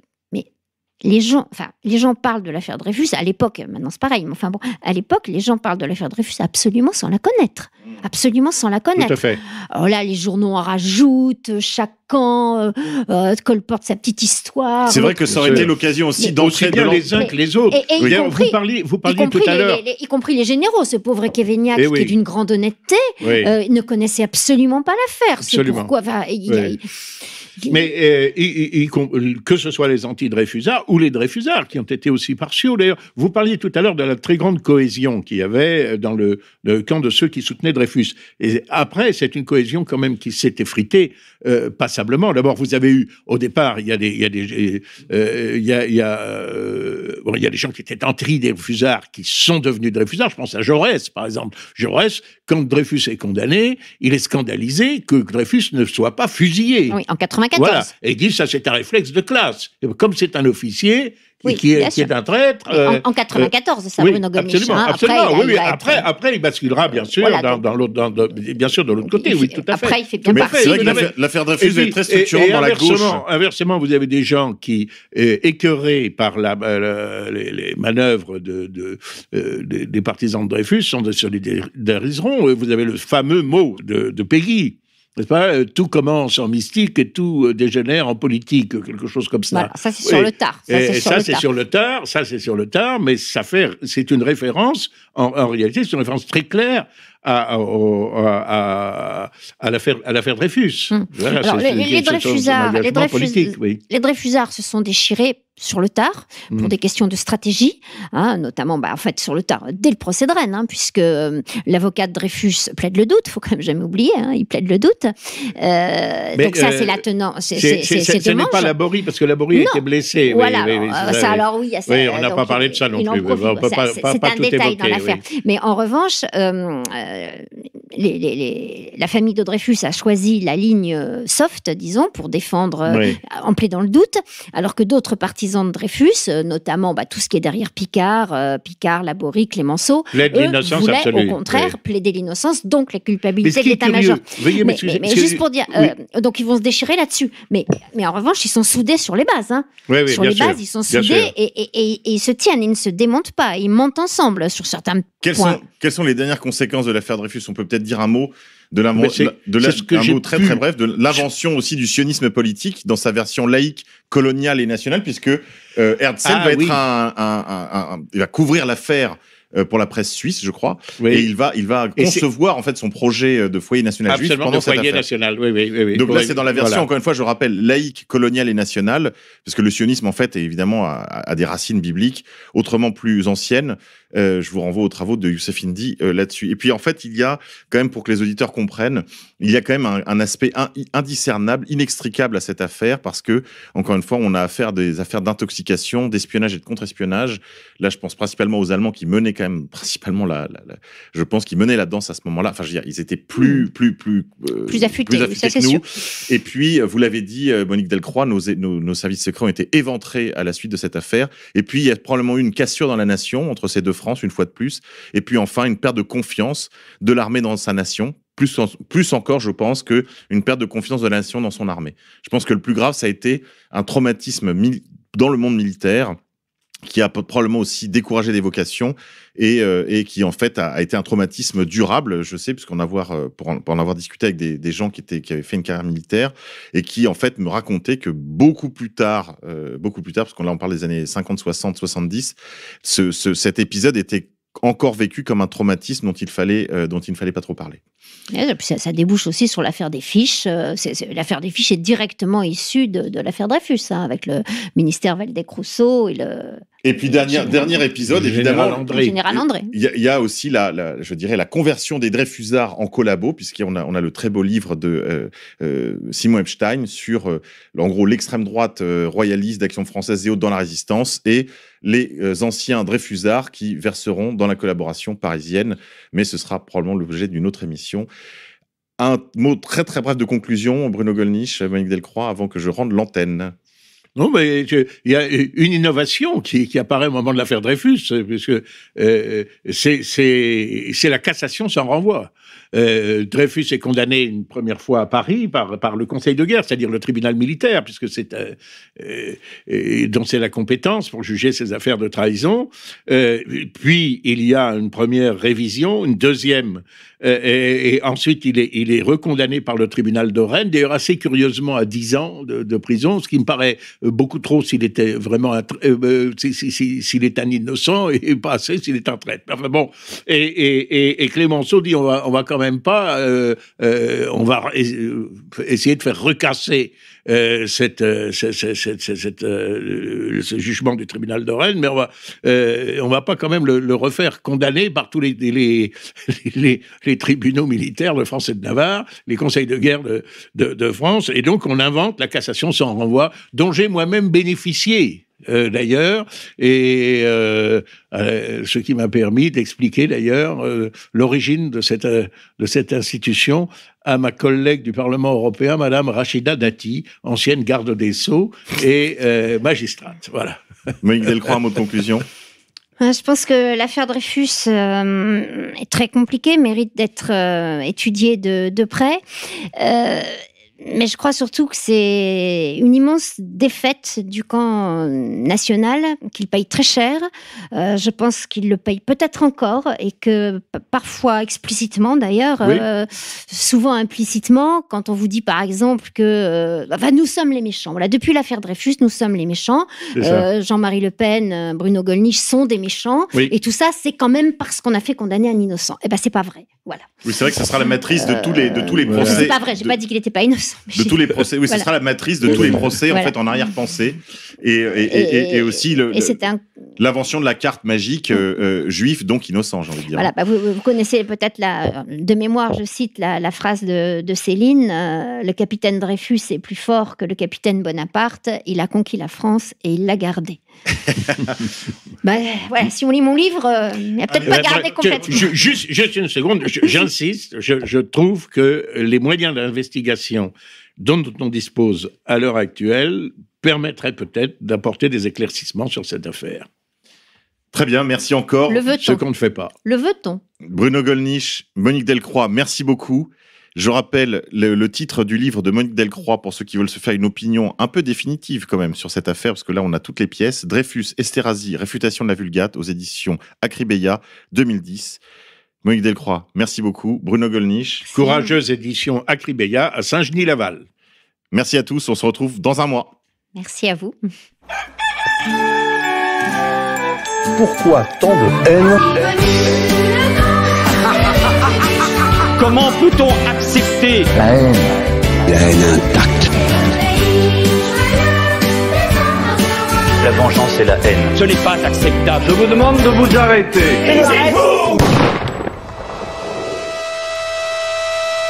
les gens, enfin, les gens parlent de l'affaire Dreyfus à l'époque. Maintenant, c'est pareil. Mais enfin bon, à l'époque, les gens parlent de l'affaire Dreyfus absolument sans la connaître, mmh. absolument sans la connaître. Tout à fait. Alors oh là, les journaux en rajoutent. Chacun euh, euh, colporte sa petite histoire. C'est vrai que ça aurait été l'occasion aussi d'entrer les uns que les autres. Et, compris, vous parliez, tout à l'heure, y compris les généraux. Ce pauvre Kévignac, eh qui est d'une grande honnêteté, euh, ne connaissait absolument pas l'affaire. C'est pourquoi. Mais euh, que ce soit les anti-Dreyfusards ou les Dreyfusards, qui ont été aussi partiaux d'ailleurs. Vous parliez tout à l'heure de la très grande cohésion qu'il y avait euh, dans le, camp de ceux qui soutenaient Dreyfus. Et après, c'est une cohésion quand même qui s'est effritée euh, passablement. D'abord, vous avez eu, au départ, il y a des, il y a des, il y a, il y a, il y a des gens qui étaient anti-Dreyfusards, qui sont devenus Dreyfusards. Je pense à Jaurès, par exemple. Jaurès, quand Dreyfus est condamné, il est scandalisé que Dreyfus ne soit pas fusillé. Oui, en 80 voilà. Et disent ça, c'est un réflexe de classe. Comme c'est un officier qui, est, qui est, un traître. en, euh, en, 94, ça, euh, Bruno absolument, hein. absolument, Après, oui, il, après, après, il basculera, bien sûr, dans, dans l'autre, dans, bien sûr, de l'autre côté. Oui, tout à fait. Après, il fait bien Mais partie. L'affaire Dreyfus est très structurante dans la gauche. Inversement, vous avez des gens qui, euh, écœurés par la, les, manœuvres de, de, des, partisans de Dreyfus, sont de solidariseront. Vous avez le fameux mot de, de Peggy pas euh, Tout commence en mystique et tout euh, dégénère en politique, quelque chose comme ça. ça c'est sur le tard. Ça, c'est sur le tard, ça c'est sur le tard, mais ça c'est une référence, en réalité, c'est une référence très claire à, à, à, à l'affaire Dreyfus. les, Dreyfusards, Dreyfus, se sont déchirés sur le tard pour hmm. des questions de stratégie, hein, notamment bah, en fait sur le tard dès le procès de Rennes, hein, puisque euh, l'avocat de Dreyfus plaide le doute, faut quand même jamais oublier, hein, il plaide le doute. Euh, donc ça, euh, c'est la tenance. Ce n'est pas Laborie, parce que Laborie a été blessé. Voilà, oui, alors oui, on n'a pas parlé de ça non plus. C'est un détail dans l'affaire. Mais en revanche, 呃。les, la famille de Dreyfus a choisi la ligne euh, soft, disons, pour défendre euh, en plaidant le doute, alors que d'autres partisans de Dreyfus, euh, notamment bah, tout ce qui est derrière Picard, Picard, Laborie, Clémenceau, eux voulaient au contraire plaider l'innocence, donc la culpabilité de l'état-major. Mais, juste pour dire, donc ils vont se déchirer là-dessus. Mais, mais en revanche, ils sont soudés sur les bases. Hein. sur les bases, ils sont soudés et, et, ils se tiennent, ils ne se démontent pas, ils montent ensemble sur certains quelles points. Sont, quelles sont les dernières conséquences de l'affaire Dreyfus On peut peut-être dire un mot de l'invention, de très très bref, de l'invention aussi du sionisme politique dans sa version laïque, coloniale et nationale, puisque euh, Herzl ah va être va couvrir l'affaire euh, pour la presse suisse, je crois. Et il va, il concevoir en fait son projet de foyer national Absolument, juif pendant de foyer cette national. Oui, oui, oui, Donc là, c'est dans la version encore une fois, je rappelle, laïque, coloniale et nationale, parce que le sionisme en fait est évidemment à a des racines bibliques autrement plus anciennes euh, je vous renvoie aux travaux de Youssef Indy euh, là-dessus. Et puis en fait, il y a quand même, pour que les auditeurs comprennent, il y a quand même un, aspect indiscernable, inextricable à cette affaire, parce que, encore une fois, on a affaire des affaires d'intoxication, d'espionnage et de contre-espionnage. Là, je pense principalement aux Allemands qui menaient quand même [LAUGHS] principalement la... je pense qu'ils menaient la danse à ce moment-là. Enfin, je veux dire, ils étaient plus... Mm. plus, plus, euh, plus affûtés, que nous. Et puis, vous l'avez dit, Monique Delcroix, nos, nos services secrets ont été éventrés à la suite de cette affaire. Et puis, il y a probablement eu une cassure dans la nation entre ces deux France, une fois de plus. Et puis enfin, une perte de confiance de l'armée dans sa nation. Plus, plus encore, je pense, qu'une perte de confiance de la nation dans son armée. Je pense que le plus grave, ça a été un traumatisme dans le monde militaire qui a probablement aussi découragé des vocations euh, et, qui en fait a, été un traumatisme durable, je sais, puisqu'on avoir euh, pour en, pour avoir discuté avec des, gens qui étaient qui avaient fait une carrière militaire et qui en fait me racontaient que beaucoup plus tard, euh, beaucoup plus tard, parce qu'on là on parle des années 50, 60, 70, ce, ce, cet épisode était encore vécu comme un traumatisme dont il euh, ne fallait pas trop parler. Ça, débouche aussi sur l'affaire des fiches. Euh, l'affaire des fiches est directement issue de, l'affaire Dreyfus, hein, avec le ministère Valdez-Crousseau et le. Et puis dernier épisode, évidemment, général André. Il y, a aussi la, je dirais la conversion des Dreyfusards en collabo, puisqu'on a on a le très beau livre de euh, Simon Epstein sur en gros l'extrême droite royaliste d'Action française et autres dans la résistance et les euh, anciens Dreyfusards qui verseront dans la collaboration parisienne, mais ce sera probablement l'objet d'une autre émission. Un mot très très bref de conclusion, Bruno Gollnisch, Monique Delcroix, avant que je rende l'antenne. Non, mais il y a une innovation qui, apparaît au moment de l'affaire Dreyfus, euh, puisque euh, c'est la cassation sans renvoi. Euh, Dreyfus est condamné une première fois à Paris par, par le Conseil de guerre, c'est-à-dire le tribunal militaire, puisque c'est euh, euh dont c'est la compétence pour juger ces affaires de trahison. Euh, puis il y a une première révision, une deuxième euh, et, ensuite, il est, il est recondamné par le tribunal de Rennes, d'ailleurs assez curieusement à 10 ans de, prison, ce qui me paraît euh, beaucoup trop s'il était vraiment un, euh, s'il est un innocent et pas assez s'il est un traître. Enfin bon, et, et, Clémenceau dit on va, on va quand même pas, on va essayer de faire recasser cette, ce jugement du tribunal de Rennes, mais on va, on va pas quand même le, refaire condamné par tous les les tribunaux militaires de France et de Navarre, les conseils de guerre de, de, France, et donc on invente la cassation sans renvoi, dont j'ai moi-même bénéficié. Euh, d'ailleurs, et euh, euh, ce qui m'a permis d'expliquer d'ailleurs l'origine de cette, de cette institution à ma collègue du Parlement européen, Madame Rachida Dati, ancienne garde des Sceaux et magistrate. Voilà. mais Delcroix, mot de conclusion je pense que l'affaire Dreyfus euh, est très compliquée, mérite d'être euh, étudiée de, près. Euh, mais je crois surtout que c'est une immense défaite du camp national qu'il paye très cher. Euh, je pense qu'il le paye peut-être encore et que parfois explicitement d'ailleurs, euh, souvent implicitement, quand on vous dit par exemple que euh, nous sommes les méchants. Voilà, depuis l'affaire Dreyfus, nous sommes les méchants. Jean-Marie Le Pen, Bruno Gollnisch sont des méchants. Et tout ça, c'est quand même parce qu'on a fait condamner un innocent. Et eh ben, c'est pas vrai. Voilà. Oui, c'est vrai que ce sera la matrice de tous les de tous les procès. C'est pas vrai. J'ai pas dit qu'il était pas innocent de tous les procès. Oui, ce sera la matrice de tous les procès en fait en arrière-pensée et, aussi l'invention de la carte magique juive, mm. euh, euh, juif donc innocent, j'ai envie de dire. Bah, vous, connaissez peut-être euh, de mémoire, je cite la, phrase de, Céline le capitaine Dreyfus est plus fort que le capitaine Bonaparte. Il a conquis la France et il l'a gardée. [LAUGHS] Bah, si on lit mon livre, euh, peut-être ah, pas gardé complètement. juste, une seconde, j'insiste, je, trouve que les moyens d'investigation dont on dispose à l'heure actuelle permettraient peut-être d'apporter des éclaircissements sur cette affaire. Très bien, merci encore. Le veut Ce qu'on ne fait pas. Le veut-on Bruno Gollnisch, Monique Delcroix, merci beaucoup. Je rappelle le, titre du livre de Monique Delcroix pour ceux qui veulent se faire une opinion un peu définitive quand même sur cette affaire, parce que là on a toutes les pièces. Dreyfus, Esterhazy, Réfutation de la Vulgate aux éditions Acribeya 2010. Monique Delcroix, merci beaucoup. Bruno Gollnisch. Courageuse édition Acribeia à Saint-Genis-Laval. Merci à tous, on se retrouve dans un mois. Merci à vous. Pourquoi tant de haine Comment peut-on accepter la haine La haine intacte. La vengeance et la haine. Ce n'est pas acceptable. Je vous demande de vous arrêter.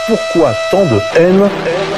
Pourquoi tant de haine